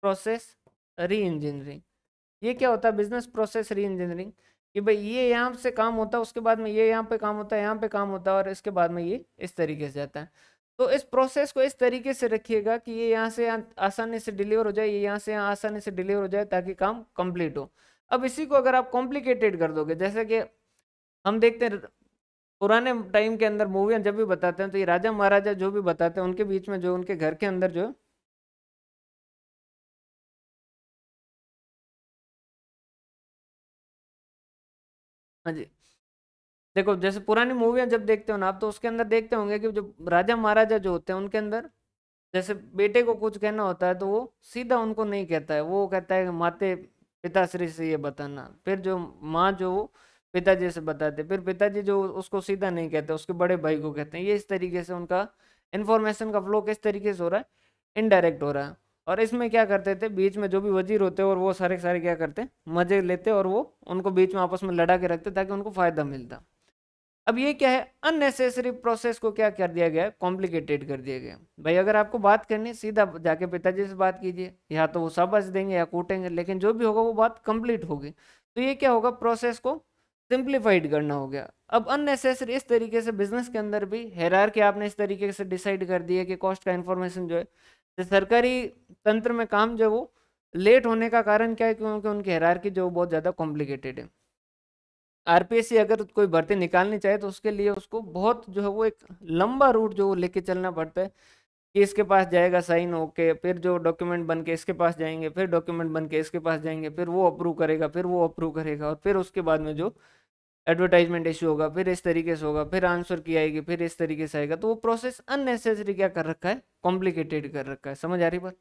Speaker 3: प्रोसेस री इंजीनियरिंग ये क्या होता है बिजनेस प्रोसेस री इंजीनियरिंग कि भाई ये यहाँ से काम होता है उसके बाद में ये यहाँ पे काम होता है यहाँ पे काम होता है और इसके बाद में ये इस तरीके से जाता है तो इस प्रोसेस को इस तरीके से रखिएगा कि ये यहाँ से यहाँ आसानी से डिलीवर हो जाए ये यहाँ से यहाँ आसानी से डिलीवर हो जाए ताकि काम कंप्लीट हो अब इसी को अगर आप कॉम्प्लिकेटेड कर दोगे जैसे कि हम देखते हैं पुराने टाइम के अंदर मूवियाँ जब भी बताते हैं तो ये राजा महाराजा जो भी बताते हैं उनके बीच में जो उनके घर के अंदर जो हाँ जी देखो जैसे पुरानी मूवियाँ जब देखते हो ना आप तो उसके अंदर देखते होंगे कि जो राजा महाराजा जो होते हैं उनके अंदर जैसे बेटे को कुछ कहना होता है तो वो सीधा उनको नहीं कहता है वो कहता है माते पिताश्री से ये बताना फिर जो माँ जो पिताजी से बताते फिर पिताजी जो उसको सीधा नहीं कहते उसके बड़े भाई को कहते हैं ये इस तरीके से उनका इन्फॉर्मेशन का फ्लो किस तरीके से हो रहा है इनडायरेक्ट हो रहा है और इसमें क्या करते थे बीच में जो भी वजीर होते और वो सारे सारे क्या करते मजे लेते और वो उनको बीच में आपस में लड़ा के रखते ताकि उनको फ़ायदा मिलता अब ये क्या है अननेसेसरी प्रोसेस को क्या कर दिया गया कॉम्प्लिकेटेड कर दिया गया भाई अगर आपको बात करनी सीधा जाके पिताजी से बात कीजिए या तो वो सबस देंगे या कूटेंगे लेकिन जो भी होगा वो बात कंप्लीट होगी तो ये क्या होगा प्रोसेस को सिंप्लीफाइड करना हो गया अब अननेसेसरी इस तरीके से बिजनेस के अंदर भी हेरार के आपने इस तरीके से डिसाइड कर दिया कि कॉस्ट का इन्फॉर्मेशन जो है तो सरकारी तंत्र में काम जो वो लेट होने का कारण क्या है क्योंकि उनकी हेरार की जो बहुत ज़्यादा कॉम्प्लिकेटेड है आर अगर कोई भर्ती निकालनी चाहे तो उसके लिए उसको बहुत जो है वो एक लंबा रूट जो लेके चलना पड़ता है कि इसके पास जाएगा साइन होके फिर जो डॉक्यूमेंट बन के इसके पास जाएंगे फिर डॉक्यूमेंट बन के इसके पास जाएंगे फिर वो अप्रूव करेगा फिर वो अप्रूव करेगा और फिर उसके बाद में जो एडवर्टाइजमेंट इश्यू होगा फिर इस तरीके से होगा फिर आंसर की आएगी फिर इस तरीके से आएगा तो वो प्रोसेस अननेसेसरी क्या कर रखा है कॉम्प्लिकेटेड कर रखा है समझ आ रही बात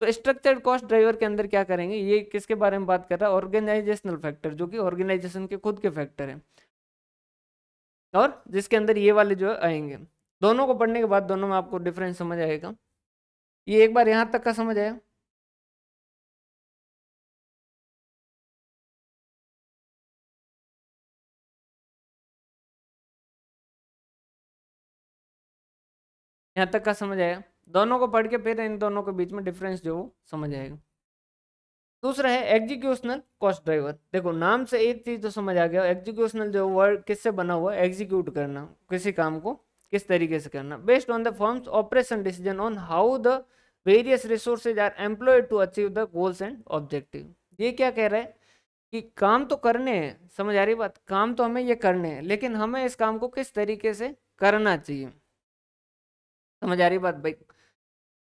Speaker 3: तो स्ट्रक्चर्ड कॉस्ट ड्राइवर के अंदर क्या करेंगे ये किसके बारे में बात कर रहा है ऑर्गेनाइजेशनल फैक्टर जो कि ऑर्गेनाइजेशन के खुद के फैक्टर हैं और जिसके अंदर ये वाले जो है आएंगे दोनों को पढ़ने के बाद दोनों में आपको डिफरेंस समझ आएगा ये एक बार यहाँ तक का समझ आया यहाँ तक का समझ आएगा दोनों को पढ़ के फिर इन दोनों के बीच में डिफरेंस जो वो समझ आएगा दूसरा है एग्जीक्यूशनल कॉस्ट ड्राइवर देखो नाम से एक चीज तो समझ आ गया एग्जीक्यूशनल जो वर्ड किससे बना हुआ एग्जीक्यूट करना किसी काम को किस तरीके से करना based on the firm's operation decision on how the various resources are employed to achieve the goals and objective ये क्या कह रहा है कि काम तो करने हैं समझ आ रही बात काम तो हमें ये करने हैं लेकिन हमें इस काम को किस तरीके से करना चाहिए समझ आ रही बात भाई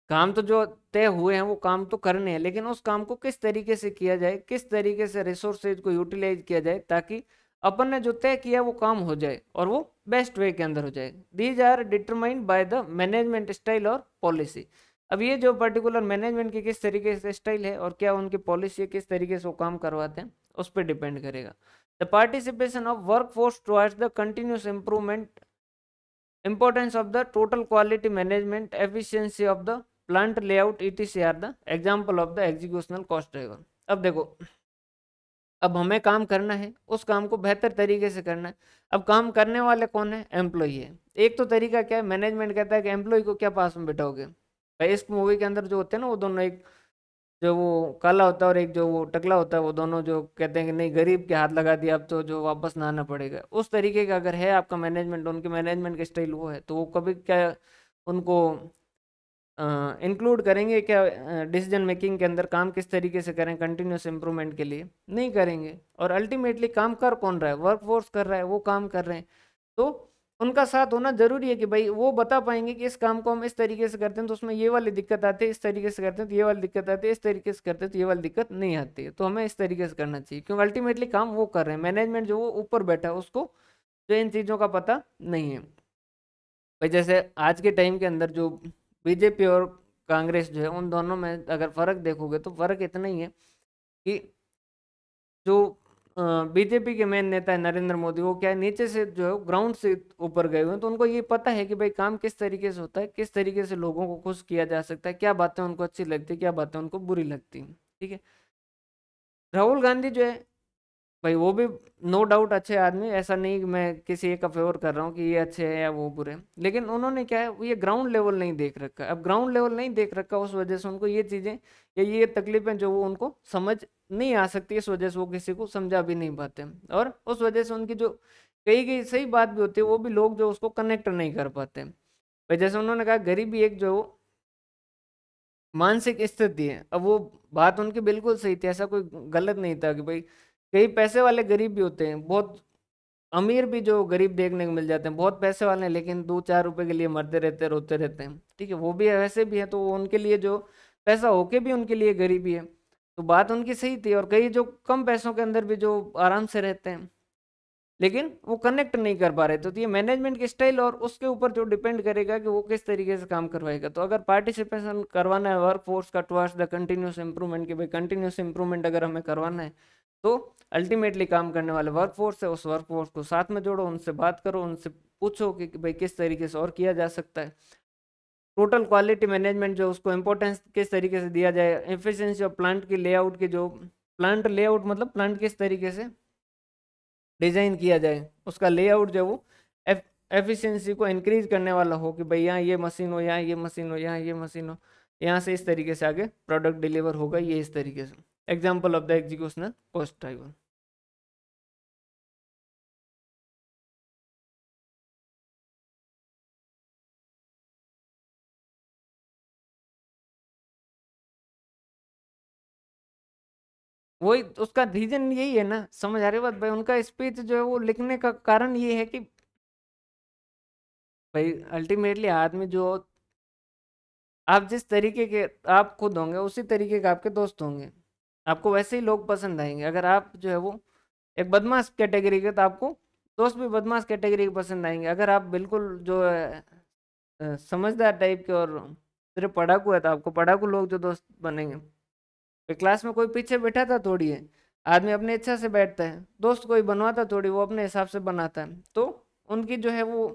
Speaker 3: काम तो जो तय हुए हैं वो काम तो करने हैं लेकिन उस काम को किस तरीके से किया जाए किस तरीके से रिसोर्सेज को यूटिलाइज किया जाए ताकि अपन ने जो तय किया वो काम हो जाए और वो बेस्ट वे के अंदर हो जाए these are determined by the management style और पॉलिसी अब ये जो पर्टिकुलर मैनेजमेंट की किस तरीके से स्टाइल है और क्या उनकी पॉलिसी है किस तरीके से वो काम करवाते हैं उस पर डिपेंड करेगा the participation of workforce towards the continuous improvement importance of the total quality management efficiency of the plant layout it ETC are the example of the executional cost driver अब देखो अब हमें काम करना है उस काम को बेहतर तरीके से करना है अब काम करने वाले कौन है एम्प्लॉई है एक तो तरीका क्या है मैनेजमेंट कहता है कि एम्प्लॉय को क्या पास में बैठाओगे भाई इस मूवी के अंदर जो होते हैं ना वो दोनों एक जो वो काला होता है और एक जो वो टकला होता है वो दोनों जो कहते हैं कि नहीं गरीब के हाथ लगा दिया अब तो जो वापस ना आना पड़ेगा उस तरीके का अगर है आपका मैनेजमेंट तो उनके मैनेजमेंट का स्टाइल वो है तो वो कभी क्या उनको इंक्लूड करेंगे क्या डिसीजन मेकिंग के अंदर काम किस तरीके से करें कंटिन्यूस इम्प्रूवमेंट के लिए नहीं करेंगे और अल्टीमेटली काम कर कौन रहा है वर्क फोर्स कर रहा है वो काम कर रहे हैं तो उनका साथ होना ज़रूरी है कि भाई वो बता पाएंगे कि इस काम को हम इस तरीके से करते हैं तो उसमें ये वाली दिक्कत आती है इस तरीके से करते हैं तो ये वाली दिक्कत आती है इस तरीके से करते हैं तो ये वाली दिक्कत नहीं आती है तो हमें इस तरीके से करना चाहिए क्योंकि अल्टीमेटली काम वो कर रहे हैं मैनेजमेंट जो वो ऊपर बैठा है उसको जो इन चीज़ों का पता नहीं है भाई जैसे आज के टाइम के अंदर जो बीजेपी और कांग्रेस जो है उन दोनों में अगर फ़र्क देखोगे तो फ़र्क इतना ही है कि जो बीजेपी के मेन नेता है नरेंद्र मोदी वो क्या है नीचे से जो है ग्राउंड से ऊपर गए हुए हैं तो उनको ये पता है कि भाई काम किस तरीके से होता है किस तरीके से लोगों को खुश किया जा सकता है क्या बातें उनको अच्छी लगती है क्या बातें उनको बुरी लगती हैं ठीक है राहुल गांधी जो है भाई वो भी नो डाउट अच्छे आदमी ऐसा नहीं कि मैं किसी एक का फेवर कर रहा हूँ कि ये अच्छे हैं या वो बुरे हैं लेकिन उन्होंने क्या है ये ग्राउंड लेवल नहीं देख रखा अब ग्राउंड लेवल नहीं देख रखा उस वजह से उनको ये चीज़ें या ये तकलीफें जो वो उनको समझ नहीं आ सकती इस वजह से वो किसी को समझा भी नहीं पाते और उस वजह से उनकी जो कही गई सही बात भी होती है वो भी लोग जो उसको कनेक्ट नहीं कर पाते भाई जैसे उन्होंने कहा गरीबी एक जो मानसिक स्थिति है अब वो बात उनकी बिल्कुल सही थी ऐसा कोई गलत नहीं था कि भाई कई पैसे वाले गरीब भी होते हैं बहुत अमीर भी जो गरीब देखने को मिल जाते हैं बहुत पैसे वाले हैं लेकिन दो चार रुपए के लिए मरते रहते रोते रहते हैं ठीक है वो भी वैसे भी है तो उनके लिए जो पैसा होके भी उनके लिए गरीबी है तो बात उनकी सही थी और कई जो कम पैसों के अंदर भी जो आराम से रहते हैं लेकिन वो कनेक्ट नहीं कर पा रहे तो ये मैनेजमेंट की स्टाइल और उसके ऊपर जो डिपेंड करेगा कि वो किस तरीके से काम करवाएगा तो अगर पार्टिसिपेशन करवाना है वर्क फोर्स का टुवर्ड्स द कंटिन्यूस इंप्रूवमेंट की भाई कंटिन्यूस इंप्रूवमेंट अगर हमें करवाना है तो अल्टीमेटली काम करने वाले वर्कफोर्स है उस वर्कफोर्स को साथ में जोड़ो उनसे बात करो उनसे पूछो कि भाई किस तरीके से और किया जा सकता है टोटल क्वालिटी मैनेजमेंट जो उसको इम्पोर्टेंस किस तरीके से दिया जाए एफिशिएंसी और प्लांट की लेआउट के जो प्लांट लेआउट मतलब प्लांट किस तरीके से डिज़ाइन किया जाए उसका लेआउट जो वो एफिशिएंसी को इंक्रीज करने वाला हो कि भाई यहाँ ये मशीन हो यहाँ ये मशीन हो यहाँ ये मशीन हो यहाँ से इस तरीके से आगे प्रोडक्ट डिलीवर होगा ये इस तरीके से example of the executional cost triangle
Speaker 2: वही उसका रीजन यही है ना समझ आ रही बात
Speaker 3: भाई उनका स्पीच जो है वो लिखने का कारण ये है कि भाई अल्टीमेटली आदमी जो आप जिस तरीके के आप खुद होंगे उसी तरीके के आपके दोस्त होंगे आपको वैसे ही लोग पसंद आएंगे अगर आप जो है वो एक बदमाश कैटेगरी के तो आपको दोस्त भी बदमाश कैटेगरी के पसंद आएंगे अगर आप बिल्कुल जो है समझदार टाइप के और सिर्फ पढ़ाकू है तो आपको पढ़ाकू लोग जो दोस्त बनेंगे तो क्लास में कोई पीछे बैठा था थोड़ी है आदमी अपने इच्छा से बैठता है दोस्त कोई बनवाता थोड़ी वो अपने हिसाब से बनाता है तो उनकी जो है वो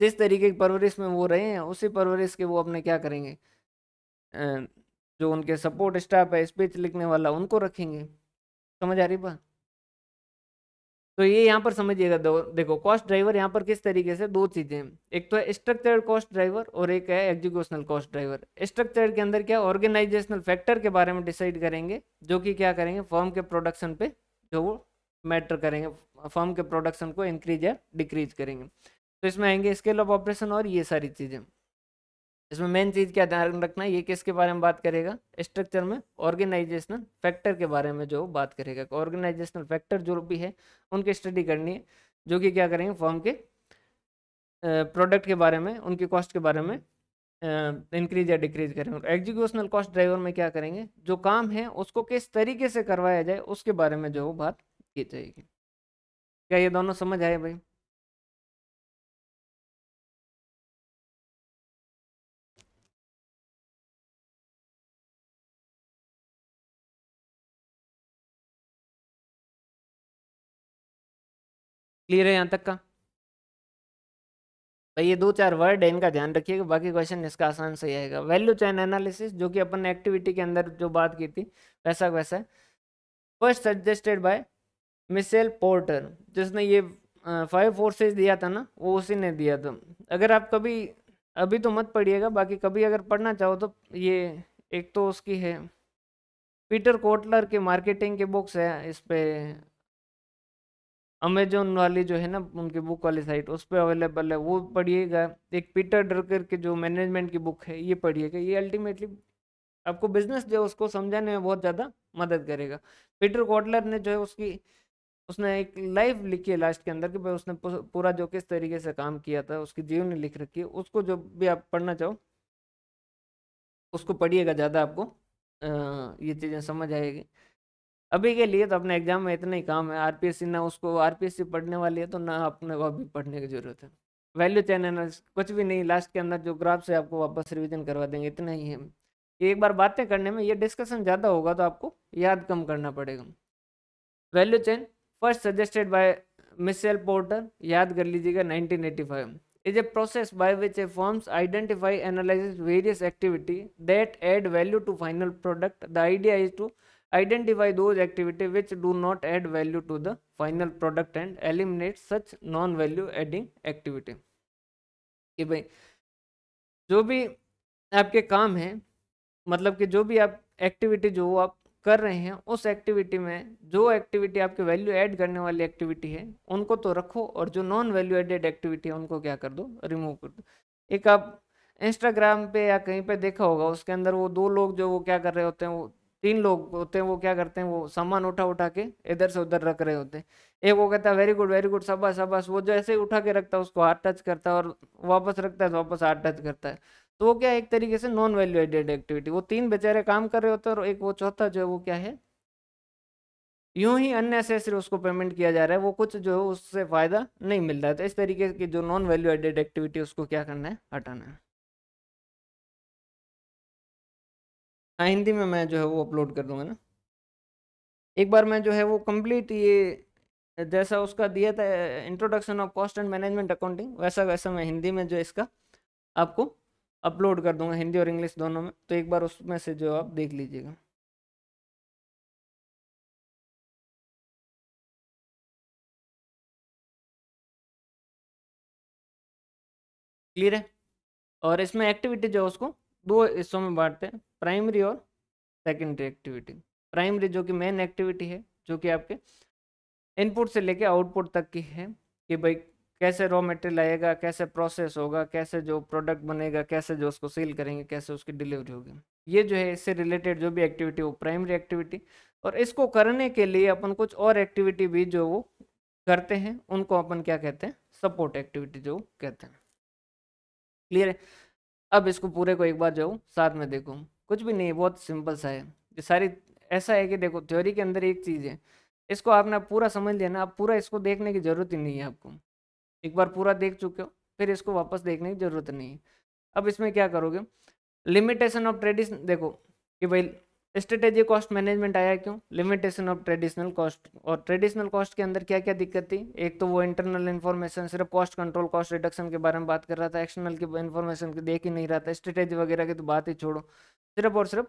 Speaker 3: जिस तरीके की परवरिश में वो रहे हैं उसी परवरिश के वो अपने क्या करेंगे जो उनके सपोर्ट स्टाफ है स्पीच लिखने वाला उनको रखेंगे समझ आ रही बात तो ये यहाँ पर समझिएगा दो देखो कॉस्ट ड्राइवर यहाँ पर किस तरीके से दो चीज़ें एक तो है स्ट्रक्चर्ड कॉस्ट ड्राइवर और एक है एग्जीक्यूशनल कॉस्ट ड्राइवर स्ट्रक्चर्ड के अंदर क्या ऑर्गेनाइजेशनल फैक्टर के बारे में डिसाइड करेंगे जो कि क्या करेंगे फॉर्म के प्रोडक्शन पे जो वो मैटर करेंगे फॉर्म के प्रोडक्शन को इंक्रीज या डिक्रीज करेंगे तो इसमें आएंगे स्केल ऑफ ऑपरेशन और ये सारी चीज़ें इसमें मेन चीज़ क्या ध्यान रखना है ये किसके बारे में बात करेगा स्ट्रक्चर में ऑर्गेनाइजेशनल फैक्टर के बारे में जो बात करेगा ऑर्गेनाइजेशनल फैक्टर जो भी है उनकी स्टडी करनी है जो कि क्या करेंगे फॉर्म के प्रोडक्ट के बारे में उनके कॉस्ट के बारे में इंक्रीज या डिक्रीज करेंगे एग्जीक्यूशनल कॉस्ट ड्राइवर में क्या करेंगे जो काम है उसको किस तरीके से करवाया जाए उसके बारे में जो बात की जाएगी क्या ये दोनों समझ आए भाई
Speaker 2: क्लियर है यहाँ तक का भाई
Speaker 3: ये दो चार वर्ड है इनका ध्यान रखिएगा बाकी क्वेश्चन इसका आसान सही आएगा वैल्यू चैन एनालिसिस जो कि अपन एक्टिविटी के अंदर जो बात की थी वैसा वैसा first suggested by Michael Porter जिसने ये फाइव फोर्सेस दिया था ना वो उसी ने दिया था अगर आप कभी अभी तो मत पढ़िएगा बाकी कभी अगर पढ़ना चाहो तो ये एक तो उसकी है पीटर कोटलर के मार्केटिंग के बुक्स है इस पर अमेजोन वाली जो है ना उनकी बुक वाली साइट उस पर अवेलेबल है वो पढ़िएगा एक पीटर ड्रकर के जो मैनेजमेंट की बुक है ये पढ़िएगा ये अल्टीमेटली आपको बिजनेस जो है उसको समझाने में बहुत ज़्यादा मदद करेगा पीटर कॉटलर ने जो है उसकी उसने एक लाइफ लिखी है लास्ट के अंदर कि भाई उसने पूरा जो किस तरीके से काम किया था उसकी जीवनी लिख रखी है उसको जो भी आप पढ़ना चाहो उसको पढ़िएगा ज़्यादा आपको ये चीज़ें समझ आएगी अभी के लिए तो अपने एग्जाम में इतना ही काम है सी ना उसको सी पढ़ने वाली है तो ना अपने वो भी पढ़ने की जरूरत है वैल्यू चैन कुछ भी नहीं लास्ट के अंदर जो ग्राफ से आपको वापस रिविजन करवा देंगे इतना ही है एक बार बातें करने में ये डिस्कशन ज़्यादा होगा तो आपको याद कम करना पड़ेगा value chain first suggested by Michael Porter याद कर लीजिएगा 1985 is a process by which a firms identify analyse various activity that add value to final product the idea is to identify those activity which do not add value to the final product and eliminate such non value adding activity. कि भाई जो भी आपके काम हैं मतलब कि जो भी आप एक्टिविटी जो आप कर रहे हैं उस एक्टिविटी में जो एक्टिविटी आपके वैल्यू ऐड करने वाली एक्टिविटी है उनको तो रखो और जो नॉन वैल्यू एडेड एक्टिविटी है उनको क्या कर दो रिमूव कर दो एक आप इंस्टाग्राम पे या कहीं पे देखा होगा उसके अंदर वो दो लोग जो वो क्या कर रहे होते हैं वो तीन लोग होते हैं वो क्या करते हैं वो सामान उठा उठा के इधर से उधर रख रहे होते हैं एक वो कहता है वेरी गुड वेरी गुड सबस सबस वो जो ऐसे उठा के रखता है उसको हाथ टच करता है और वापस रखता है तो वापस हाथ टच करता है तो वो क्या एक तरीके से नॉन वैल्यू एडेड एक्टिविटी वो तीन बेचारे काम कर रहे होते हैं और एक वो चौथा जो है वो क्या है यूं ही अननेसेसरी उसको पेमेंट किया जा रहा है वो कुछ जो है उससे फ़ायदा नहीं मिल रहा है तो इस तरीके की जो नॉन वैल्यू एडेड एक्टिविटी उसको क्या करना है हटाना है हिंदी में मैं जो है वो अपलोड कर दूंगा ना एक बार मैं जो है वो कंप्लीट ये जैसा उसका दिया था introduction of cost and management accounting वैसा वैसा मैं हिंदी में जो इसका आपको अपलोड कर दूंगा हिंदी और इंग्लिश दोनों में तो एक बार उसमें से जो
Speaker 2: आप देख लीजिएगा
Speaker 3: क्लियर है और इसमें एक्टिविटी जो है उसको दो हिस्सों में बांटते हैं प्राइमरी और सेकेंडरी एक्टिविटी प्राइमरी जो कि मेन एक्टिविटी है जो कि आपके इनपुट से लेके आउटपुट तक की है कि भाई कैसे रॉ मटेरियल आएगा कैसे प्रोसेस होगा कैसे जो प्रोडक्ट बनेगा कैसे जो उसको सेल करेंगे कैसे उसकी डिलीवरी होगी ये जो है इससे रिलेटेड जो भी एक्टिविटी वो प्राइमरी एक्टिविटी और इसको करने के लिए अपन कुछ और एक्टिविटी भी जो वो करते हैं उनको अपन क्या कहते हैं सपोर्ट एक्टिविटी जो कहते हैं क्लियर है अब इसको पूरे को एक बार जाऊँ साथ में देखूँ कुछ भी नहीं है बहुत सिंपल सा है ये सारी ऐसा है कि देखो थ्योरी के अंदर एक चीज़ है इसको आपने पूरा समझ लिया ना आप पूरा इसको देखने की ज़रूरत ही नहीं है आपको एक बार पूरा देख चुके हो फिर इसको वापस देखने की ज़रूरत नहीं है अब इसमें क्या करोगे लिमिटेशन ऑफ ट्रेडिशन देखो कि भाई स्ट्रेटेजी कॉस्ट मैनेजमेंट आया क्यों लिमिटेशन ऑफ ट्रेडिशनल कॉस्ट और ट्रेडिशनल कॉस्ट के अंदर क्या क्या दिक्कत थी एक तो वो इंटरनल इन्फॉर्मेशन सिर्फ कॉस्ट कंट्रोल कॉस्ट रिडक्शन के बारे में बात कर रहा था एक्सटर्नल की इन्फॉर्मेशन की देख ही नहीं रहा था स्ट्रेटेजी वगैरह की तो बात ही छोड़ो सिर्फ और सिर्फ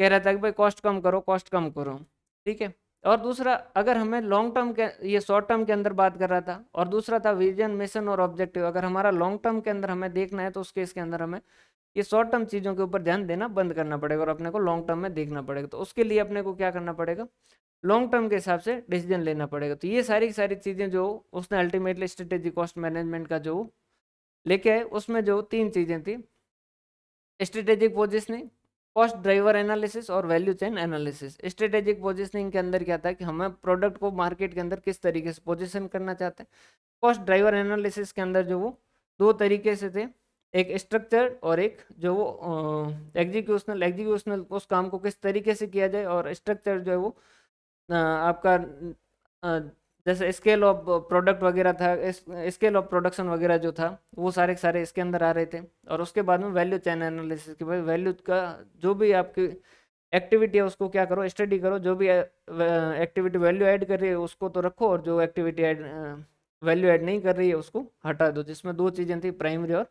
Speaker 3: कह रहा था कि भाई कॉस्ट कम करो कॉस्ट कम करो ठीक है और दूसरा अगर हमें लॉन्ग टर्म के ये शॉर्ट टर्म के अंदर बात कर रहा था और दूसरा था विजन मिशन और ऑब्जेक्टिव अगर हमारा लॉन्ग टर्म के अंदर हमें देखना है तो उस केस के अंदर हमें ये शॉर्ट टर्म चीज़ों के ऊपर ध्यान देना बंद करना पड़ेगा और अपने को लॉन्ग टर्म में देखना पड़ेगा तो उसके लिए अपने को क्या करना पड़ेगा लॉन्ग टर्म के हिसाब से डिसीजन लेना पड़ेगा तो ये सारी की सारी चीज़ें जो उसने अल्टीमेटली स्ट्रेटेजी कॉस्ट मैनेजमेंट का जो लेके आए उसमें जो तीन चीज़ें थी strategic positioning cost driver analysis और value chain analysis strategic positioning के अंदर क्या था कि हमें प्रोडक्ट को मार्केट के अंदर किस तरीके से पोजिशन करना चाहते हैं कॉस्ट ड्राइवर एनालिसिस के अंदर जो वो दो तरीके से थे एक स्ट्रक्चर और एक जो वो एग्जीक्यूशनल एग्जीक्यूशनल उस काम को किस तरीके से किया जाए और स्ट्रक्चर जो है वो आ, आपका आ, जैसे स्केल ऑफ प्रोडक्ट वगैरह था स्केल ऑफ प्रोडक्शन वगैरह जो था वो सारे सारे इसके अंदर आ रहे थे और उसके बाद में वैल्यू चैन एनालिसिस के बाद वैल्यू का जो भी आपकी एक्टिविटी है उसको क्या करो स्टडी करो जो भी एक्टिविटी वैल्यू ऐड कर रही है उसको तो रखो और जो एक्टिविटी ऐड वैल्यू ऐड नहीं कर रही है उसको हटा दो जिसमें दो चीज़ें थी प्राइमरी और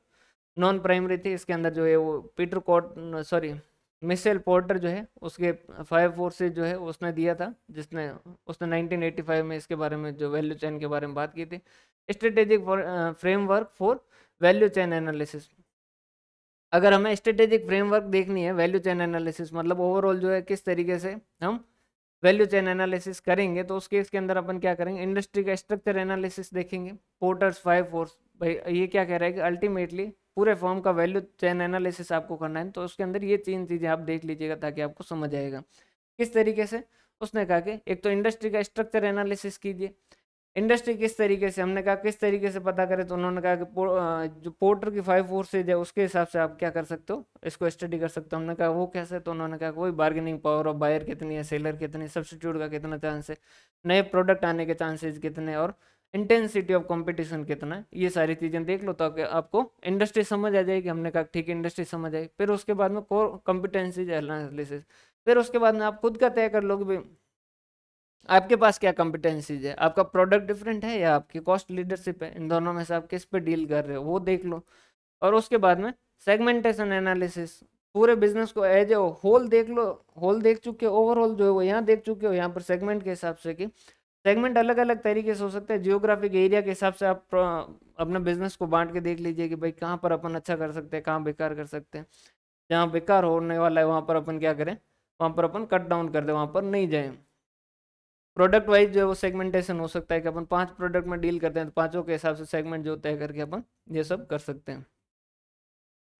Speaker 3: नॉन प्राइमरी थी इसके अंदर जो है वो पीटर कोट सॉरी मिसेल पोर्टर जो है उसके फाइव फोर्सेज जो है उसने दिया था जिसने उसने 1985 में इसके बारे में जो वैल्यू चैन के बारे में बात की थी strategic framework for value chain analysis अगर हमें स्ट्रेटेजिक फ्रेमवर्क देखनी है वैल्यू चैन एनालिसिस मतलब ओवरऑल जो है किस तरीके से हम वैल्यू चैन एनालिसिस करेंगे तो उस केस के अंदर अपन क्या करेंगे इंडस्ट्री का स्ट्रक्चर एनालिसिस देखेंगे पोर्टर्स फाइव फोर्स भाई ये क्या कह रहा है कि अल्टीमेटली पूरे फॉर्म का वैल्यू चैन एनालिसिस आपको करना है तो उसके अंदर ये तीन चीज़ें आप देख लीजिएगा ताकि आपको समझ आएगा किस तरीके से उसने कहा कि एक तो इंडस्ट्री का स्ट्रक्चर एनालिसिस कीजिए इंडस्ट्री किस तरीके से हमने कहा किस तरीके से पता करें तो उन्होंने कहा कि पो, जो पोर्टर की फाइव फोर्सेज है उसके हिसाब से आप क्या कर सकते हो इसको स्टडी कर सकते हो हमने कहा वो कैसे तो उन्होंने कहा वही बार्गेनिंग पावर ऑफ बायर कितनी है सेलर कितनी सब्सिट्यूट का कितना चांस है नए प्रोडक्ट आने के चांसेज कितने और इंटेंसिटी ऑफ कंपटीशन कितना है ये सारी चीज़ें देख लो ताकि आपको इंडस्ट्री समझ आ जाएगी हमने कहा ठीक है इंडस्ट्री समझ आई फिर उसके बाद में कोर कॉम्पिटेंसीज एनालिसिस फिर उसके बाद में आप खुद का तय कर लोगे भाई आपके पास क्या कॉम्पिटेंसीज है आपका प्रोडक्ट डिफरेंट है या आपकी कॉस्ट लीडरशिप है इन दोनों में से आप किस पे डील कर रहे हो वो देख लो और उसके बाद में सेगमेंटेशन एनालिसिस पूरे बिजनेस को एज ए होल देख लो होल देख चुके हो ओवरऑल जो है वो यहाँ देख चुके हो यहाँ पर सेगमेंट के हिसाब से कि सेगमेंट अलग अलग तरीके से हो सकता है जियोग्राफिक एरिया के हिसाब से आप अपना बिजनेस को बांट के देख लीजिए कि भाई कहाँ पर अपन अच्छा कर सकते हैं कहाँ बेकार कर सकते हैं जहाँ बेकार होने वाला है वहाँ पर अपन क्या करें वहाँ पर अपन कट डाउन कर दें वहाँ पर नहीं जाएँ प्रोडक्ट वाइज जो है वो सेगमेंटेशन हो सकता है कि अपन पांच प्रोडक्ट में डील करते हैं तो पांचों के हिसाब से सेगमेंट जो तय करके अपन ये सब कर सकते हैं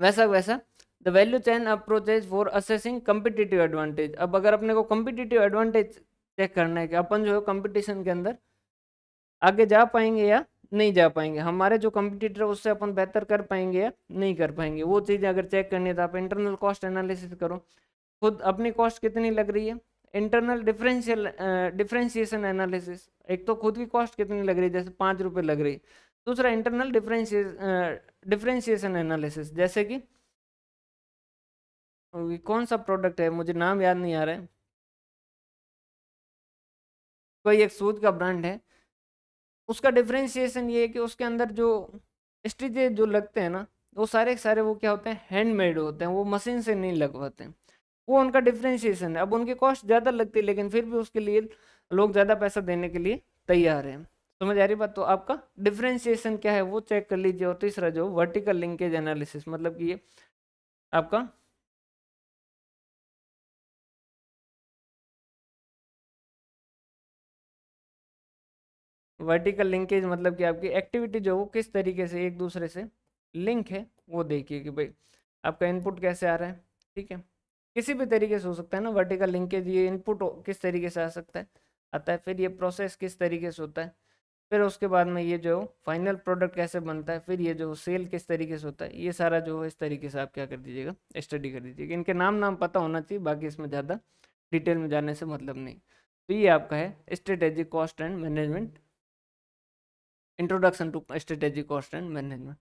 Speaker 3: वैसा वैसा the value chain approaches for assessing competitive advantage अब अगर अपने को कम्पिटिटिव एडवांटेज चेक करना है कि अपन जो है कंपटीशन के अंदर आगे जा पाएंगे या नहीं जा पाएंगे हमारे जो कंपटीटर है उससे अपन बेहतर कर पाएंगे या नहीं कर पाएंगे वो चीज़ें अगर चेक करनी है तो आप इंटरनल कॉस्ट एनालिसिस करो खुद अपनी कॉस्ट कितनी लग रही है इंटरनल डिफरेंशियल डिफरेंशिएशन एनालिसिस एक तो खुद की कॉस्ट कितनी लग रही है जैसे पाँच रुपये लग रही है दूसरा इंटरनल डिफरेंशिएशन एनालिसिस जैसे कि कौन सा प्रोडक्ट है
Speaker 2: मुझे नाम याद नहीं आ रहा है कोई एक सूद का ब्रांड
Speaker 3: है उसका डिफ्रेंशिएशन ये है कि उसके अंदर जो स्टिचे जो लगते हैं ना वो सारे सारे वो क्या होते हैं हैंडमेड होते हैं वो मशीन से नहीं लगवाते हैं वो उनका डिफ्रेंशिएशन है अब उनकी कॉस्ट ज़्यादा लगती है लेकिन फिर भी उसके लिए लोग ज़्यादा पैसा देने के लिए तैयार हैं समझ आ रही बात तो आपका डिफ्रेंशिएशन क्या है वो चेक कर लीजिए और तीसरा जो वर्टिकल लिंकेज एनालिसिस मतलब कि ये आपका वर्टिकल लिंकेज मतलब कि आपकी एक्टिविटी जो वो किस तरीके से एक दूसरे से लिंक है वो देखिए कि भाई आपका इनपुट कैसे आ रहा है ठीक है किसी भी तरीके से हो सकता है ना वर्टिकल लिंकेज ये इनपुट किस तरीके से आ सकता है आता है फिर ये प्रोसेस किस तरीके से होता है फिर उसके बाद में ये जो फाइनल प्रोडक्ट कैसे बनता है फिर ये जो सेल किस तरीके से होता है ये सारा जो है इस तरीके से आप क्या कर दीजिएगा स्टडी कर दीजिएगा इनके नाम नाम पता होना चाहिए बाकी इसमें ज़्यादा डिटेल में जाने से मतलब नहीं तो ये आपका है strategic cost and management introduction to strategy cost and management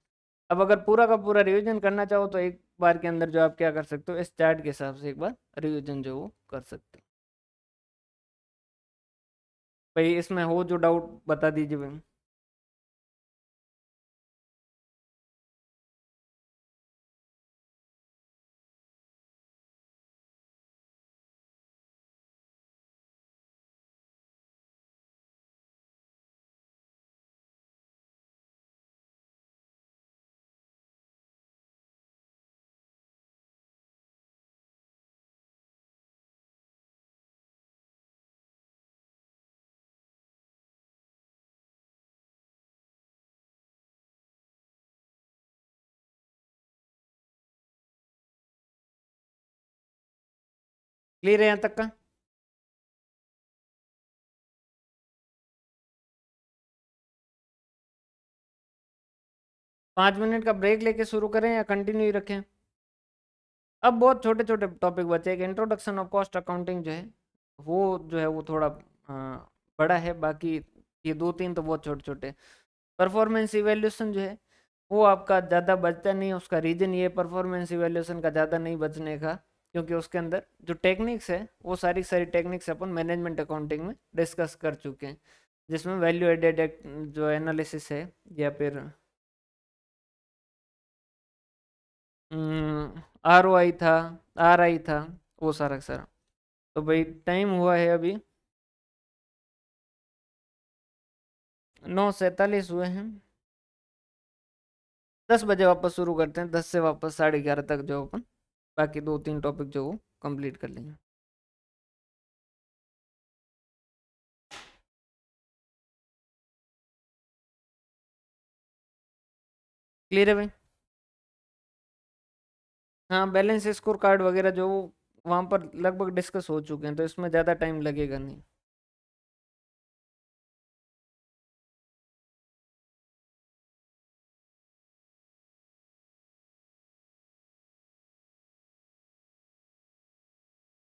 Speaker 3: अब अगर पूरा का पूरा रिविजन करना चाहो तो एक बार के अंदर जो आप क्या कर सकते हो इस चार्ट के हिसाब से एक बार रिविजन जो वो कर सकते हो भाई इसमें हो
Speaker 1: जो डाउट बता दीजिए भाई क्लियर है यहां तक का
Speaker 2: पांच मिनट का ब्रेक
Speaker 3: लेके शुरू करें या कंटिन्यू रखें अब बहुत छोटे छोटे टॉपिक बचे हैं इंट्रोडक्शन ऑफ कॉस्ट अकाउंटिंग जो है वो जो है वो थोड़ा बड़ा है बाकी ये दो तीन तो बहुत छोटे छोटे परफॉर्मेंस इवेल्यूशन जो है वो आपका ज़्यादा बचता नहीं है उसका रीज़न ये परफॉर्मेंस इवेल्यूशन का ज़्यादा नहीं बचने का क्योंकि उसके अंदर जो टेक्निक्स है वो सारी सारी टेक्निक्स अपन मैनेजमेंट अकाउंटिंग में डिस्कस कर चुके हैं जिसमें वैल्यू एडेड जो एनालिसिस है या फिर आर ओ आई था आर आई था वो सारा
Speaker 2: सारा तो भाई टाइम हुआ है अभी
Speaker 3: नौ सैतालीस हुए हैं दस बजे वापस शुरू करते हैं दस से वापस साढ़े ग्यारह तक जो अपन बाकी दो तीन टॉपिक जो कंप्लीट कर
Speaker 2: लेंगे क्लियर है भाई हाँ बैलेंस स्कोर कार्ड वगैरह जो वहाँ पर लगभग डिस्कस हो चुके हैं तो इसमें ज़्यादा टाइम लगेगा नहीं